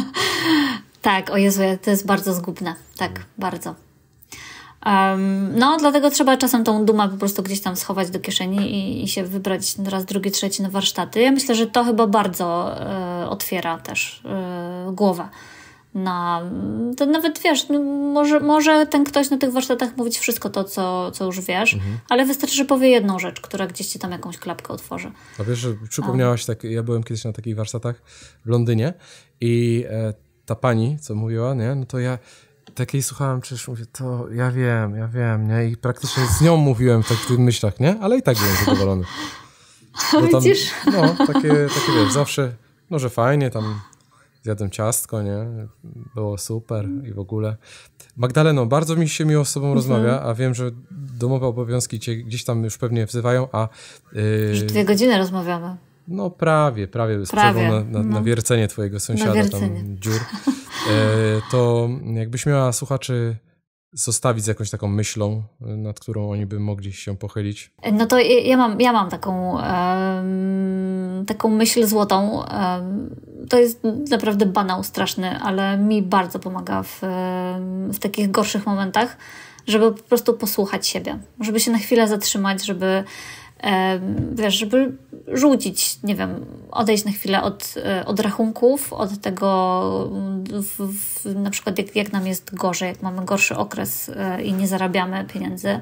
tak, o Jezu, to jest bardzo zgubne. Tak, mm. bardzo. Um, no, dlatego trzeba czasem tą dumę po prostu gdzieś tam schować do kieszeni i, i, się wybrać raz, drugi, trzeci na warsztaty. Ja myślę, że to chyba bardzo e, otwiera też e, głowę. Na, to nawet wiesz, no, może, może ten ktoś na tych warsztatach mówić wszystko to, co, co już wiesz, mhm. ale wystarczy, że powie jedną rzecz, która gdzieś ci tam jakąś klapkę otworzy. A wiesz, że przypomniałaś, tak, ja byłem kiedyś na takich warsztatach w Londynie i e, ta pani, co mówiła, nie, no to ja, takiej słuchałem, przecież mówię, to ja wiem, ja wiem, nie? I praktycznie z nią mówiłem tak w tych myślach, nie? Ale i tak byłem zadowolony. Bo tam, No, takie, takie wiesz, zawsze, no że fajnie, tam zjadłem ciastko, nie? Było super i w ogóle. Magdaleno, bardzo mi się miło z sobą mhm. rozmawia, a wiem, że domowe obowiązki cię gdzieś tam już pewnie wzywają, a... Yy, już dwie godziny rozmawiamy. No prawie, prawie, z prawie. na, na, no. na wiercenie twojego sąsiada, tam dziur. E, to jakbyś miała słuchaczy zostawić z jakąś taką myślą, nad którą oni by mogli się pochylić? No to ja mam, ja mam taką, um, taką myśl złotą. Um, to jest naprawdę banał straszny, ale mi bardzo pomaga w, w takich gorszych momentach, żeby po prostu posłuchać siebie, żeby się na chwilę zatrzymać, żeby wiesz, żeby rzucić, nie wiem, odejść na chwilę od, e, od rachunków, od tego, w, w, na przykład jak, jak nam jest gorzej, jak mamy gorszy okres e, i nie zarabiamy pieniędzy,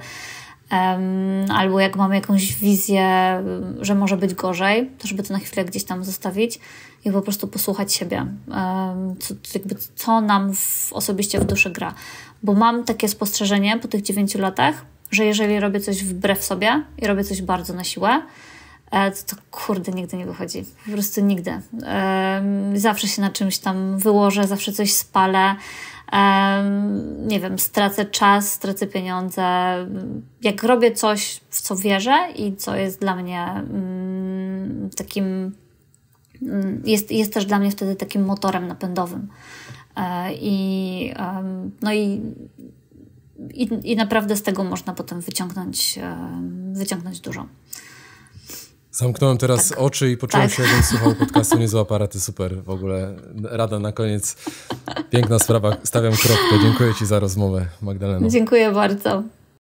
albo jak mamy jakąś wizję, że może być gorzej, to żeby to na chwilę gdzieś tam zostawić i po prostu posłuchać siebie, co, jakby co nam w, osobiście w duszy gra. Bo mam takie spostrzeżenie po tych dziewięciu latach, że jeżeli robię coś wbrew sobie i robię coś bardzo na siłę, e, to, to kurde, nigdy nie wychodzi. Po prostu nigdy. Zawsze się na czymś tam wyłożę, zawsze coś spalę. Nie wiem, stracę czas, stracę pieniądze. Jak robię coś, w co wierzę i co jest dla mnie mm, takim. Mm, jest, jest też dla mnie wtedy takim motorem napędowym. E, I, no i i, i naprawdę z tego można potem wyciągnąć, e, wyciągnąć dużo. Zamknąłem teraz tak. oczy i poczułem tak. się, jakbym słuchał podcastu Niezłe Aparaty. Super. W ogóle rada na koniec. Piękna sprawa. Stawiam kropkę. Dziękuję Ci za rozmowę, Magdalena. Dziękuję bardzo.